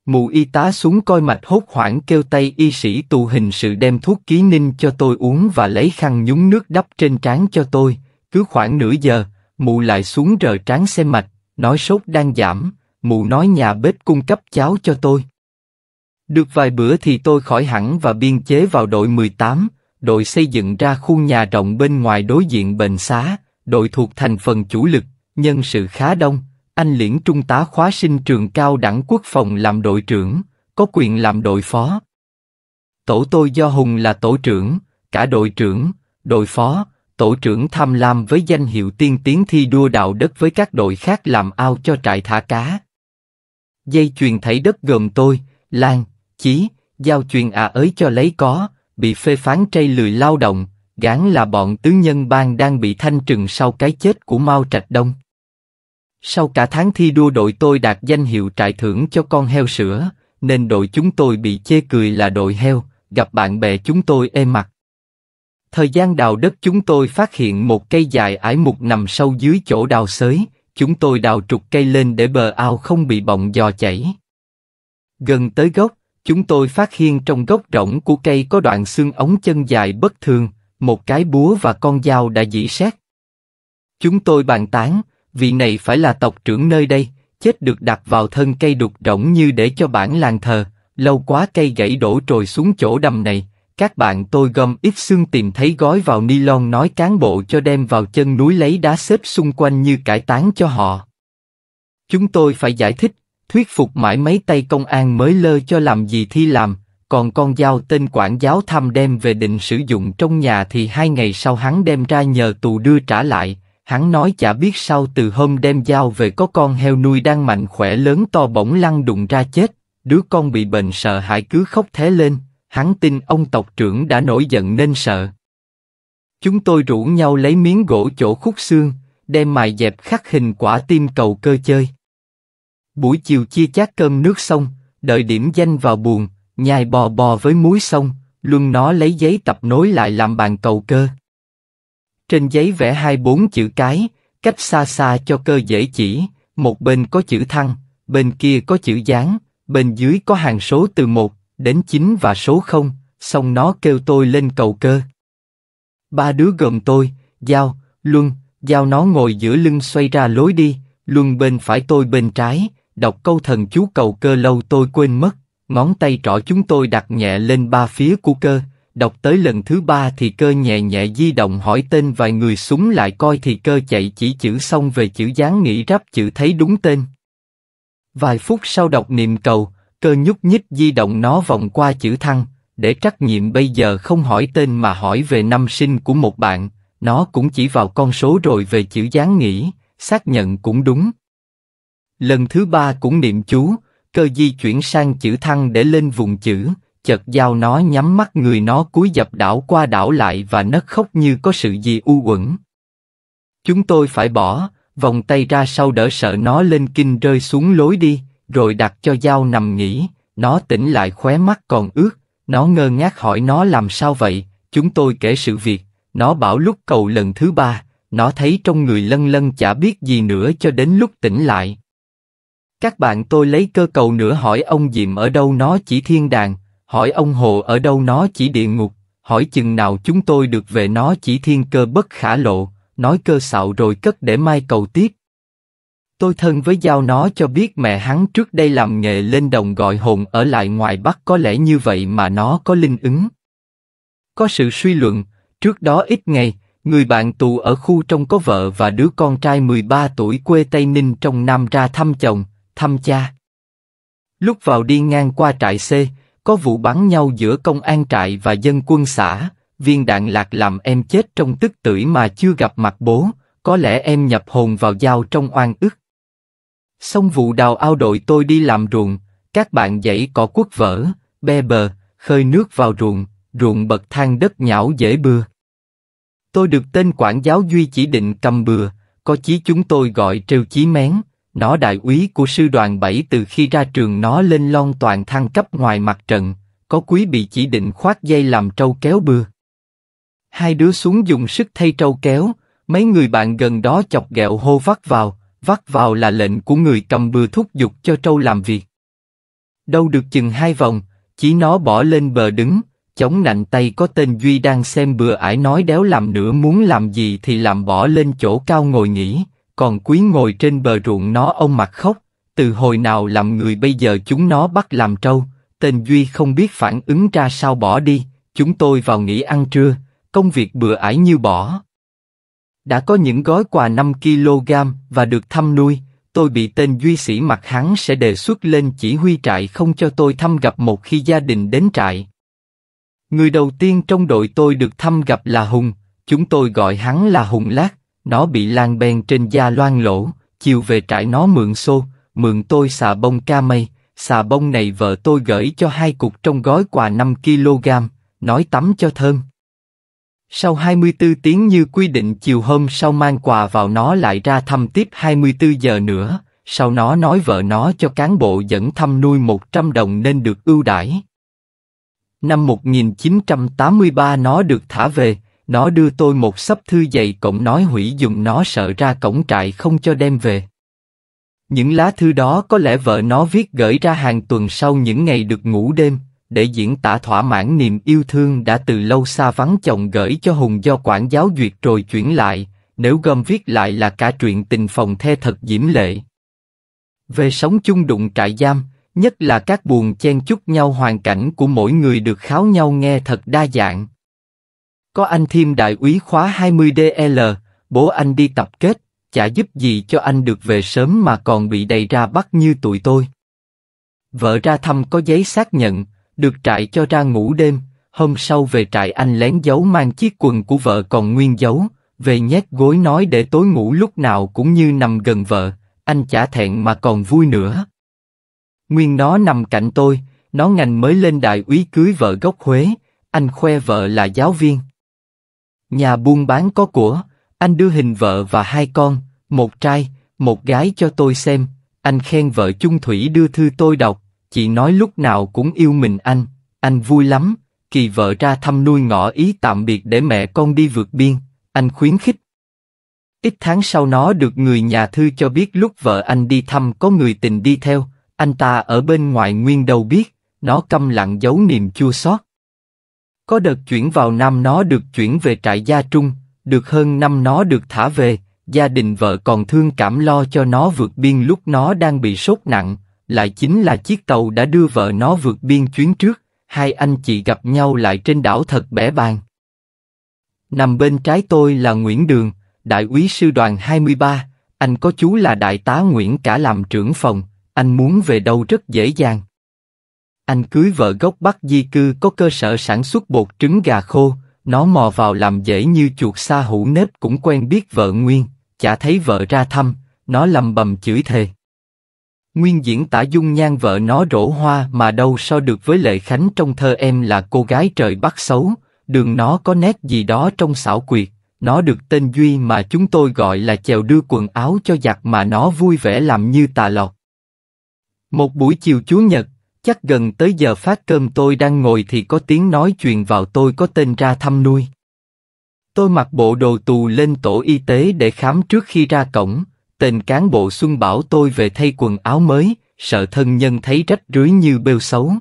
Mụ y tá xuống coi mạch hốt hoảng kêu tay y sĩ tù hình sự đem thuốc ký ninh cho tôi uống và lấy khăn nhúng nước đắp trên trán cho tôi, cứ khoảng nửa giờ, mụ lại xuống rờ trán xem mạch, nói sốt đang giảm, mụ nói nhà bếp cung cấp cháo cho tôi. Được vài bữa thì tôi khỏi hẳn và biên chế vào đội 18, đội xây dựng ra khu nhà rộng bên ngoài đối diện bền xá, đội thuộc thành phần chủ lực, nhân sự khá đông, anh Liễn Trung tá khóa sinh trường cao đẳng quốc phòng làm đội trưởng, có quyền làm đội phó. Tổ tôi do Hùng là tổ trưởng, cả đội trưởng, đội phó, tổ trưởng tham lam với danh hiệu tiên tiến thi đua đào đất với các đội khác làm ao cho trại thả cá. Dây chuyền thảy đất gồm tôi, Lan, Chí, giao chuyền à ấy cho lấy có, bị phê phán trây lười lao động, gán là bọn tứ nhân bang đang bị thanh trừng sau cái chết của Mao Trạch Đông. Sau cả tháng thi đua đội tôi đạt danh hiệu trại thưởng cho con heo sữa, nên đội chúng tôi bị chê cười là đội heo, gặp bạn bè chúng tôi ê mặt. Thời gian đào đất chúng tôi phát hiện một cây dài ải mục nằm sâu dưới chỗ đào xới, chúng tôi đào trục cây lên để bờ ao không bị bọng giò chảy. Gần tới gốc, chúng tôi phát hiện trong gốc rỗng của cây có đoạn xương ống chân dài bất thường, một cái búa và con dao đã dĩ xét. Chúng tôi bàn tán, vị này phải là tộc trưởng nơi đây, chết được đặt vào thân cây đục rỗng như để cho bản làng thờ, lâu quá cây gãy đổ trồi xuống chỗ đầm này, các bạn tôi gom ít xương tìm thấy gói vào ni lon nói cán bộ cho đem vào chân núi lấy đá xếp xung quanh như cải tán cho họ. Chúng tôi phải giải thích, thuyết phục mãi mấy tay công an mới lơ cho làm gì thi làm, còn con dao tên quản giáo thăm đem về định sử dụng trong nhà thì hai ngày sau hắn đem ra nhờ tù đưa trả lại, hắn nói chả biết sao từ hôm đem dao về có con heo nuôi đang mạnh khỏe lớn to bỗng lăn đụng ra chết, đứa con bị bệnh sợ hãi cứ khóc thế lên, Hắn tin ông tộc trưởng đã nổi giận nên sợ. Chúng tôi rủ nhau lấy miếng gỗ chỗ khúc xương, đem mài dẹp khắc hình quả tim cầu cơ chơi. Buổi chiều chia chác cơm nước xong, đợi điểm danh vào buồn, nhai bò bò với muối xong, luôn nó lấy giấy tập nối lại làm bàn cầu cơ. Trên giấy vẽ hai bốn chữ cái, cách xa xa cho cơ dễ chỉ, một bên có chữ thăng, bên kia có chữ dáng, bên dưới có hàng số từ 1 đến chín và số không, xong nó kêu tôi lên cầu cơ. Ba đứa gồm tôi, Giao, Luân, Giao nó ngồi giữa lưng xoay ra lối đi, Luân bên phải tôi bên trái, đọc câu thần chú cầu cơ lâu tôi quên mất, ngón tay trỏ chúng tôi đặt nhẹ lên ba phía của cơ, đọc tới lần thứ ba thì cơ nhẹ nhẹ di động hỏi tên vài người súng lại coi thì cơ chạy chỉ chữ xong về chữ dáng nghĩ ráp chữ thấy đúng tên. Vài phút sau đọc niệm cầu, cơ nhúc nhích di động nó vòng qua chữ thăng, để trắc nhiệm bây giờ không hỏi tên mà hỏi về năm sinh của một bạn, nó cũng chỉ vào con số rồi về chữ dáng nghĩ, xác nhận cũng đúng. Lần thứ ba cũng niệm chú, cơ di chuyển sang chữ thăng để lên vùng chữ, chợt dao nó nhắm mắt người nó cúi dập đảo qua đảo lại và nấc khóc như có sự gì u uẩn. Chúng tôi phải bỏ, vòng tay ra sau đỡ sợ nó lên kinh rơi xuống lối đi, rồi đặt cho dao nằm nghỉ, nó tỉnh lại khóe mắt còn ướt, nó ngơ ngác hỏi nó làm sao vậy, chúng tôi kể sự việc, nó bảo lúc cầu lần thứ ba, nó thấy trong người lân lân chả biết gì nữa cho đến lúc tỉnh lại. Các bạn tôi lấy cơ cầu nữa hỏi ông Diệm ở đâu nó chỉ thiên đàng, hỏi ông Hồ ở đâu nó chỉ địa ngục, hỏi chừng nào chúng tôi được về nó chỉ thiên cơ bất khả lộ, nói cơ xạo rồi cất để mai cầu tiếp. Tôi thân với giao nó cho biết mẹ hắn trước đây làm nghề lên đồng gọi hồn ở lại ngoài Bắc có lẽ như vậy mà nó có linh ứng. Có sự suy luận, trước đó ít ngày, người bạn tù ở khu trong có vợ và đứa con trai 13 tuổi quê Tây Ninh trong Nam ra thăm chồng, thăm cha. Lúc vào đi ngang qua trại C, có vụ bắn nhau giữa công an trại và dân quân xã, viên đạn lạc làm em chết trong tức tưởi mà chưa gặp mặt bố, có lẽ em nhập hồn vào dao trong oan ức. Xong vụ đào ao đội tôi đi làm ruộng, các bạn dãy cỏ quốc vỡ, be bờ, khơi nước vào ruộng, ruộng bậc thang đất nhão dễ bưa. Tôi được tên quản giáo Duy chỉ định cầm bừa, có chí chúng tôi gọi trêu chí mén, nó đại úy của sư đoàn 7 từ khi ra trường nó lên lon toàn thăng cấp ngoài mặt trận, có quý bị chỉ định khoát dây làm trâu kéo bừa. Hai đứa xuống dùng sức thay trâu kéo, mấy người bạn gần đó chọc ghẹo hô vắt vào, Vắt vào là lệnh của người cầm bừa thúc giục cho trâu làm việc. Đâu được chừng hai vòng, chỉ nó bỏ lên bờ đứng, chống nạnh tay có tên Duy đang xem bừa ải nói đéo làm nữa muốn làm gì thì làm bỏ lên chỗ cao ngồi nghỉ, còn quý ngồi trên bờ ruộng nó ông mặt khóc, từ hồi nào làm người bây giờ chúng nó bắt làm trâu, tên Duy không biết phản ứng ra sao bỏ đi, chúng tôi vào nghỉ ăn trưa, công việc bừa ải như bỏ đã có những gói quà 5 kg và được thăm nuôi, tôi bị tên duy sĩ mặt hắn sẽ đề xuất lên chỉ huy trại không cho tôi thăm gặp một khi gia đình đến trại. Người đầu tiên trong đội tôi được thăm gặp là Hùng, chúng tôi gọi hắn là Hùng Lát, nó bị lan bèn trên da loang lỗ, chiều về trại nó mượn xô, mượn tôi xà bông ca mây, xà bông này vợ tôi gửi cho hai cục trong gói quà 5 kg, nói tắm cho thơm. Sau 24 tiếng như quy định chiều hôm sau mang quà vào nó lại ra thăm tiếp 24 giờ nữa, sau nó nói vợ nó cho cán bộ dẫn thăm nuôi 100 đồng nên được ưu đãi. Năm 1983 nó được thả về, nó đưa tôi một sấp thư dày cộng nói hủy dùng nó sợ ra cổng trại không cho đem về. Những lá thư đó có lẽ vợ nó viết gửi ra hàng tuần sau những ngày được ngủ đêm, để diễn tả thỏa mãn niềm yêu thương đã từ lâu xa vắng chồng gửi cho Hùng do quản giáo duyệt rồi chuyển lại, nếu gom viết lại là cả truyện tình phòng the thật diễm lệ. Về sống chung đụng trại giam, nhất là các buồn chen chúc nhau hoàn cảnh của mỗi người được kháo nhau nghe thật đa dạng. Có anh Thiêm đại úy khóa 20DL, bố anh đi tập kết, chả giúp gì cho anh được về sớm mà còn bị đầy ra bắt như tụi tôi. Vợ ra thăm có giấy xác nhận, được trại cho ra ngủ đêm, hôm sau về trại anh lén giấu mang chiếc quần của vợ còn nguyên giấu, về nhét gối nói để tối ngủ lúc nào cũng như nằm gần vợ, anh chả thẹn mà còn vui nữa. Nguyên nó nằm cạnh tôi, nó ngành mới lên đại úy cưới vợ gốc Huế, anh khoe vợ là giáo viên. Nhà buôn bán có của, anh đưa hình vợ và hai con, một trai, một gái cho tôi xem, anh khen vợ chung thủy đưa thư tôi đọc, Chị nói lúc nào cũng yêu mình anh, anh vui lắm, kỳ vợ ra thăm nuôi ngõ ý tạm biệt để mẹ con đi vượt biên, anh khuyến khích. Ít tháng sau nó được người nhà thư cho biết lúc vợ anh đi thăm có người tình đi theo, anh ta ở bên ngoài nguyên đâu biết, nó câm lặng giấu niềm chua xót. Có đợt chuyển vào Nam nó được chuyển về trại gia trung, được hơn năm nó được thả về, gia đình vợ còn thương cảm lo cho nó vượt biên lúc nó đang bị sốt nặng, lại chính là chiếc tàu đã đưa vợ nó vượt biên chuyến trước, hai anh chị gặp nhau lại trên đảo thật bẽ bàng. Nằm bên trái tôi là Nguyễn Đường, đại úy sư đoàn 23, anh có chú là đại tá Nguyễn cả làm trưởng phòng, anh muốn về đâu rất dễ dàng. Anh cưới vợ gốc Bắc di cư có cơ sở sản xuất bột trứng gà khô, nó mò vào làm dễ như chuột xa hủ nếp cũng quen biết vợ Nguyên, chả thấy vợ ra thăm, nó lầm bầm chửi thề. Nguyên diễn tả dung nhan vợ nó rổ hoa mà đâu so được với Lệ Khánh trong thơ em là cô gái trời bắt xấu, đường nó có nét gì đó trong xảo quyệt, nó được tên Duy mà chúng tôi gọi là chèo đưa quần áo cho giặt mà nó vui vẻ làm như tà lọt. Một buổi chiều Chúa Nhật, chắc gần tới giờ phát cơm tôi đang ngồi thì có tiếng nói truyền vào tôi có tên ra thăm nuôi. Tôi mặc bộ đồ tù lên tổ y tế để khám trước khi ra cổng, Tên cán bộ Xuân bảo tôi về thay quần áo mới, sợ thân nhân thấy rách rưới như bêu xấu.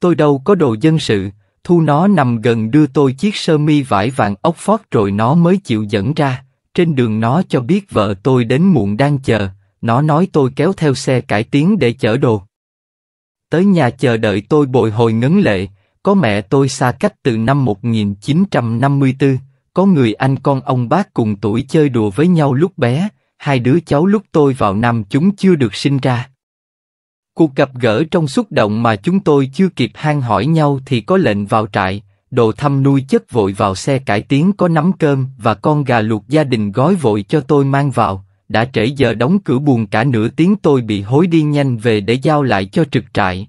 Tôi đâu có đồ dân sự, thu nó nằm gần đưa tôi chiếc sơ mi vải vàng ốc phót rồi nó mới chịu dẫn ra. Trên đường nó cho biết vợ tôi đến muộn đang chờ, nó nói tôi kéo theo xe cải tiến để chở đồ. Tới nhà chờ đợi tôi bồi hồi ngấn lệ, có mẹ tôi xa cách từ năm 1954, có người anh con ông bác cùng tuổi chơi đùa với nhau lúc bé, hai đứa cháu lúc tôi vào năm chúng chưa được sinh ra. Cuộc gặp gỡ trong xúc động mà chúng tôi chưa kịp han hỏi nhau thì có lệnh vào trại, đồ thăm nuôi chất vội vào xe cải tiến có nắm cơm và con gà luộc gia đình gói vội cho tôi mang vào, đã trễ giờ đóng cửa buồn cả nửa tiếng tôi bị hối đi nhanh về để giao lại cho trực trại.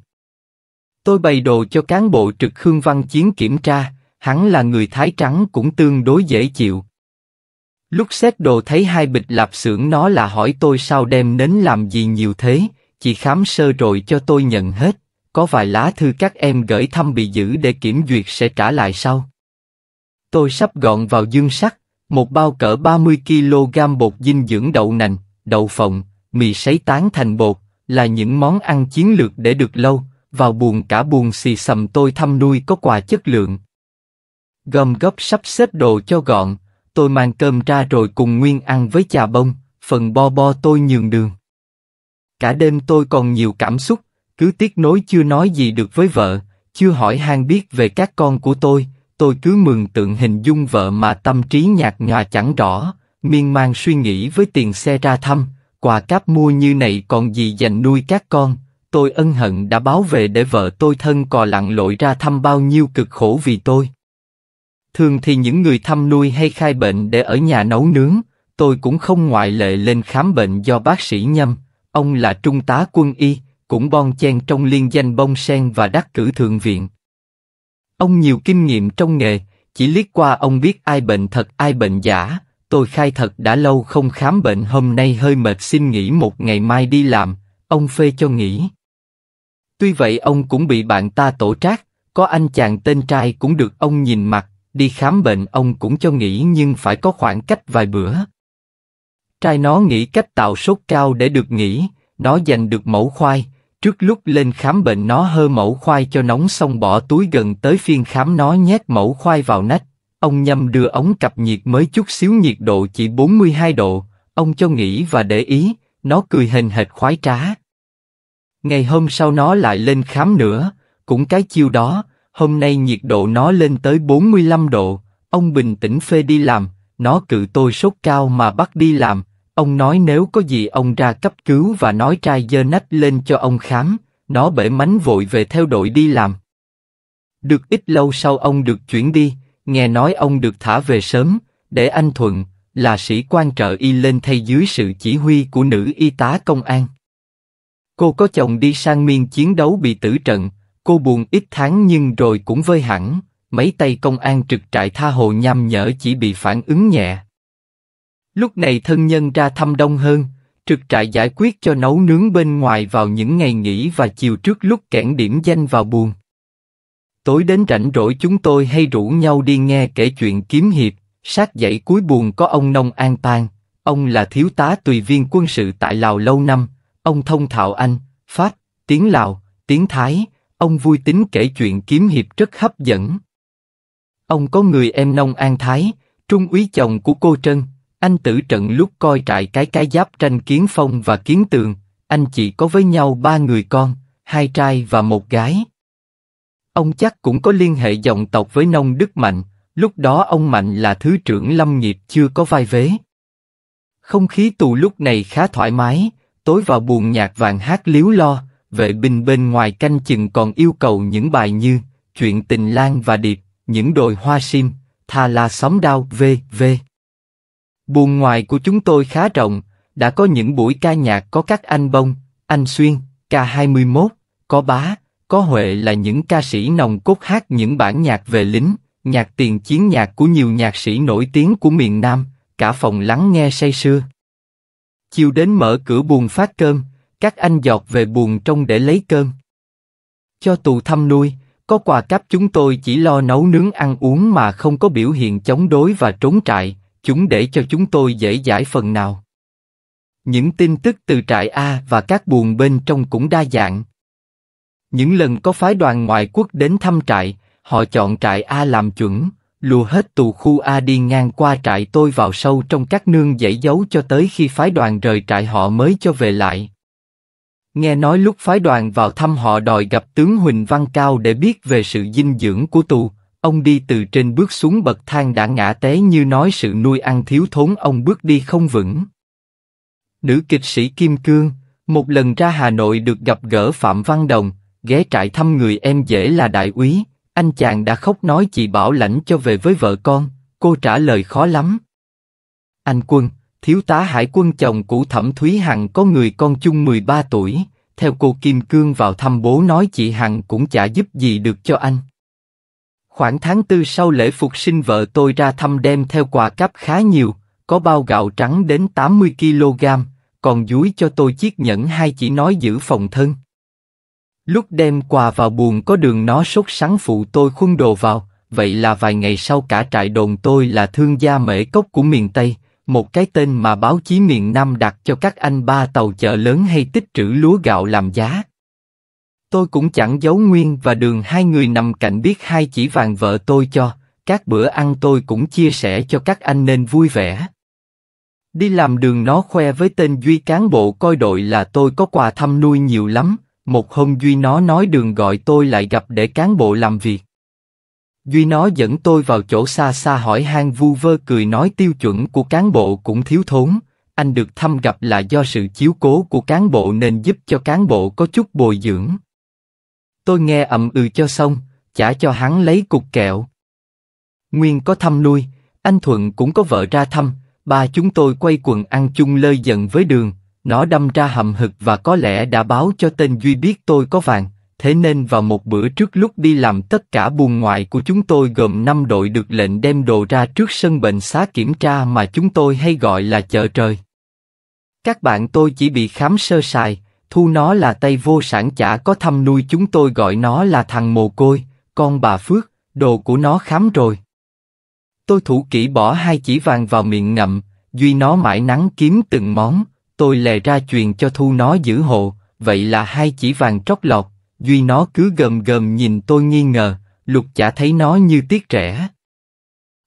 Tôi bày đồ cho cán bộ trực Khương Văn Chiến kiểm tra, hắn là người thái trắng cũng tương đối dễ chịu, Lúc xét đồ thấy hai bịch lạp xưởng nó là hỏi tôi sao đem đến làm gì nhiều thế, chị khám sơ rồi cho tôi nhận hết, có vài lá thư các em gửi thăm bị giữ để kiểm duyệt sẽ trả lại sau. Tôi sắp gọn vào dương sắt, một bao cỡ 30kg bột dinh dưỡng đậu nành, đậu phộng, mì sấy tán thành bột, là những món ăn chiến lược để được lâu, vào buồn cả buồn xì sầm tôi thăm nuôi có quà chất lượng. Gom góp sắp xếp đồ cho gọn, tôi mang cơm ra rồi cùng Nguyên ăn với trà bông, phần bo bo tôi nhường đường. Cả đêm tôi còn nhiều cảm xúc, cứ tiếc nối chưa nói gì được với vợ, chưa hỏi han biết về các con của tôi, tôi cứ mường tượng hình dung vợ mà tâm trí nhạt nhòa chẳng rõ, miên man suy nghĩ với tiền xe ra thăm, quà cáp mua như này còn gì dành nuôi các con, tôi ân hận đã báo về để vợ tôi thân cò lặn lội ra thăm bao nhiêu cực khổ vì tôi. Thường thì những người thăm nuôi hay khai bệnh để ở nhà nấu nướng, tôi cũng không ngoại lệ lên khám bệnh do bác sĩ Nhâm, ông là trung tá quân y, cũng bon chen trong liên danh bông sen và đắc cử thượng viện. Ông nhiều kinh nghiệm trong nghề, chỉ liếc qua ông biết ai bệnh thật ai bệnh giả, tôi khai thật đã lâu không khám bệnh hôm nay hơi mệt xin nghỉ một ngày mai đi làm, ông phê cho nghỉ. Tuy vậy ông cũng bị bạn ta tổ trác, có anh chàng tên trai cũng được ông nhìn mặt, đi khám bệnh ông cũng cho nghỉ nhưng phải có khoảng cách vài bữa. Trai nó nghĩ cách tạo sốt cao để được nghỉ, nó giành được mẫu khoai, trước lúc lên khám bệnh nó hơ mẫu khoai cho nóng xong bỏ túi gần tới phiên khám nó nhét mẫu khoai vào nách. Ông nhâm đưa ống cặp nhiệt mới chút xíu nhiệt độ chỉ 42 độ, ông cho nghỉ và để ý, nó cười hình hệt khoái trá. Ngày hôm sau nó lại lên khám nữa, cũng cái chiêu đó, hôm nay nhiệt độ nó lên tới 45 độ, ông bình tĩnh phê đi làm, nó cự tôi sốt cao mà bắt đi làm, ông nói nếu có gì ông ra cấp cứu và nói trai dơ nách lên cho ông khám, nó bể mánh vội về theo đội đi làm. Được ít lâu sau ông được chuyển đi, nghe nói ông được thả về sớm, để anh Thuận, là sĩ quan trợ y lên thay dưới sự chỉ huy của nữ y tá công an. Cô có chồng đi sang miên chiến đấu bị tử trận, cô buồn ít tháng nhưng rồi cũng vơi hẳn, mấy tay công an trực trại tha hồ nhăm nhở chỉ bị phản ứng nhẹ. Lúc này thân nhân ra thăm đông hơn, trực trại giải quyết cho nấu nướng bên ngoài vào những ngày nghỉ và chiều trước lúc kẽn điểm danh vào buồn. Tối đến rảnh rỗi chúng tôi hay rủ nhau đi nghe kể chuyện kiếm hiệp, sát dãy cuối buồn có ông Nông An Pan, ông là thiếu tá tùy viên quân sự tại Lào lâu năm, ông thông thạo Anh, Pháp, tiếng Lào, tiếng Thái, Ông vui tính kể chuyện kiếm hiệp rất hấp dẫn. Ông có người em nông An Thái, trung úy chồng của cô Trân, anh tử trận lúc coi trại cái cái giáp tranh kiến phong và kiến tường, anh chị có với nhau ba người con, hai trai và một gái. Ông chắc cũng có liên hệ dòng tộc với nông Đức Mạnh, lúc đó ông Mạnh là thứ trưởng lâm nghiệp chưa có vai vế. Không khí tù lúc này khá thoải mái, tối vào buồn nhạc vàng hát liếu lo, vệ binh bên ngoài canh chừng còn yêu cầu những bài như chuyện tình lang và điệp, những đồi hoa sim, thà là sóng đao v.v. Buồn ngoài của chúng tôi khá rộng, đã có những buổi ca nhạc có các anh Bông, anh Xuyên, K21, có Bá, có Huệ là những ca sĩ nồng cốt hát những bản nhạc về lính, nhạc tiền chiến nhạc của nhiều nhạc sĩ nổi tiếng của miền Nam, cả phòng lắng nghe say sưa. Chiều đến mở cửa buồn phát cơm, các anh dọt về buồn trong để lấy cơm. Cho tù thăm nuôi, có quà cáp chúng tôi chỉ lo nấu nướng ăn uống mà không có biểu hiện chống đối và trốn trại, chúng để cho chúng tôi dễ giải phần nào. Những tin tức từ trại A và các buồn bên trong cũng đa dạng. Những lần có phái đoàn ngoại quốc đến thăm trại, họ chọn trại A làm chuẩn, lùa hết tù khu A đi ngang qua trại tôi vào sâu trong các nương dãy giấu cho tới khi phái đoàn rời trại họ mới cho về lại. Nghe nói lúc phái đoàn vào thăm họ đòi gặp tướng Huỳnh Văn Cao để biết về sự dinh dưỡng của tù, ông đi từ trên bước xuống bậc thang đã ngã té như nói sự nuôi ăn thiếu thốn ông bước đi không vững. Nữ kịch sĩ Kim Cương, một lần ra Hà Nội được gặp gỡ Phạm Văn Đồng, ghé trại thăm người em dễ là đại úy, anh chàng đã khóc nói chị bảo lãnh cho về với vợ con, cô trả lời khó lắm. Anh quân, thiếu tá hải quân chồng cũ Thẩm Thúy Hằng có người con chung 13 tuổi, theo cô Kim Cương vào thăm bố nói chị Hằng cũng chả giúp gì được cho anh. Khoảng tháng tư sau lễ phục sinh vợ tôi ra thăm đem theo quà cáp khá nhiều, có bao gạo trắng đến 80kg, còn dúi cho tôi chiếc nhẫn hai chỉ nói giữ phòng thân. Lúc đem quà vào buồng có đường nó sốt sắng phụ tôi khuân đồ vào, vậy là vài ngày sau cả trại đồn tôi là thương gia mễ cốc của miền Tây, một cái tên mà báo chí miền Nam đặt cho các anh ba tàu chợ lớn hay tích trữ lúa gạo làm giá. Tôi cũng chẳng giấu Nguyên và Đường hai người nằm cạnh biết hai chỉ vàng vợ tôi cho, các bữa ăn tôi cũng chia sẻ cho các anh nên vui vẻ. Đi làm đường nó khoe với tên Duy cán bộ coi đội là tôi có quà thăm nuôi nhiều lắm, một hôm Duy nó nói đường gọi tôi lại gặp để cán bộ làm việc. Duy nó dẫn tôi vào chỗ xa xa hỏi han vu vơ cười nói tiêu chuẩn của cán bộ cũng thiếu thốn, anh được thăm gặp là do sự chiếu cố của cán bộ nên giúp cho cán bộ có chút bồi dưỡng. Tôi nghe ậm ừ cho xong, chả cho hắn lấy cục kẹo. Nguyên có thăm lui, anh Thuận cũng có vợ ra thăm, ba chúng tôi quay quần ăn chung lơi dần với đường, nó đâm ra hầm hực và có lẽ đã báo cho tên Duy biết tôi có vàng, Thế nên vào một bữa trước lúc đi làm tất cả buồn ngoại của chúng tôi gồm 5 đội được lệnh đem đồ ra trước sân bệnh xá kiểm tra mà chúng tôi hay gọi là chợ trời. Các bạn tôi chỉ bị khám sơ sài, thu nó là tay vô sản chả có thăm nuôi chúng tôi gọi nó là thằng mồ côi, con bà Phước, đồ của nó khám rồi. Tôi thủ kỹ bỏ hai chỉ vàng vào miệng ngậm, duy nó mãi nắng kiếm từng món, tôi lè ra truyền cho thu nó giữ hộ, vậy là hai chỉ vàng trót lọt, Duy nó cứ gầm gầm nhìn tôi nghi ngờ, lục chả thấy nó như tiếc trẻ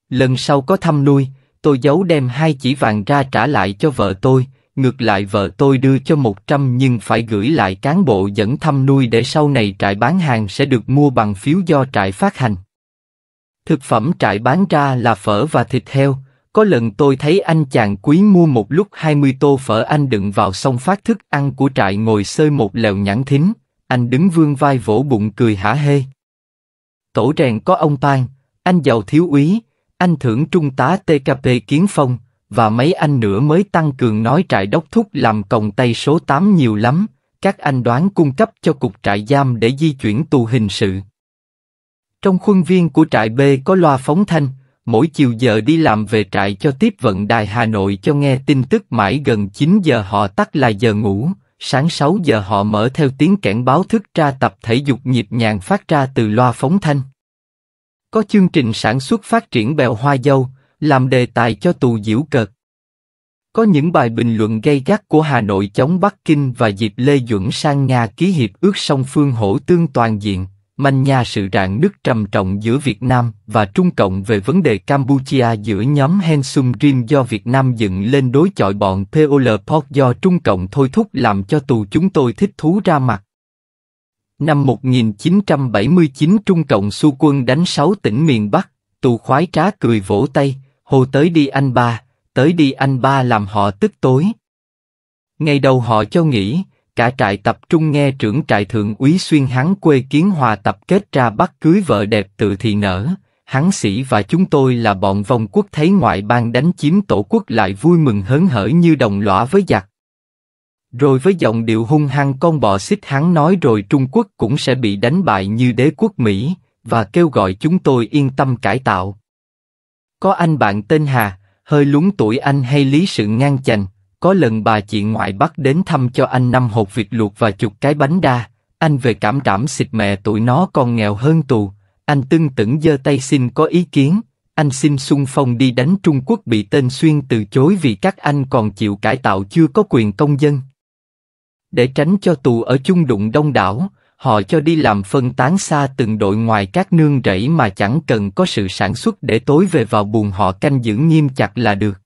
Lần sau có thăm nuôi, tôi giấu đem hai chỉ vàng ra trả lại cho vợ tôi, ngược lại vợ tôi đưa cho 100 nhưng phải gửi lại cán bộ dẫn thăm nuôi để sau này trại bán hàng sẽ được mua bằng phiếu do trại phát hành. Thực phẩm trại bán ra là phở và thịt heo, có lần tôi thấy anh chàng quý mua một lúc 20 tô phở anh đựng vào xong phát thức ăn của trại ngồi sơi một lèo nhẵn thính, anh đứng vương vai vỗ bụng cười hả hê. Tổ rèn có ông tan anh giàu thiếu úy, anh thưởng trung tá TKP Kiến Phong, và mấy anh nữa mới tăng cường nói trại đốc thúc làm còng tay số 8 nhiều lắm, các anh đoán cung cấp cho cục trại giam để di chuyển tù hình sự. Trong khuôn viên của trại B có loa phóng thanh, mỗi chiều giờ đi làm về trại cho tiếp vận đài Hà Nội cho nghe tin tức mãi gần 9 giờ họ tắt là giờ ngủ, Sáng 6 giờ họ mở theo tiếng cảnh báo thức ra tập thể dục nhịp nhàng phát ra từ loa phóng thanh. Có chương trình sản xuất phát triển bèo hoa dâu, làm đề tài cho tù diễu cợt. Có những bài bình luận gay gắt của Hà Nội chống Bắc Kinh và dịp Lê Duẩn sang Nga ký hiệp ước song phương hỗ tương toàn diện manh nha sự rạn nứt trầm trọng giữa Việt Nam và Trung Cộng về vấn đề Campuchia giữa nhóm Hen Sum Rim do Việt Nam dựng lên đối chọi bọn POL Pot do Trung Cộng thôi thúc làm cho tù chúng tôi thích thú ra mặt. Năm 1979 Trung Cộng xu quân đánh 6 tỉnh miền Bắc, tù khoái trá cười vỗ tay, hồ tới đi anh ba, tới đi anh ba làm họ tức tối. Ngày đầu họ cho nghỉ, cả trại tập trung nghe trưởng trại thượng úy xuyên hắn quê kiến hòa tập kết ra bắt cưới vợ đẹp tự thì nở. Hắn sĩ và chúng tôi là bọn vong quốc thấy ngoại bang đánh chiếm tổ quốc lại vui mừng hớn hở như đồng lõa với giặc. Rồi với giọng điệu hung hăng con bò xích hắn nói rồi Trung Quốc cũng sẽ bị đánh bại như đế quốc Mỹ, và kêu gọi chúng tôi yên tâm cải tạo. Có anh bạn tên Hà, hơi lúng tuổi anh hay lý sự ngang chành, có lần bà chị ngoại bắt đến thăm cho anh năm hộp vịt luộc và chục cái bánh đa, anh về cảm cảm xịt mẹ tụi nó còn nghèo hơn tù, anh tưng tửng giơ tay xin có ý kiến, anh xin xung phong đi đánh Trung Quốc bị tên Xuyên từ chối vì các anh còn chịu cải tạo chưa có quyền công dân. Để tránh cho tù ở chung đụng đông đảo, họ cho đi làm phân tán xa từng đội ngoài các nương rẫy mà chẳng cần có sự sản xuất để tối về vào buồng họ canh giữ nghiêm chặt là được.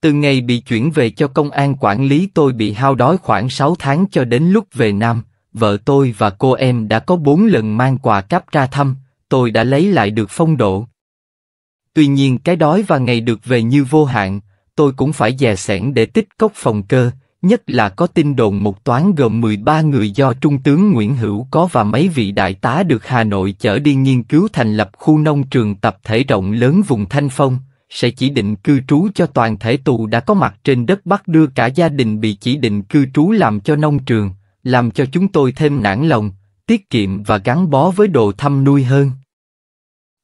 Từ ngày bị chuyển về cho công an quản lý tôi bị hao đói khoảng 6 tháng cho đến lúc về Nam, vợ tôi và cô em đã có 4 lần mang quà cắp ra thăm, tôi đã lấy lại được phong độ. Tuy nhiên cái đói và ngày được về như vô hạn, tôi cũng phải dè sẻn để tích cốc phòng cơ, nhất là có tin đồn một toán gồm 13 người do Trung tướng Nguyễn Hữu có và mấy vị đại tá được Hà Nội chở đi nghiên cứu thành lập khu nông trường tập thể rộng lớn vùng Thanh Phong, sẽ chỉ định cư trú cho toàn thể tù đã có mặt trên đất Bắc đưa cả gia đình bị chỉ định cư trú làm cho nông trường, làm cho chúng tôi thêm nản lòng, tiết kiệm và gắn bó với đồ thăm nuôi hơn.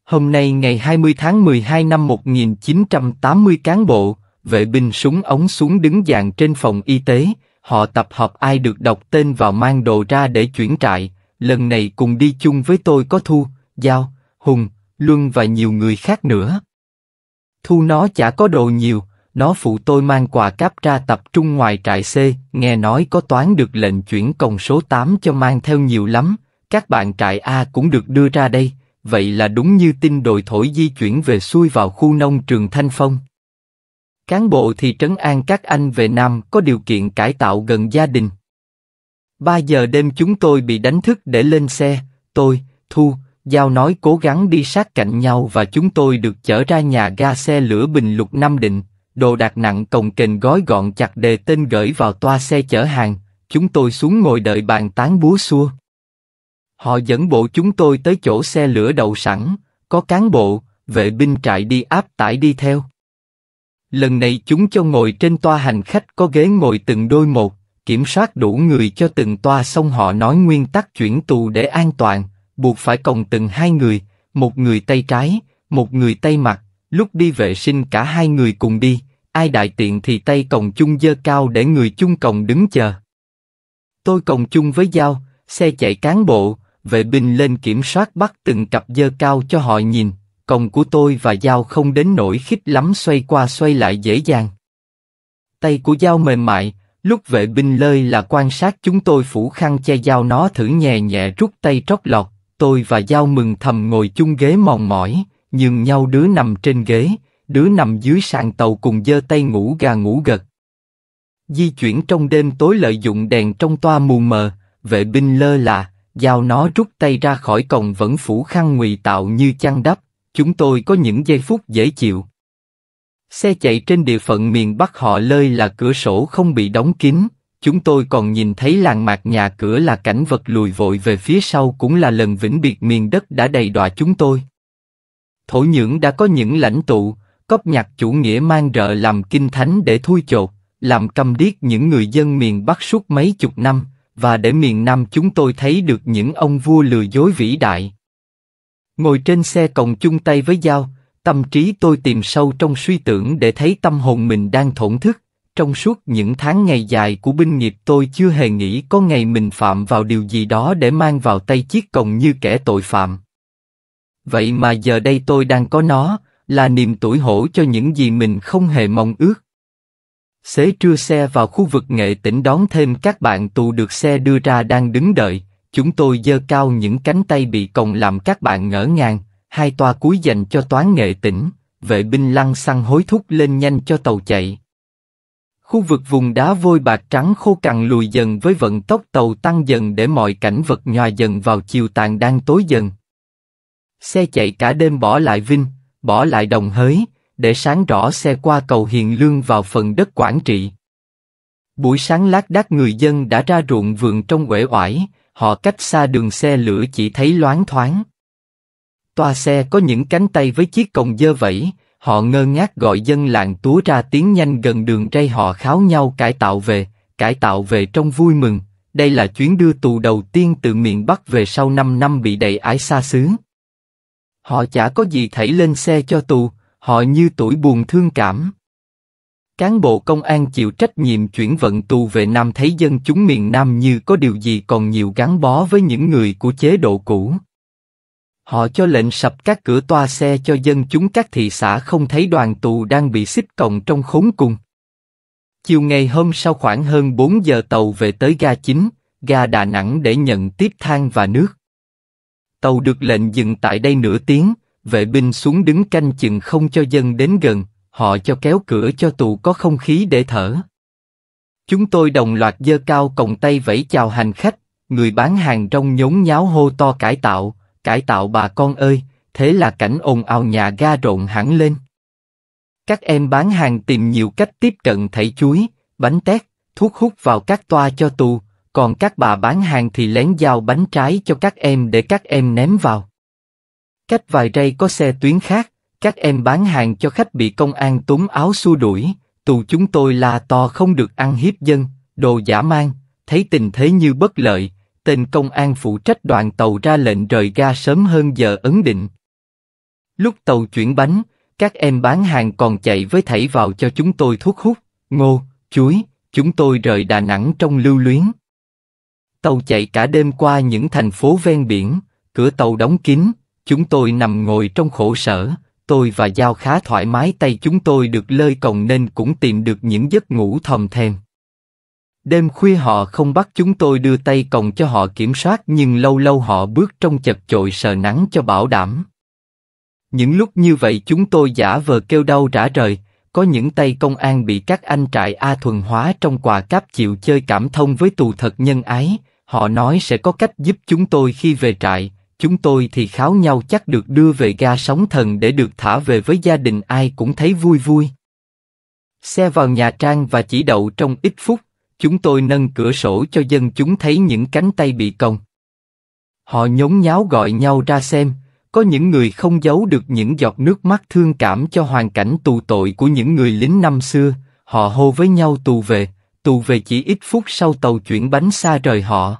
Hôm nay ngày 20 tháng 12 năm 1980 cán bộ, vệ binh súng ống xuống đứng dàn trên phòng y tế, họ tập hợp ai được đọc tên vào mang đồ ra để chuyển trại, lần này cùng đi chung với tôi có Thu, Giao, Hùng, Luân và nhiều người khác nữa. Thu nó chả có đồ nhiều, nó phụ tôi mang quà cáp ra tập trung ngoài trại C, nghe nói có toán được lệnh chuyển còng số 8 cho mang theo nhiều lắm, các bạn trại A cũng được đưa ra đây, vậy là đúng như tin đồi thổi di chuyển về xuôi vào khu nông trường Thanh Phong. Cán bộ thì trấn An các anh về Nam có điều kiện cải tạo gần gia đình. 3 giờ đêm chúng tôi bị đánh thức để lên xe, tôi, Thu, Giao nói cố gắng đi sát cạnh nhau và chúng tôi được chở ra nhà ga xe lửa Bình Lục Nam Định, đồ đạc nặng cồng kềnh gói gọn chặt đề tên gửi vào toa xe chở hàng, chúng tôi xuống ngồi đợi bàn tán búa xua. Họ dẫn bộ chúng tôi tới chỗ xe lửa đậu sẵn, có cán bộ, vệ binh trại đi áp tải đi theo. Lần này chúng cho ngồi trên toa hành khách có ghế ngồi từng đôi một, kiểm soát đủ người cho từng toa xong họ nói nguyên tắc chuyển tù để an toàn, buộc phải còng từng hai người, một người tay trái, một người tay mặt. Lúc đi vệ sinh cả hai người cùng đi, ai đại tiện thì tay còng chung dơ cao để người chung còng đứng chờ. Tôi còng chung với dao, xe chạy cán bộ, vệ binh lên kiểm soát bắt từng cặp dơ cao cho họ nhìn. Còng của tôi và dao không đến nổi khích lắm xoay qua xoay lại dễ dàng. Tay của dao mềm mại, lúc vệ binh lơi là quan sát chúng tôi phủ khăn che dao nó thử nhẹ nhẹ rút tay trót lọt tôi và Giao mừng thầm ngồi chung ghế mòn mỏi, nhường nhau đứa nằm trên ghế, đứa nằm dưới sàn tàu cùng giơ tay ngủ gà ngủ gật. Di chuyển trong đêm tối lợi dụng đèn trong toa mù mờ, vệ binh lơ là, giao nó rút tay ra khỏi còng vẫn phủ khăn ngụy tạo như chăn đắp, chúng tôi có những giây phút dễ chịu. Xe chạy trên địa phận miền Bắc họ lơi là cửa sổ không bị đóng kín, Chúng tôi còn nhìn thấy làng mạc nhà cửa là cảnh vật lùi vội về phía sau cũng là lần vĩnh biệt miền đất đã đầy đọa chúng tôi. Thổ nhưỡng đã có những lãnh tụ, cóp nhạc chủ nghĩa mang rợ làm kinh thánh để thui chột, làm cầm điếc những người dân miền Bắc suốt mấy chục năm, và để miền Nam chúng tôi thấy được những ông vua lừa dối vĩ đại. Ngồi trên xe còng chung tay với dao, tâm trí tôi tìm sâu trong suy tưởng để thấy tâm hồn mình đang thổn thức, trong suốt những tháng ngày dài của binh nghiệp tôi chưa hề nghĩ có ngày mình phạm vào điều gì đó để mang vào tay chiếc còng như kẻ tội phạm. Vậy mà giờ đây tôi đang có nó, là niềm tủi hổ cho những gì mình không hề mong ước. Xế trưa xe vào khu vực nghệ tỉnh đón thêm các bạn tù được xe đưa ra đang đứng đợi, chúng tôi giơ cao những cánh tay bị còng làm các bạn ngỡ ngàng, hai toa cuối dành cho toán nghệ tỉnh, vệ binh lăng xăng hối thúc lên nhanh cho tàu chạy. Khu vực vùng đá vôi bạc trắng khô cằn lùi dần với vận tốc tàu tăng dần để mọi cảnh vật nhòa dần vào chiều tàn đang tối dần. Xe chạy cả đêm bỏ lại Vinh, bỏ lại đồng hới, để sáng rõ xe qua cầu Hiền Lương vào phần đất quản Trị. Buổi sáng lác đác người dân đã ra ruộng vườn trong uể oải, họ cách xa đường xe lửa chỉ thấy loáng thoáng. Toa xe có những cánh tay với chiếc cồng dơ vẫy, Họ ngơ ngác gọi dân làng túa ra tiếng nhanh gần đường ray họ kháo nhau cải tạo về, cải tạo về trong vui mừng. Đây là chuyến đưa tù đầu tiên từ miền Bắc về sau 5 năm bị đầy ái xa xứ. Họ chả có gì thảy lên xe cho tù, họ như tuổi buồn thương cảm. Cán bộ công an chịu trách nhiệm chuyển vận tù về Nam thấy dân chúng miền Nam như có điều gì còn nhiều gắn bó với những người của chế độ cũ. Họ cho lệnh sập các cửa toa xe cho dân chúng các thị xã không thấy đoàn tù đang bị xích cộng trong khốn cùng. Chiều ngày hôm sau khoảng hơn 4 giờ tàu về tới ga chính, ga Đà Nẵng để nhận tiếp than và nước. Tàu được lệnh dừng tại đây nửa tiếng, vệ binh xuống đứng canh chừng không cho dân đến gần, họ cho kéo cửa cho tù có không khí để thở. Chúng tôi đồng loạt dơ cao còng tay vẫy chào hành khách, người bán hàng trong nhốn nháo hô to cải tạo, Cải tạo bà con ơi, thế là cảnh ồn ào nhà ga rộn hẳn lên. Các em bán hàng tìm nhiều cách tiếp cận thảy chuối, bánh tét, thuốc hút vào các toa cho tù, còn các bà bán hàng thì lén giao bánh trái cho các em để các em ném vào. Cách vài ray có xe tuyến khác, các em bán hàng cho khách bị công an túm áo xua đuổi, tù chúng tôi là to không được ăn hiếp dân, đồ giả mang, thấy tình thế như bất lợi, tên công an phụ trách đoàn tàu ra lệnh rời ga sớm hơn giờ ấn định. Lúc tàu chuyển bánh, các em bán hàng còn chạy với thảy vào cho chúng tôi thuốc hút, ngô, chuối, chúng tôi rời Đà Nẵng trong lưu luyến. Tàu chạy cả đêm qua những thành phố ven biển, cửa tàu đóng kín, chúng tôi nằm ngồi trong khổ sở, tôi và Giao khá thoải mái tay chúng tôi được lơi còng nên cũng tìm được những giấc ngủ thầm thèm. Đêm khuya họ không bắt chúng tôi đưa tay còng cho họ kiểm soát nhưng lâu lâu họ bước trong chật chội sờ nắng cho bảo đảm. Những lúc như vậy chúng tôi giả vờ kêu đau rã rời, có những tay công an bị các anh trại A thuần hóa trong quà cáp chịu chơi cảm thông với tù thật nhân ái, họ nói sẽ có cách giúp chúng tôi khi về trại, chúng tôi thì kháo nhau chắc được đưa về ga sóng thần để được thả về với gia đình ai cũng thấy vui vui. Xe vào nhà trang và chỉ đậu trong ít phút, Chúng tôi nâng cửa sổ cho dân chúng thấy những cánh tay bị còng. Họ nhốn nháo gọi nhau ra xem, có những người không giấu được những giọt nước mắt thương cảm cho hoàn cảnh tù tội của những người lính năm xưa, họ hô với nhau tù về, tù về chỉ ít phút sau tàu chuyển bánh xa rời họ.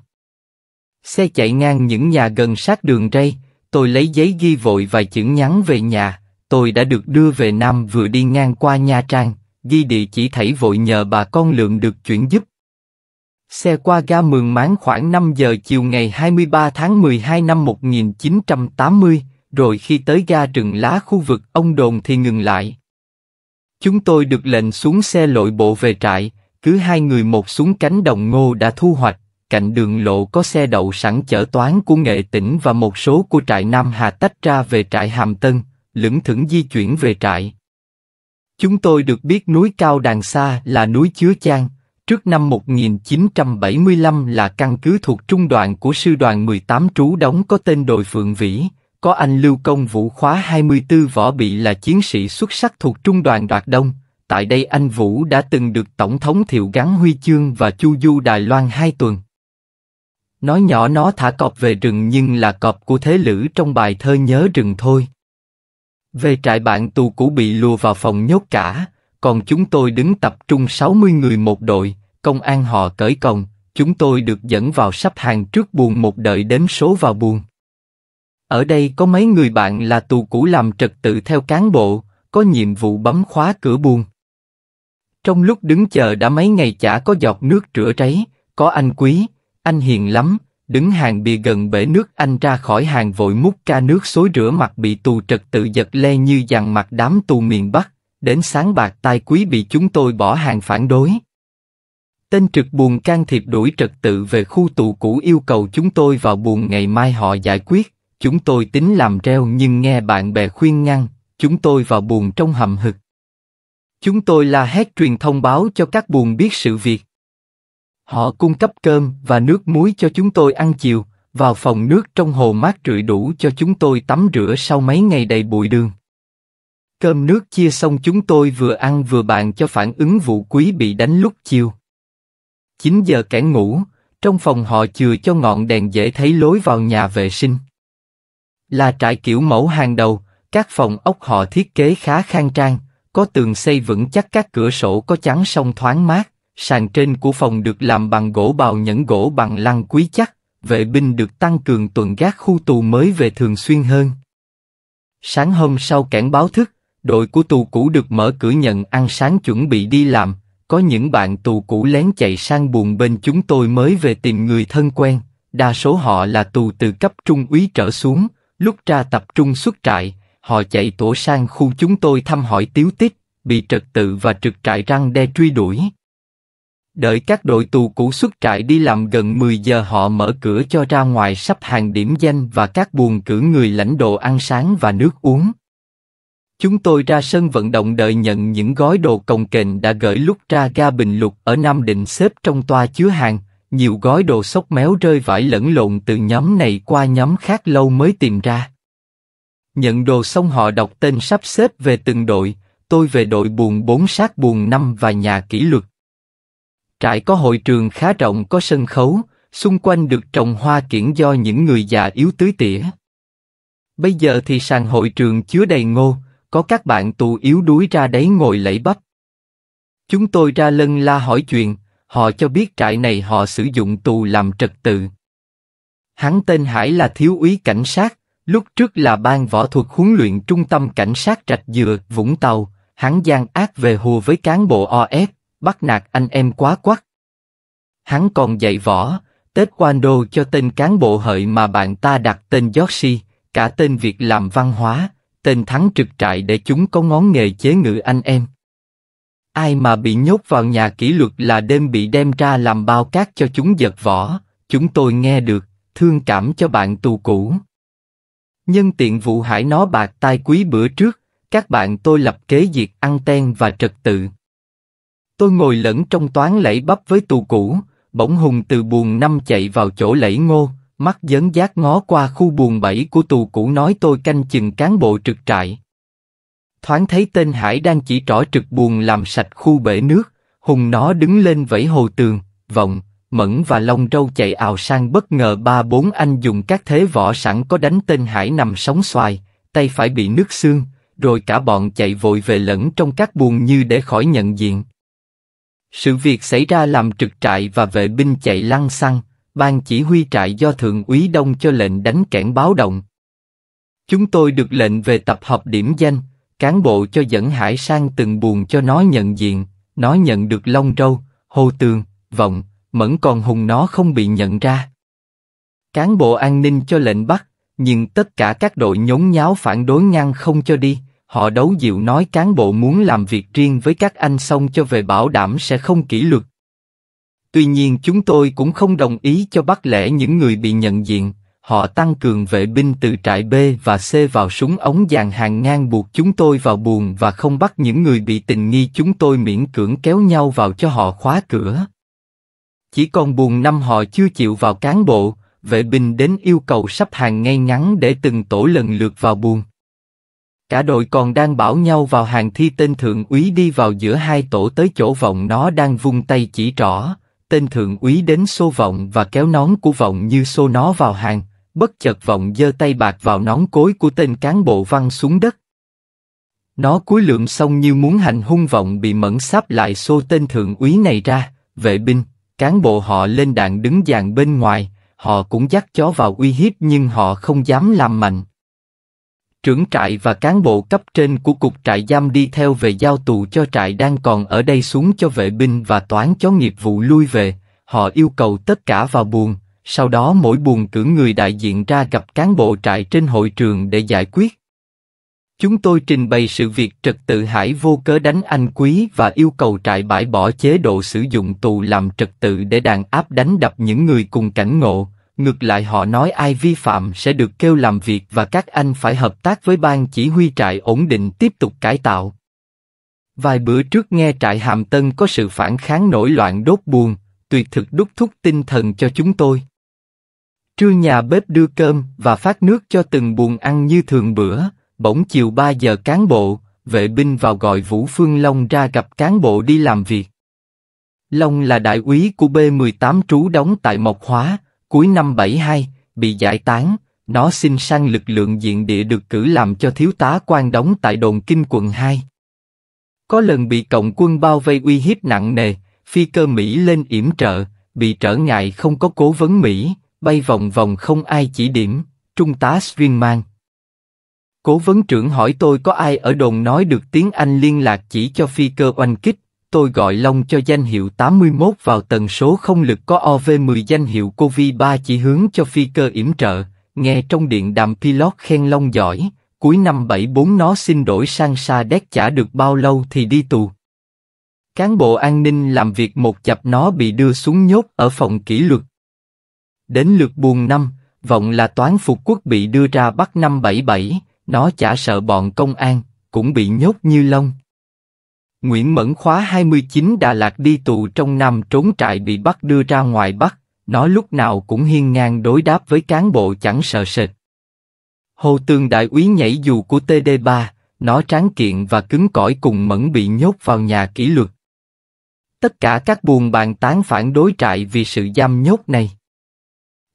Xe chạy ngang những nhà gần sát đường ray, tôi lấy giấy ghi vội vài chữ nhắn về nhà, tôi đã được đưa về Nam vừa đi ngang qua Nha Trang, ghi địa chỉ thảy vội nhờ bà con lượng được chuyển giúp. Xe qua ga Mường Mán khoảng 5 giờ chiều ngày 23 tháng 12 năm 1980, rồi khi tới ga rừng lá khu vực ông đồn thì ngừng lại. Chúng tôi được lệnh xuống xe lội bộ về trại, cứ hai người một xuống cánh đồng ngô đã thu hoạch, cạnh đường lộ có xe đậu sẵn chở toán của nghệ tỉnh và một số của trại Nam Hà tách ra về trại Hàm Tân, lững thững di chuyển về trại. Chúng tôi được biết núi cao đàng xa là núi Chứa Chan, trước năm 1975 là căn cứ thuộc trung đoàn của sư đoàn 18 trú đóng có tên đội Phượng Vĩ, có anh Lưu Công Vũ khóa 24 võ bị là chiến sĩ xuất sắc thuộc trung đoàn Đoạt Đông. Tại đây anh Vũ đã từng được Tổng thống Thiệu gắn huy chương và chu du Đài Loan hai tuần. Nói nhỏ nó thả cọp về rừng nhưng là cọp của thế lữ trong bài thơ nhớ rừng thôi. Về trại bạn tù cũ bị lùa vào phòng nhốt cả, còn chúng tôi đứng tập trung 60 người một đội, công an họ cởi còng, chúng tôi được dẫn vào sắp hàng trước buồn một đợi đếm số vào buồn. Ở đây có mấy người bạn là tù cũ làm trật tự theo cán bộ, có nhiệm vụ bấm khóa cửa buồn. Trong lúc đứng chờ đã mấy ngày chả có giọt nước rửa ráy, có anh quý, anh hiền lắm, đứng hàng bìa gần bể nước anh ra khỏi hàng vội múc ca nước xối rửa mặt bị tù trật tự giật le như dằn mặt đám tù miền Bắc, đến sáng bạc tai quý bị chúng tôi bỏ hàng phản đối. Tên trực buồn can thiệp đuổi trật tự về khu tù cũ yêu cầu chúng tôi vào buồn ngày mai họ giải quyết, chúng tôi tính làm treo nhưng nghe bạn bè khuyên ngăn, chúng tôi vào buồn trong hầm hực. Chúng tôi la hét truyền thông báo cho các buồn biết sự việc. Họ cung cấp cơm và nước muối cho chúng tôi ăn chiều, vào phòng nước trong hồ mát rượi đủ cho chúng tôi tắm rửa sau mấy ngày đầy bụi đường. Cơm nước chia xong chúng tôi vừa ăn vừa bàn cho phản ứng vụ quý bị đánh lúc chiều. 9 giờ kẻ ngủ, trong phòng họ chừa cho ngọn đèn dễ thấy lối vào nhà vệ sinh. Là trại kiểu mẫu hàng đầu, các phòng ốc họ thiết kế khá khang trang, có tường xây vững chắc các cửa sổ có chắn song thoáng mát, sàn trên của phòng được làm bằng gỗ bào nhẫn gỗ bằng lăng quý chắc, vệ binh được tăng cường tuần gác khu tù mới về thường xuyên hơn. Sáng hôm sau cảnh báo thức, Đội của tù cũ được mở cửa nhận ăn sáng chuẩn bị đi làm, có những bạn tù cũ lén chạy sang buồn bên chúng tôi mới về tìm người thân quen, đa số họ là tù từ cấp trung úy trở xuống, lúc ra tập trung xuất trại, họ chạy tổ sang khu chúng tôi thăm hỏi tiếu tích, bị trật tự và trực trại răng đe truy đuổi. Đợi các đội tù cũ xuất trại đi làm gần 10 giờ họ mở cửa cho ra ngoài sắp hàng điểm danh và các buồng cử người lãnh đồ ăn sáng và nước uống. Chúng tôi ra sân vận động đợi nhận những gói đồ cồng kềnh đã gửi lúc ra ga Bình Lục ở Nam Định xếp trong toa chứa hàng, nhiều gói đồ sóc méo rơi vãi lẫn lộn từ nhóm này qua nhóm khác lâu mới tìm ra. Nhận đồ xong họ đọc tên sắp xếp về từng đội, tôi về đội buồn bốn sát buồn năm và nhà kỷ luật. Trại có hội trường khá rộng có sân khấu, xung quanh được trồng hoa kiển do những người già yếu tưới tỉa. Bây giờ thì sàn hội trường chứa đầy ngô, có các bạn tù yếu đuối ra đấy ngồi lẫy bắp. Chúng tôi ra lân la hỏi chuyện, họ cho biết trại này họ sử dụng tù làm trật tự. Hắn tên Hải là thiếu úy cảnh sát, lúc trước là ban võ thuật huấn luyện trung tâm cảnh sát Rạch Dừa, Vũng Tàu, hắn gian ác về hù với cán bộ OF, bắt nạt anh em quá quắc. Hắn còn dạy võ, Tết quan đô cho tên cán bộ hợi mà bạn ta đặt tên Yoshi, cả tên việc làm văn hóa, tên thắng trực trại để chúng có ngón nghề chế ngự anh em. Ai mà bị nhốt vào nhà kỷ luật là đêm bị đem ra làm bao cát cho chúng giật vỏ, chúng tôi nghe được, thương cảm cho bạn tù cũ. Nhân tiện vụ hải nó bạc tai quý bữa trước, các bạn tôi lập kế diệt ăn ten và trật tự. Tôi ngồi lẫn trong toán lẫy bắp với tù cũ, bỗng hùng từ buồn năm chạy vào chỗ lẫy ngô, mắt dấn giác ngó qua khu buồn bẫy của tù cũ nói tôi canh chừng cán bộ trực trại. Thoáng thấy tên Hải đang chỉ trỏ trực buồn làm sạch khu bể nước, hùng nó đứng lên vẫy hồ tường, vọng, mẫn và long râu chạy ào sang bất ngờ ba bốn anh dùng các thế võ sẵn có đánh tên Hải nằm sóng xoài, tay phải bị nước xương, rồi cả bọn chạy vội về lẫn trong các buồn như để khỏi nhận diện. Sự việc xảy ra làm trực trại và vệ binh chạy lăn xăng, ban chỉ huy trại do Thượng úy Đông cho lệnh đánh kẽn báo động. Chúng tôi được lệnh về tập hợp điểm danh, cán bộ cho dẫn hải sang từng buồn cho nó nhận diện, nó nhận được Long trâu Hồ Tường, Vọng, Mẫn còn Hùng nó không bị nhận ra. Cán bộ an ninh cho lệnh bắt, nhưng tất cả các đội nhốn nháo phản đối ngăn không cho đi, họ đấu dịu nói cán bộ muốn làm việc riêng với các anh xong cho về bảo đảm sẽ không kỷ luật, Tuy nhiên chúng tôi cũng không đồng ý cho bắt lẻ những người bị nhận diện, họ tăng cường vệ binh từ trại B và C vào súng ống dàn hàng ngang buộc chúng tôi vào buồng và không bắt những người bị tình nghi chúng tôi miễn cưỡng kéo nhau vào cho họ khóa cửa. Chỉ còn buồng năm họ chưa chịu vào cán bộ, vệ binh đến yêu cầu sắp hàng ngay ngắn để từng tổ lần lượt vào buồng Cả đội còn đang bảo nhau vào hàng thi tên thượng úy đi vào giữa hai tổ tới chỗ vọng nó đang vung tay chỉ trỏ, tên thượng úy đến xô vọng và kéo nón của vọng như xô nó vào hàng, bất chợt vọng giơ tay bạc vào nón cối của tên cán bộ văng xuống đất. Nó cúi lượm xong như muốn hành hung vọng bị mẫn sáp lại xô tên thượng úy này ra, vệ binh, cán bộ họ lên đạn đứng dàn bên ngoài, họ cũng dắt chó vào uy hiếp nhưng họ không dám làm mạnh trưởng trại và cán bộ cấp trên của cục trại giam đi theo về giao tù cho trại đang còn ở đây xuống cho vệ binh và toán chó nghiệp vụ lui về, họ yêu cầu tất cả vào buồng. sau đó mỗi buồng cử người đại diện ra gặp cán bộ trại trên hội trường để giải quyết. Chúng tôi trình bày sự việc trật tự hải vô cớ đánh anh quý và yêu cầu trại bãi bỏ chế độ sử dụng tù làm trật tự để đàn áp đánh đập những người cùng cảnh ngộ, Ngược lại họ nói ai vi phạm sẽ được kêu làm việc và các anh phải hợp tác với ban chỉ huy trại ổn định tiếp tục cải tạo. Vài bữa trước nghe trại Hàm Tân có sự phản kháng nổi loạn đốt buồn, tuyệt thực đúc thúc tinh thần cho chúng tôi. Trưa nhà bếp đưa cơm và phát nước cho từng buồn ăn như thường bữa, bỗng chiều 3 giờ cán bộ, vệ binh vào gọi Vũ Phương Long ra gặp cán bộ đi làm việc. Long là đại úy của B-18 trú đóng tại Mộc Hóa, Cuối năm 72, bị giải tán, nó xin sang lực lượng diện địa được cử làm cho thiếu tá quan đóng tại đồn kinh quận 2. Có lần bị cộng quân bao vây uy hiếp nặng nề, phi cơ Mỹ lên yểm trợ, bị trở ngại không có cố vấn Mỹ, bay vòng vòng không ai chỉ điểm, trung tá Svinman. Cố vấn trưởng hỏi tôi có ai ở đồn nói được tiếng Anh liên lạc chỉ cho phi cơ oanh kích, tôi gọi long cho danh hiệu 81 vào tần số không lực có OV10 danh hiệu COVID-3 chỉ hướng cho phi cơ yểm trợ, nghe trong điện đàm pilot khen long giỏi, cuối năm 74 nó xin đổi sang sa đéc chả được bao lâu thì đi tù. Cán bộ an ninh làm việc một chập nó bị đưa xuống nhốt ở phòng kỷ luật. Đến lượt buồn năm, vọng là toán phục quốc bị đưa ra bắt năm 77, nó chả sợ bọn công an, cũng bị nhốt như long Nguyễn Mẫn khóa 29 Đà Lạt đi tù trong năm trốn trại bị bắt đưa ra ngoài bắt. nó lúc nào cũng hiên ngang đối đáp với cán bộ chẳng sợ sệt. Hồ Tương đại úy nhảy dù của TD3, nó tráng kiện và cứng cỏi cùng Mẫn bị nhốt vào nhà kỷ luật. Tất cả các buồn bàn tán phản đối trại vì sự giam nhốt này.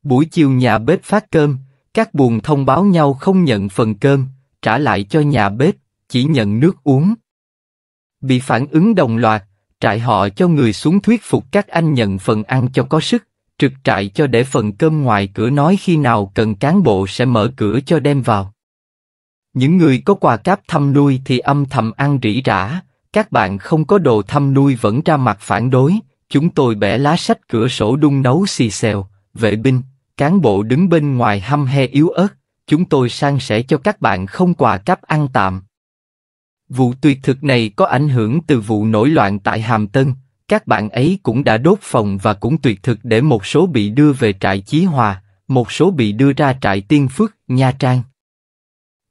Buổi chiều nhà bếp phát cơm, các buồn thông báo nhau không nhận phần cơm, trả lại cho nhà bếp, chỉ nhận nước uống bị phản ứng đồng loạt, trại họ cho người xuống thuyết phục các anh nhận phần ăn cho có sức, trực trại cho để phần cơm ngoài cửa nói khi nào cần cán bộ sẽ mở cửa cho đem vào. Những người có quà cáp thăm nuôi thì âm thầm ăn rỉ rả, các bạn không có đồ thăm nuôi vẫn ra mặt phản đối, chúng tôi bẻ lá sách cửa sổ đun nấu xì xèo, vệ binh, cán bộ đứng bên ngoài hăm he yếu ớt, chúng tôi sang sẻ cho các bạn không quà cáp ăn tạm, Vụ tuyệt thực này có ảnh hưởng từ vụ nổi loạn tại Hàm Tân, các bạn ấy cũng đã đốt phòng và cũng tuyệt thực để một số bị đưa về trại Chí Hòa, một số bị đưa ra trại Tiên Phước, Nha Trang.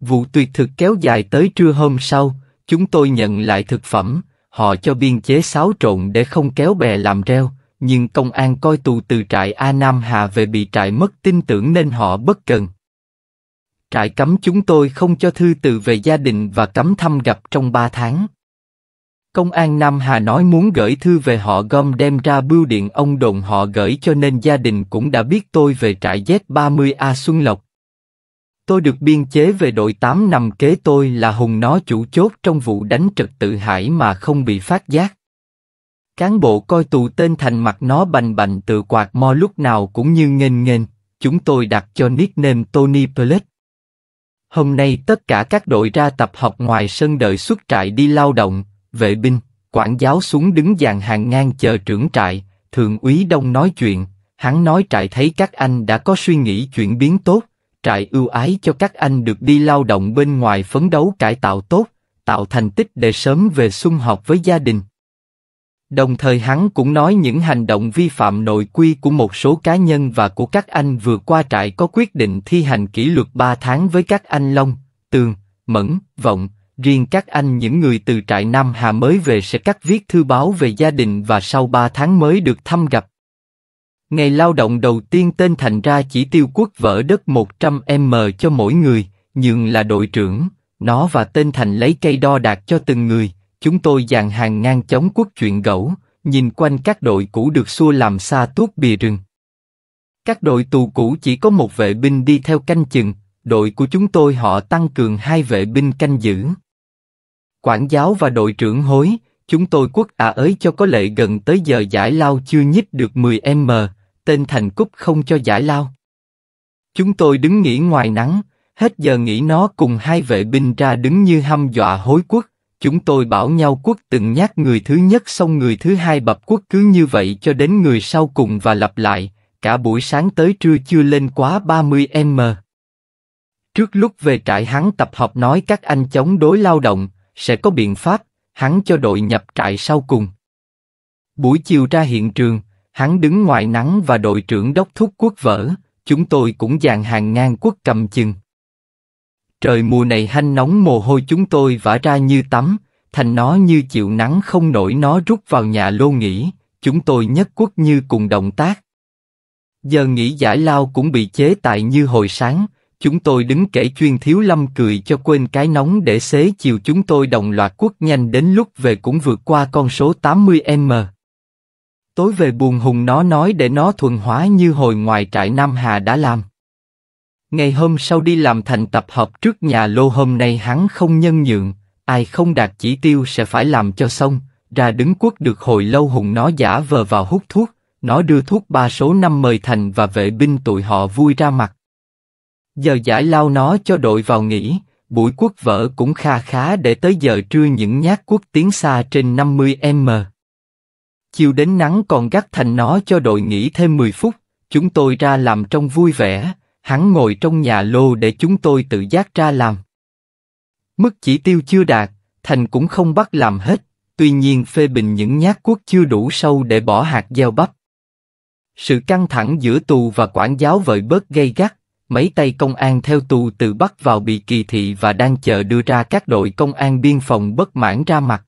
Vụ tuyệt thực kéo dài tới trưa hôm sau, chúng tôi nhận lại thực phẩm, họ cho biên chế xáo trộn để không kéo bè làm reo, nhưng công an coi tù từ trại A Nam Hà về bị trại mất tin tưởng nên họ bất cần trại cấm chúng tôi không cho thư từ về gia đình và cấm thăm gặp trong 3 tháng. Công an Nam Hà nói muốn gửi thư về họ gom đem ra bưu điện ông đồn họ gửi cho nên gia đình cũng đã biết tôi về trại Z30A Xuân Lộc. Tôi được biên chế về đội 8 nằm kế tôi là Hùng nó chủ chốt trong vụ đánh trật tự hải mà không bị phát giác. Cán bộ coi tù tên thành mặt nó bành bành tự quạt mo lúc nào cũng như nghênh nghênh, chúng tôi đặt cho nickname Tony Pellet Hôm nay tất cả các đội ra tập học ngoài sân đợi xuất trại đi lao động, vệ binh, quản giáo xuống đứng dàn hàng ngang chờ trưởng trại, thượng úy Đông nói chuyện, hắn nói trại thấy các anh đã có suy nghĩ chuyển biến tốt, trại ưu ái cho các anh được đi lao động bên ngoài phấn đấu cải tạo tốt, tạo thành tích để sớm về xung học với gia đình. Đồng thời hắn cũng nói những hành động vi phạm nội quy của một số cá nhân và của các anh vừa qua trại có quyết định thi hành kỷ luật 3 tháng với các anh Long, Tường, Mẫn, Vọng, riêng các anh những người từ trại Nam Hà mới về sẽ cắt viết thư báo về gia đình và sau 3 tháng mới được thăm gặp. Ngày lao động đầu tiên tên thành ra chỉ tiêu quốc vỡ đất 100m cho mỗi người, nhưng là đội trưởng, nó và tên thành lấy cây đo đạt cho từng người, chúng tôi dàn hàng ngang chống quốc chuyện gẫu, nhìn quanh các đội cũ được xua làm xa tuốt bìa rừng. Các đội tù cũ chỉ có một vệ binh đi theo canh chừng, đội của chúng tôi họ tăng cường hai vệ binh canh giữ. Quản giáo và đội trưởng hối, chúng tôi quốc à ấy cho có lệ gần tới giờ giải lao chưa nhích được 10m, tên thành cúc không cho giải lao. Chúng tôi đứng nghỉ ngoài nắng, hết giờ nghỉ nó cùng hai vệ binh ra đứng như hăm dọa hối quốc, Chúng tôi bảo nhau quất từng nhát người thứ nhất xong người thứ hai bập quất cứ như vậy cho đến người sau cùng và lặp lại, cả buổi sáng tới trưa chưa lên quá 30m. Trước lúc về trại hắn tập hợp nói các anh chống đối lao động, sẽ có biện pháp, hắn cho đội nhập trại sau cùng. Buổi chiều ra hiện trường, hắn đứng ngoài nắng và đội trưởng đốc thúc quốc vỡ, chúng tôi cũng dàn hàng ngang quốc cầm chừng. Trời mùa này hanh nóng mồ hôi chúng tôi vã ra như tắm, thành nó như chịu nắng không nổi nó rút vào nhà lô nghỉ, chúng tôi nhất quốc như cùng động tác. Giờ nghỉ giải lao cũng bị chế tại như hồi sáng, chúng tôi đứng kể chuyên thiếu lâm cười cho quên cái nóng để xế chiều chúng tôi đồng loạt quốc nhanh đến lúc về cũng vượt qua con số 80M. Tối về buồn hùng nó nói để nó thuần hóa như hồi ngoài trại Nam Hà đã làm. Ngày hôm sau đi làm thành tập hợp trước nhà lô hôm nay hắn không nhân nhượng, ai không đạt chỉ tiêu sẽ phải làm cho xong, ra đứng quất được hồi lâu hùng nó giả vờ vào hút thuốc, nó đưa thuốc ba số năm mời thành và vệ binh tụi họ vui ra mặt. Giờ giải lao nó cho đội vào nghỉ, buổi quốc vỡ cũng kha khá để tới giờ trưa những nhát quốc tiến xa trên 50m. Chiều đến nắng còn gắt thành nó cho đội nghỉ thêm 10 phút, chúng tôi ra làm trong vui vẻ, hắn ngồi trong nhà lô để chúng tôi tự giác ra làm. Mức chỉ tiêu chưa đạt, Thành cũng không bắt làm hết, tuy nhiên phê bình những nhát cuốc chưa đủ sâu để bỏ hạt gieo bắp. Sự căng thẳng giữa tù và quản giáo vợi bớt gây gắt, mấy tay công an theo tù từ bắt vào bị kỳ thị và đang chờ đưa ra các đội công an biên phòng bất mãn ra mặt.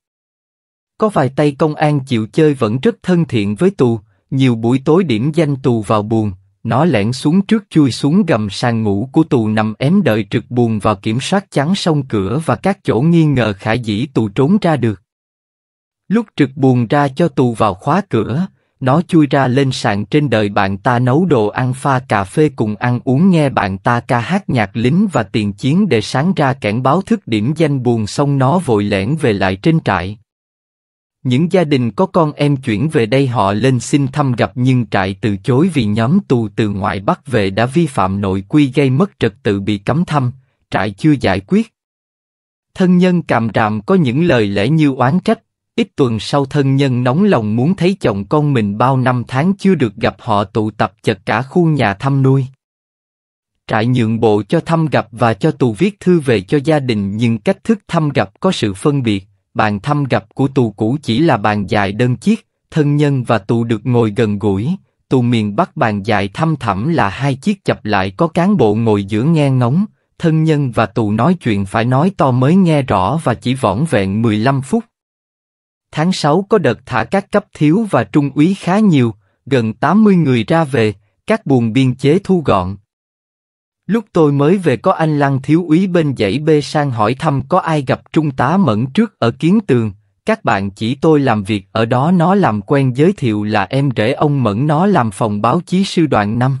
Có vài tay công an chịu chơi vẫn rất thân thiện với tù, nhiều buổi tối điểm danh tù vào buồn, nó lẻn xuống trước chui xuống gầm sàn ngủ của tù nằm ém đợi trực buồn vào kiểm soát chắn sông cửa và các chỗ nghi ngờ khả dĩ tù trốn ra được. Lúc trực buồn ra cho tù vào khóa cửa, nó chui ra lên sàn trên đời bạn ta nấu đồ ăn pha cà phê cùng ăn uống nghe bạn ta ca hát nhạc lính và tiền chiến để sáng ra cảnh báo thức điểm danh buồn xong nó vội lẻn về lại trên trại. Những gia đình có con em chuyển về đây họ lên xin thăm gặp nhưng trại từ chối vì nhóm tù từ ngoại Bắc về đã vi phạm nội quy gây mất trật tự bị cấm thăm, trại chưa giải quyết. Thân nhân càm ràm có những lời lẽ như oán trách, ít tuần sau thân nhân nóng lòng muốn thấy chồng con mình bao năm tháng chưa được gặp họ tụ tập chật cả khu nhà thăm nuôi trại nhượng bộ cho thăm gặp và cho tù viết thư về cho gia đình nhưng cách thức thăm gặp có sự phân biệt bàn thăm gặp của tù cũ chỉ là bàn dài đơn chiếc, thân nhân và tù được ngồi gần gũi, tù miền Bắc bàn dài thăm thẳm là hai chiếc chập lại có cán bộ ngồi giữa nghe ngóng, thân nhân và tù nói chuyện phải nói to mới nghe rõ và chỉ vỏn vẹn 15 phút. Tháng 6 có đợt thả các cấp thiếu và trung úy khá nhiều, gần 80 người ra về, các buồn biên chế thu gọn, Lúc tôi mới về có anh Lăng Thiếu úy bên dãy b sang hỏi thăm có ai gặp Trung tá Mẫn trước ở Kiến Tường, các bạn chỉ tôi làm việc ở đó nó làm quen giới thiệu là em rể ông Mẫn nó làm phòng báo chí sư đoàn năm.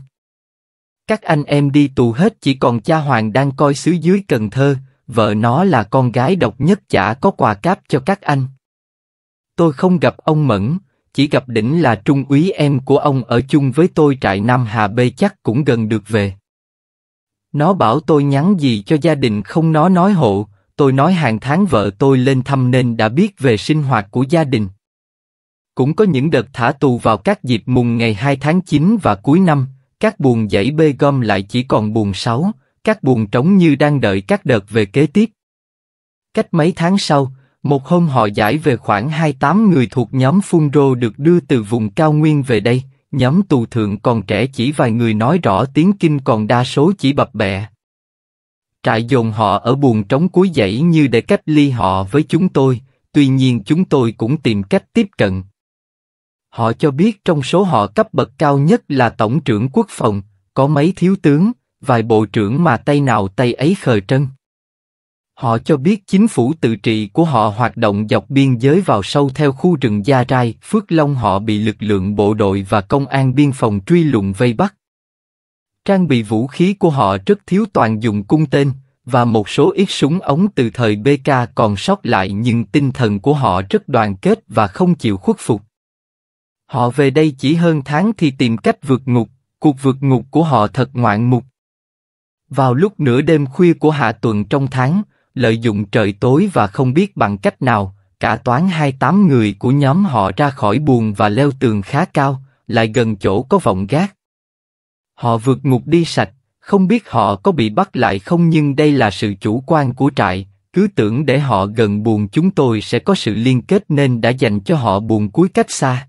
Các anh em đi tù hết chỉ còn cha Hoàng đang coi xứ dưới Cần Thơ, vợ nó là con gái độc nhất chả có quà cáp cho các anh. Tôi không gặp ông Mẫn, chỉ gặp đỉnh là trung úy em của ông ở chung với tôi trại Nam Hà B chắc cũng gần được về. Nó bảo tôi nhắn gì cho gia đình không nó nói hộ, tôi nói hàng tháng vợ tôi lên thăm nên đã biết về sinh hoạt của gia đình. Cũng có những đợt thả tù vào các dịp mùng ngày 2 tháng 9 và cuối năm, các buồng dãy bê gom lại chỉ còn buồng 6, các buồng trống như đang đợi các đợt về kế tiếp. Cách mấy tháng sau, một hôm họ giải về khoảng 28 người thuộc nhóm Phunro được đưa từ vùng cao nguyên về đây, Nhóm tù thượng còn trẻ chỉ vài người nói rõ tiếng kinh còn đa số chỉ bập bẹ. Trại dồn họ ở buồng trống cuối dãy như để cách ly họ với chúng tôi, tuy nhiên chúng tôi cũng tìm cách tiếp cận. Họ cho biết trong số họ cấp bậc cao nhất là tổng trưởng quốc phòng, có mấy thiếu tướng, vài bộ trưởng mà tay nào tay ấy khờ trân. Họ cho biết chính phủ tự trị của họ hoạt động dọc biên giới vào sâu theo khu rừng Gia Rai, Phước Long họ bị lực lượng bộ đội và công an biên phòng truy lùng vây bắt. Trang bị vũ khí của họ rất thiếu toàn dùng cung tên, và một số ít súng ống từ thời BK còn sót lại nhưng tinh thần của họ rất đoàn kết và không chịu khuất phục. Họ về đây chỉ hơn tháng thì tìm cách vượt ngục, cuộc vượt ngục của họ thật ngoạn mục. Vào lúc nửa đêm khuya của hạ tuần trong tháng, lợi dụng trời tối và không biết bằng cách nào, cả toán hai tám người của nhóm họ ra khỏi buồng và leo tường khá cao, lại gần chỗ có vọng gác. Họ vượt ngục đi sạch, không biết họ có bị bắt lại không nhưng đây là sự chủ quan của trại, cứ tưởng để họ gần buồng chúng tôi sẽ có sự liên kết nên đã dành cho họ buồng cuối cách xa.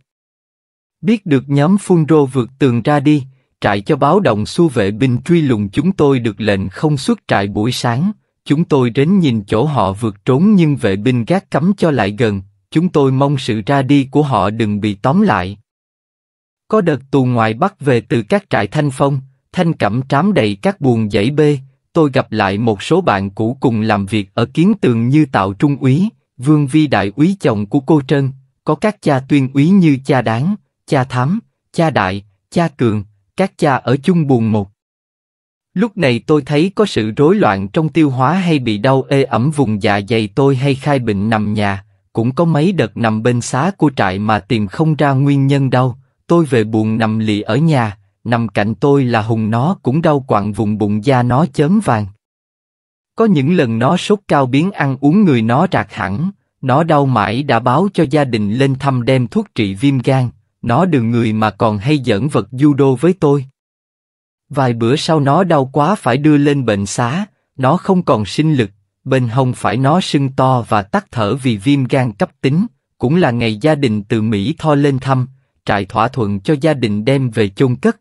Biết được nhóm phun rô vượt tường ra đi, trại cho báo động xu vệ binh truy lùng chúng tôi được lệnh không xuất trại buổi sáng, chúng tôi đến nhìn chỗ họ vượt trốn nhưng vệ binh gác cấm cho lại gần, chúng tôi mong sự ra đi của họ đừng bị tóm lại. Có đợt tù ngoại bắt về từ các trại thanh phong, thanh cẩm trám đầy các buồng dãy bê, tôi gặp lại một số bạn cũ cùng làm việc ở kiến tường như Tạo Trung úy, Vương Vi Đại úy chồng của cô Trân, có các cha tuyên úy như cha Đáng, cha Thám, cha Đại, cha Cường, các cha ở chung buồn một. Lúc này tôi thấy có sự rối loạn trong tiêu hóa hay bị đau ê ẩm vùng dạ dày tôi hay khai bệnh nằm nhà, cũng có mấy đợt nằm bên xá của trại mà tìm không ra nguyên nhân đâu tôi về buồn nằm lì ở nhà, nằm cạnh tôi là Hùng nó cũng đau quặn vùng bụng da nó chớm vàng. Có những lần nó sốt cao biến ăn uống người nó rạc hẳn, nó đau mãi đã báo cho gia đình lên thăm đem thuốc trị viêm gan, nó đường người mà còn hay giỡn vật judo với tôi. Vài bữa sau nó đau quá phải đưa lên bệnh xá, nó không còn sinh lực, bên hông phải nó sưng to và tắt thở vì viêm gan cấp tính, cũng là ngày gia đình từ Mỹ tho lên thăm, trại thỏa thuận cho gia đình đem về chôn cất.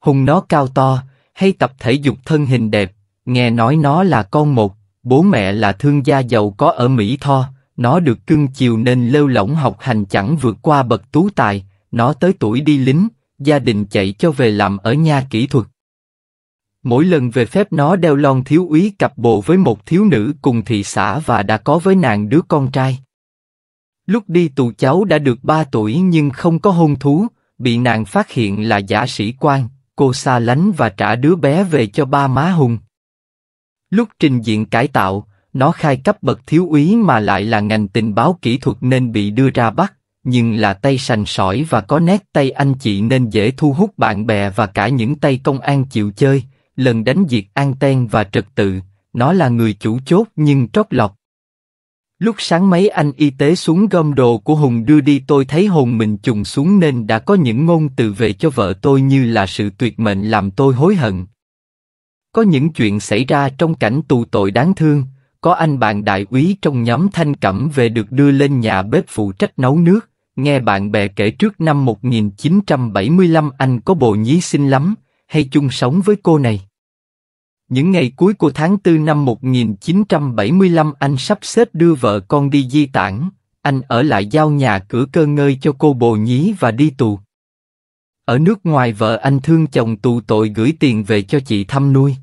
Hùng nó cao to, hay tập thể dục thân hình đẹp, nghe nói nó là con một, bố mẹ là thương gia giàu có ở Mỹ Tho, nó được cưng chiều nên lêu lỏng học hành chẳng vượt qua bậc tú tài, nó tới tuổi đi lính, gia đình chạy cho về làm ở nhà kỹ thuật. Mỗi lần về phép nó đeo lon thiếu úy cặp bộ với một thiếu nữ cùng thị xã và đã có với nàng đứa con trai. Lúc đi tù cháu đã được 3 tuổi nhưng không có hôn thú, bị nàng phát hiện là giả sĩ quan, cô xa lánh và trả đứa bé về cho ba má Hùng. Lúc trình diện cải tạo, nó khai cấp bậc thiếu úy mà lại là ngành tình báo kỹ thuật nên bị đưa ra bắt nhưng là tay sành sỏi và có nét tay anh chị nên dễ thu hút bạn bè và cả những tay công an chịu chơi. Lần đánh diệt an ten và trật tự, nó là người chủ chốt nhưng trót lọt. Lúc sáng mấy anh y tế xuống gom đồ của Hùng đưa đi tôi thấy hồn mình trùng xuống nên đã có những ngôn từ về cho vợ tôi như là sự tuyệt mệnh làm tôi hối hận. Có những chuyện xảy ra trong cảnh tù tội đáng thương, có anh bạn đại úy trong nhóm thanh cẩm về được đưa lên nhà bếp phụ trách nấu nước, Nghe bạn bè kể trước năm 1975 anh có bồ nhí xinh lắm, hay chung sống với cô này. Những ngày cuối của tháng 4 năm 1975 anh sắp xếp đưa vợ con đi di tản, anh ở lại giao nhà cửa cơ ngơi cho cô bồ nhí và đi tù. Ở nước ngoài vợ anh thương chồng tù tội gửi tiền về cho chị thăm nuôi.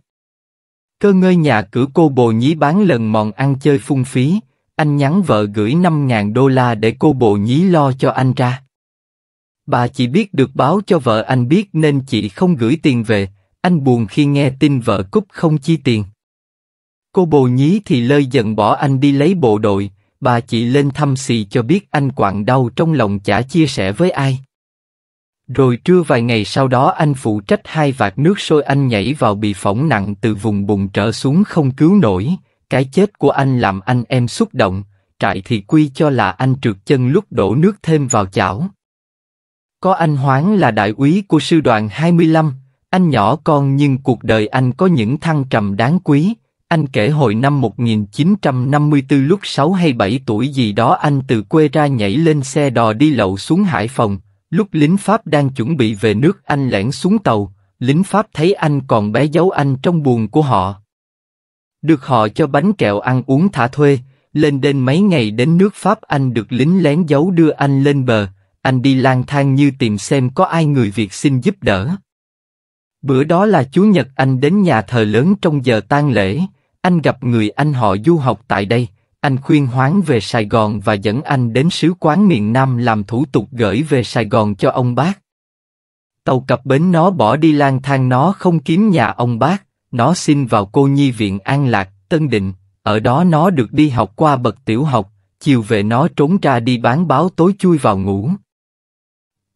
Cơ ngơi nhà cửa cô bồ nhí bán lần mòn ăn chơi phung phí, anh nhắn vợ gửi 5.000 đô la để cô bồ nhí lo cho anh ra. Bà chỉ biết được báo cho vợ anh biết nên chị không gửi tiền về, anh buồn khi nghe tin vợ cúp không chi tiền. Cô bồ nhí thì lơi giận bỏ anh đi lấy bộ đội, bà chị lên thăm xì cho biết anh quặn đau trong lòng chả chia sẻ với ai. Rồi trưa vài ngày sau đó anh phụ trách hai vạt nước sôi anh nhảy vào bị phỏng nặng từ vùng bụng trở xuống không cứu nổi, cái chết của anh làm anh em xúc động, trại thì quy cho là anh trượt chân lúc đổ nước thêm vào chảo. Có anh Hoáng là đại úy của sư đoàn 25, anh nhỏ con nhưng cuộc đời anh có những thăng trầm đáng quý. Anh kể hồi năm 1954 lúc 6 hay 7 tuổi gì đó anh từ quê ra nhảy lên xe đò đi lậu xuống Hải Phòng. Lúc lính Pháp đang chuẩn bị về nước anh lẻn xuống tàu, lính Pháp thấy anh còn bé giấu anh trong buồng của họ. Được họ cho bánh kẹo ăn uống thả thuê, lên đến mấy ngày đến nước Pháp anh được lính lén giấu đưa anh lên bờ, anh đi lang thang như tìm xem có ai người Việt xin giúp đỡ. Bữa đó là Chủ nhật anh đến nhà thờ lớn trong giờ tang lễ, anh gặp người anh họ du học tại đây, anh khuyên hoáng về Sài Gòn và dẫn anh đến sứ quán miền Nam làm thủ tục gửi về Sài Gòn cho ông bác. Tàu cập bến nó bỏ đi lang thang nó không kiếm nhà ông bác, nó xin vào cô nhi viện An Lạc, Tân Định, ở đó nó được đi học qua bậc tiểu học, chiều về nó trốn ra đi bán báo tối chui vào ngủ.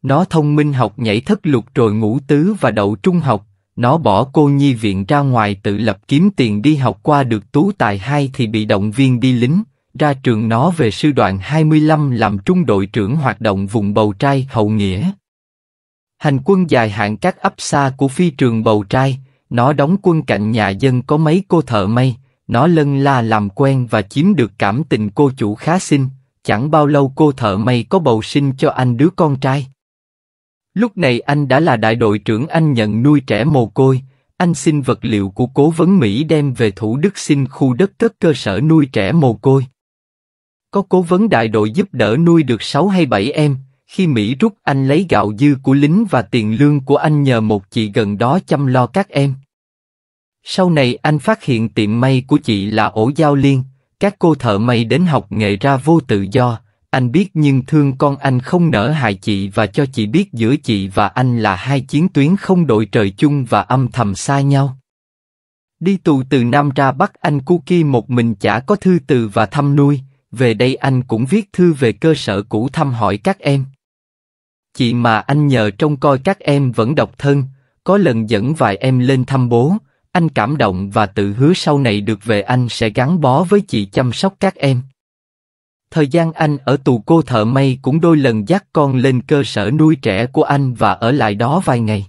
Nó thông minh học nhảy thất lục rồi ngủ tứ và đậu trung học, nó bỏ cô nhi viện ra ngoài tự lập kiếm tiền đi học qua được tú tài hai thì bị động viên đi lính, ra trường nó về sư đoàn 25 làm trung đội trưởng hoạt động vùng bầu trai hậu nghĩa. Hành quân dài hạn các ấp xa của phi trường bầu trai, nó đóng quân cạnh nhà dân có mấy cô thợ may, nó lân la làm quen và chiếm được cảm tình cô chủ khá xinh, chẳng bao lâu cô thợ may có bầu sinh cho anh đứa con trai. Lúc này anh đã là đại đội trưởng anh nhận nuôi trẻ mồ côi, anh xin vật liệu của cố vấn Mỹ đem về Thủ Đức xin khu đất cất cơ sở nuôi trẻ mồ côi. Có cố vấn đại đội giúp đỡ nuôi được 6 hay 7 em, khi Mỹ rút anh lấy gạo dư của lính và tiền lương của anh nhờ một chị gần đó chăm lo các em. Sau này anh phát hiện tiệm may của chị là ổ giao liên, các cô thợ may đến học nghề ra vô tự do, anh biết nhưng thương con anh không nỡ hại chị và cho chị biết giữa chị và anh là hai chiến tuyến không đội trời chung và âm thầm xa nhau. Đi tù từ Nam ra Bắc anh cu kia một mình chả có thư từ và thăm nuôi, về đây anh cũng viết thư về cơ sở cũ thăm hỏi các em. Chị mà anh nhờ trông coi các em vẫn độc thân, có lần dẫn vài em lên thăm bố, anh cảm động và tự hứa sau này được về anh sẽ gắn bó với chị chăm sóc các em. Thời gian anh ở tù cô thợ may cũng đôi lần dắt con lên cơ sở nuôi trẻ của anh và ở lại đó vài ngày.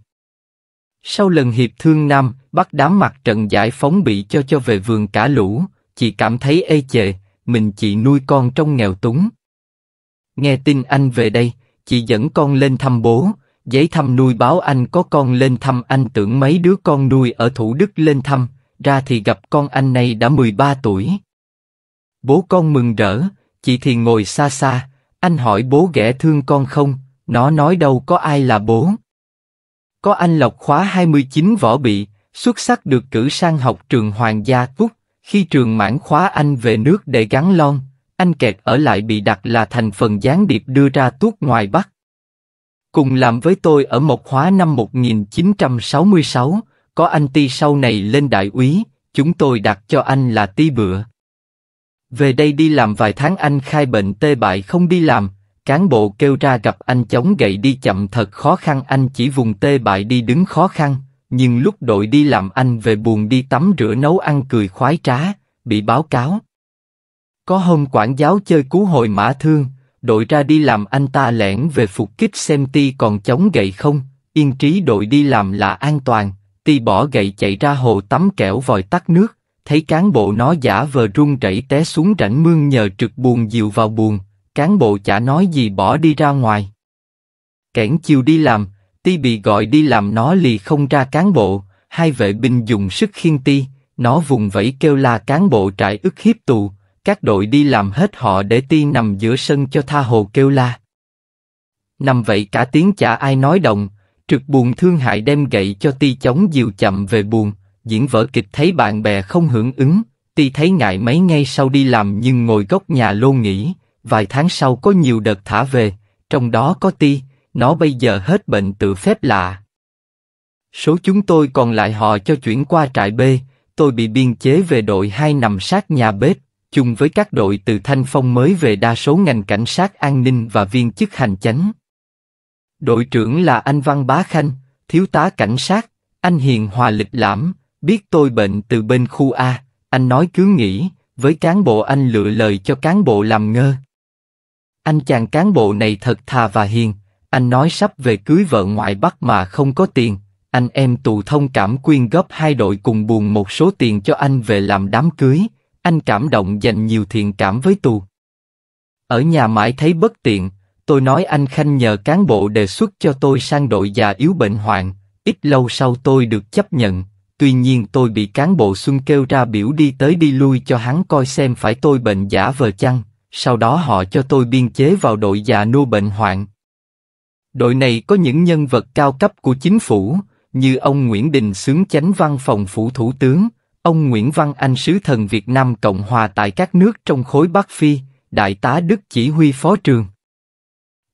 Sau lần hiệp thương Nam, bắt đám mặt trận giải phóng bị cho cho về vườn cả lũ, chị cảm thấy ê chề, mình chị nuôi con trong nghèo túng. Nghe tin anh về đây, chị dẫn con lên thăm bố, giấy thăm nuôi báo anh có con lên thăm anh tưởng mấy đứa con nuôi ở Thủ Đức lên thăm, ra thì gặp con anh này đã 13 tuổi. Bố con mừng rỡ, chị thì ngồi xa xa, anh hỏi bố ghẻ thương con không, nó nói đâu có ai là bố. Có anh Lộc khóa 29 võ bị, xuất sắc được cử sang học trường Hoàng gia Quốc, khi trường mãn khóa anh về nước để gắn lon, anh kẹt ở lại bị đặt là thành phần gián điệp đưa ra tuốt ngoài Bắc cùng làm với tôi ở Mộc Hóa năm 1966, có anh Ti sau này lên đại úy, chúng tôi đặt cho anh là Ti bữa Về đây đi làm vài tháng anh khai bệnh tê bại không đi làm, cán bộ kêu ra gặp anh chống gậy đi chậm thật khó khăn anh chỉ vùng tê bại đi đứng khó khăn, nhưng lúc đội đi làm anh về buồn đi tắm rửa nấu ăn cười khoái trá, bị báo cáo. Có hôm quản giáo chơi cứu hồi mã thương, đội ra đi làm anh ta lẻn về phục kích xem ti còn chống gậy không, yên trí đội đi làm là an toàn, ti bỏ gậy chạy ra hồ tắm kẻo vòi tắt nước, thấy cán bộ nó giả vờ run rẩy té xuống rãnh mương nhờ trực buồn dìu vào buồn, cán bộ chả nói gì bỏ đi ra ngoài. Kẻn chiều đi làm, ti bị gọi đi làm nó lì không ra cán bộ, hai vệ binh dùng sức khiên ti, nó vùng vẫy kêu la cán bộ trại ức hiếp tù, các đội đi làm hết họ để ti nằm giữa sân cho tha hồ kêu la. Nằm vậy cả tiếng chả ai nói đồng trực buồn thương hại đem gậy cho ti chống diều chậm về buồn, diễn vở kịch thấy bạn bè không hưởng ứng, ti thấy ngại mấy ngay sau đi làm nhưng ngồi góc nhà lô nghỉ, vài tháng sau có nhiều đợt thả về, trong đó có ti, nó bây giờ hết bệnh tự phép lạ. Số chúng tôi còn lại họ cho chuyển qua trại B, tôi bị biên chế về đội hai nằm sát nhà bếp, chung với các đội từ Thanh Phong mới về đa số ngành cảnh sát an ninh và viên chức hành chánh. Đội trưởng là anh Văn Bá Khanh, thiếu tá cảnh sát, anh hiền hòa lịch lãm, biết tôi bệnh từ bên khu A, anh nói cứ nghĩ, với cán bộ anh lựa lời cho cán bộ làm ngơ. Anh chàng cán bộ này thật thà và hiền, anh nói sắp về cưới vợ ngoại Bắc mà không có tiền, anh em tù thông cảm quyên góp hai đội cùng buồn một số tiền cho anh về làm đám cưới, anh cảm động dành nhiều thiện cảm với tù. Ở nhà mãi thấy bất tiện, tôi nói anh Khanh nhờ cán bộ đề xuất cho tôi sang đội già yếu bệnh hoạn, ít lâu sau tôi được chấp nhận, tuy nhiên tôi bị cán bộ Xuân kêu ra biểu đi tới đi lui cho hắn coi xem phải tôi bệnh giả vờ chăng, sau đó họ cho tôi biên chế vào đội già nô bệnh hoạn. Đội này có những nhân vật cao cấp của chính phủ, như ông Nguyễn Đình Sướng chánh văn phòng phủ thủ tướng, Ông Nguyễn Văn Anh sứ thần Việt Nam Cộng Hòa tại các nước trong khối Bắc Phi, Đại tá Đức chỉ huy phó trường.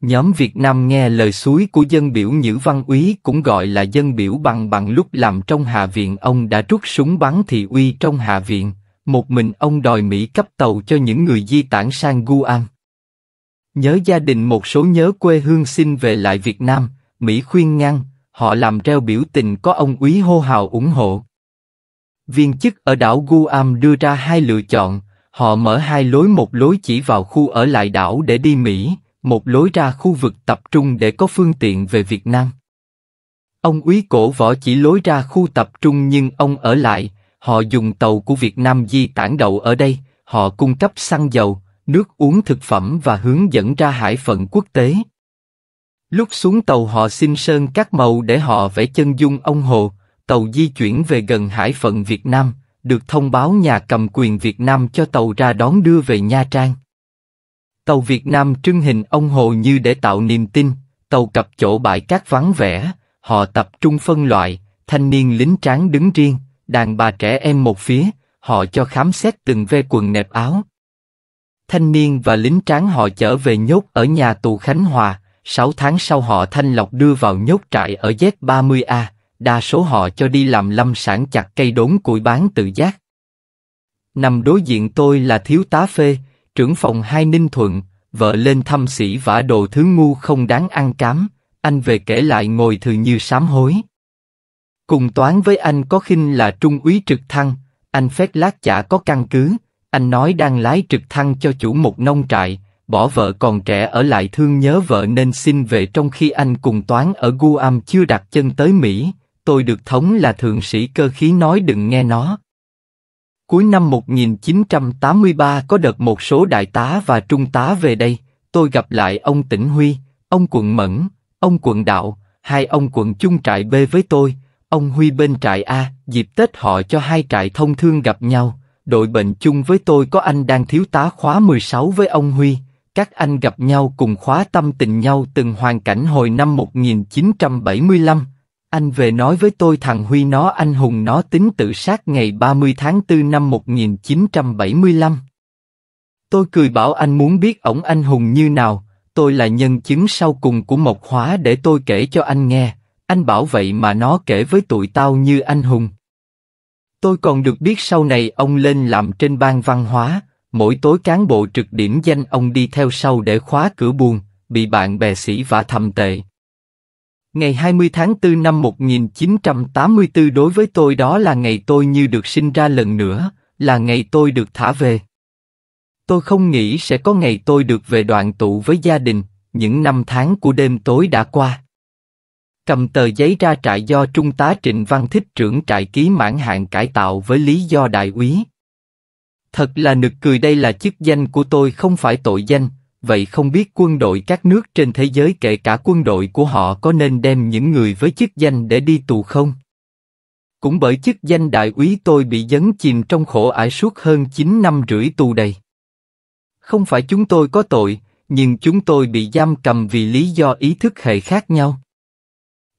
Nhóm Việt Nam nghe lời suối của dân biểu Nhữ Văn Úy cũng gọi là dân biểu bằng bằng lúc làm trong Hạ Viện ông đã rút súng bắn thị uy trong Hạ Viện, một mình ông đòi Mỹ cấp tàu cho những người di tản sang Guam. Nhớ gia đình một số nhớ quê hương xin về lại Việt Nam, Mỹ khuyên ngăn, họ làm treo biểu tình có ông úy hô hào ủng hộ viên chức ở đảo Guam đưa ra hai lựa chọn, họ mở hai lối một lối chỉ vào khu ở lại đảo để đi Mỹ, một lối ra khu vực tập trung để có phương tiện về Việt Nam. Ông úy cổ võ chỉ lối ra khu tập trung nhưng ông ở lại, họ dùng tàu của Việt Nam di tản đậu ở đây, họ cung cấp xăng dầu, nước uống thực phẩm và hướng dẫn ra hải phận quốc tế. Lúc xuống tàu họ xin sơn các màu để họ vẽ chân dung ông Hồ, tàu di chuyển về gần hải phận Việt Nam, được thông báo nhà cầm quyền Việt Nam cho tàu ra đón đưa về Nha Trang. Tàu Việt Nam trưng hình ông Hồ như để tạo niềm tin, tàu cập chỗ bãi cát vắng vẻ, họ tập trung phân loại, thanh niên lính tráng đứng riêng, đàn bà trẻ em một phía, họ cho khám xét từng ve quần nẹp áo. Thanh niên và lính tráng họ chở về nhốt ở nhà tù Khánh Hòa, 6 tháng sau họ thanh lọc đưa vào nhốt trại ở Z30A, đa số họ cho đi làm lâm sản chặt cây đốn củi bán tự giác. Nằm đối diện tôi là thiếu tá phê, trưởng phòng hai Ninh Thuận, vợ lên thăm sĩ vả đồ thứ ngu không đáng ăn cám, anh về kể lại ngồi thừa như sám hối. Cùng toán với anh có khinh là trung úy trực thăng, anh phét lát chả có căn cứ, anh nói đang lái trực thăng cho chủ một nông trại, bỏ vợ còn trẻ ở lại thương nhớ vợ nên xin về trong khi anh cùng toán ở Guam chưa đặt chân tới Mỹ, tôi được thống là thượng sĩ cơ khí nói đừng nghe nó. Cuối năm 1983 có đợt một số đại tá và trung tá về đây, tôi gặp lại ông Tĩnh Huy, ông quận Mẫn, ông quận Đạo, hai ông quận chung trại B với tôi, ông Huy bên trại A, dịp Tết họ cho hai trại thông thương gặp nhau, đội bệnh chung với tôi có anh đang thiếu tá khóa 16 với ông Huy, các anh gặp nhau cùng khóa tâm tình nhau từng hoàn cảnh hồi năm 1975, anh về nói với tôi thằng Huy nó anh hùng nó tính tự sát ngày 30 tháng 4 năm 1975. Tôi cười bảo anh muốn biết ổng anh hùng như nào, tôi là nhân chứng sau cùng của Mộc Hóa để tôi kể cho anh nghe, anh bảo vậy mà nó kể với tụi tao như anh hùng. Tôi còn được biết sau này ông lên làm trên ban văn hóa, mỗi tối cán bộ trực điểm danh ông đi theo sau để khóa cửa buồng, bị bạn bè sĩ vả thầm tệ, Ngày 20 tháng 4 năm 1984 đối với tôi đó là ngày tôi như được sinh ra lần nữa, là ngày tôi được thả về. Tôi không nghĩ sẽ có ngày tôi được về đoàn tụ với gia đình, những năm tháng của đêm tối đã qua. Cầm tờ giấy ra trại do Trung tá Trịnh Văn Thích trưởng trại ký mãn hạn cải tạo với lý do đại úy. Thật là nực cười đây là chức danh của tôi không phải tội danh, vậy không biết quân đội các nước trên thế giới kể cả quân đội của họ có nên đem những người với chức danh để đi tù không? Cũng bởi chức danh đại úy tôi bị dấn chìm trong khổ ải suốt hơn 9 năm rưỡi tù đầy. Không phải chúng tôi có tội, nhưng chúng tôi bị giam cầm vì lý do ý thức hệ khác nhau.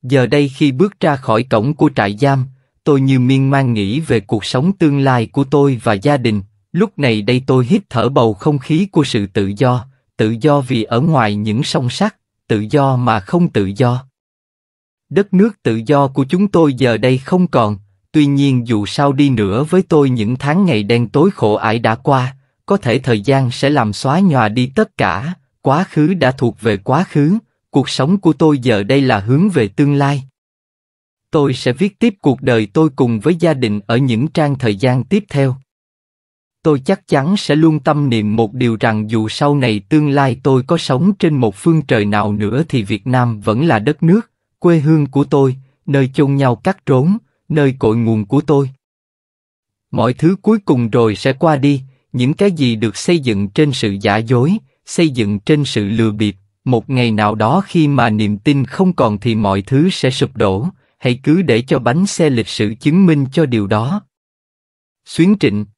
Giờ đây khi bước ra khỏi cổng của trại giam, tôi như miên man nghĩ về cuộc sống tương lai của tôi và gia đình, lúc này đây tôi hít thở bầu không khí của sự tự do, tự do vì ở ngoài những song sắt, tự do mà không tự do. Đất nước tự do của chúng tôi giờ đây không còn, tuy nhiên dù sao đi nữa với tôi những tháng ngày đen tối khổ ải đã qua, có thể thời gian sẽ làm xóa nhòa đi tất cả, quá khứ đã thuộc về quá khứ, cuộc sống của tôi giờ đây là hướng về tương lai. Tôi sẽ viết tiếp cuộc đời tôi cùng với gia đình ở những trang thời gian tiếp theo tôi chắc chắn sẽ luôn tâm niệm một điều rằng dù sau này tương lai tôi có sống trên một phương trời nào nữa thì Việt Nam vẫn là đất nước, quê hương của tôi, nơi chôn nhau cắt rốn, nơi cội nguồn của tôi. Mọi thứ cuối cùng rồi sẽ qua đi, những cái gì được xây dựng trên sự giả dối, xây dựng trên sự lừa bịp, một ngày nào đó khi mà niềm tin không còn thì mọi thứ sẽ sụp đổ, hãy cứ để cho bánh xe lịch sử chứng minh cho điều đó. Xuyến Trịnh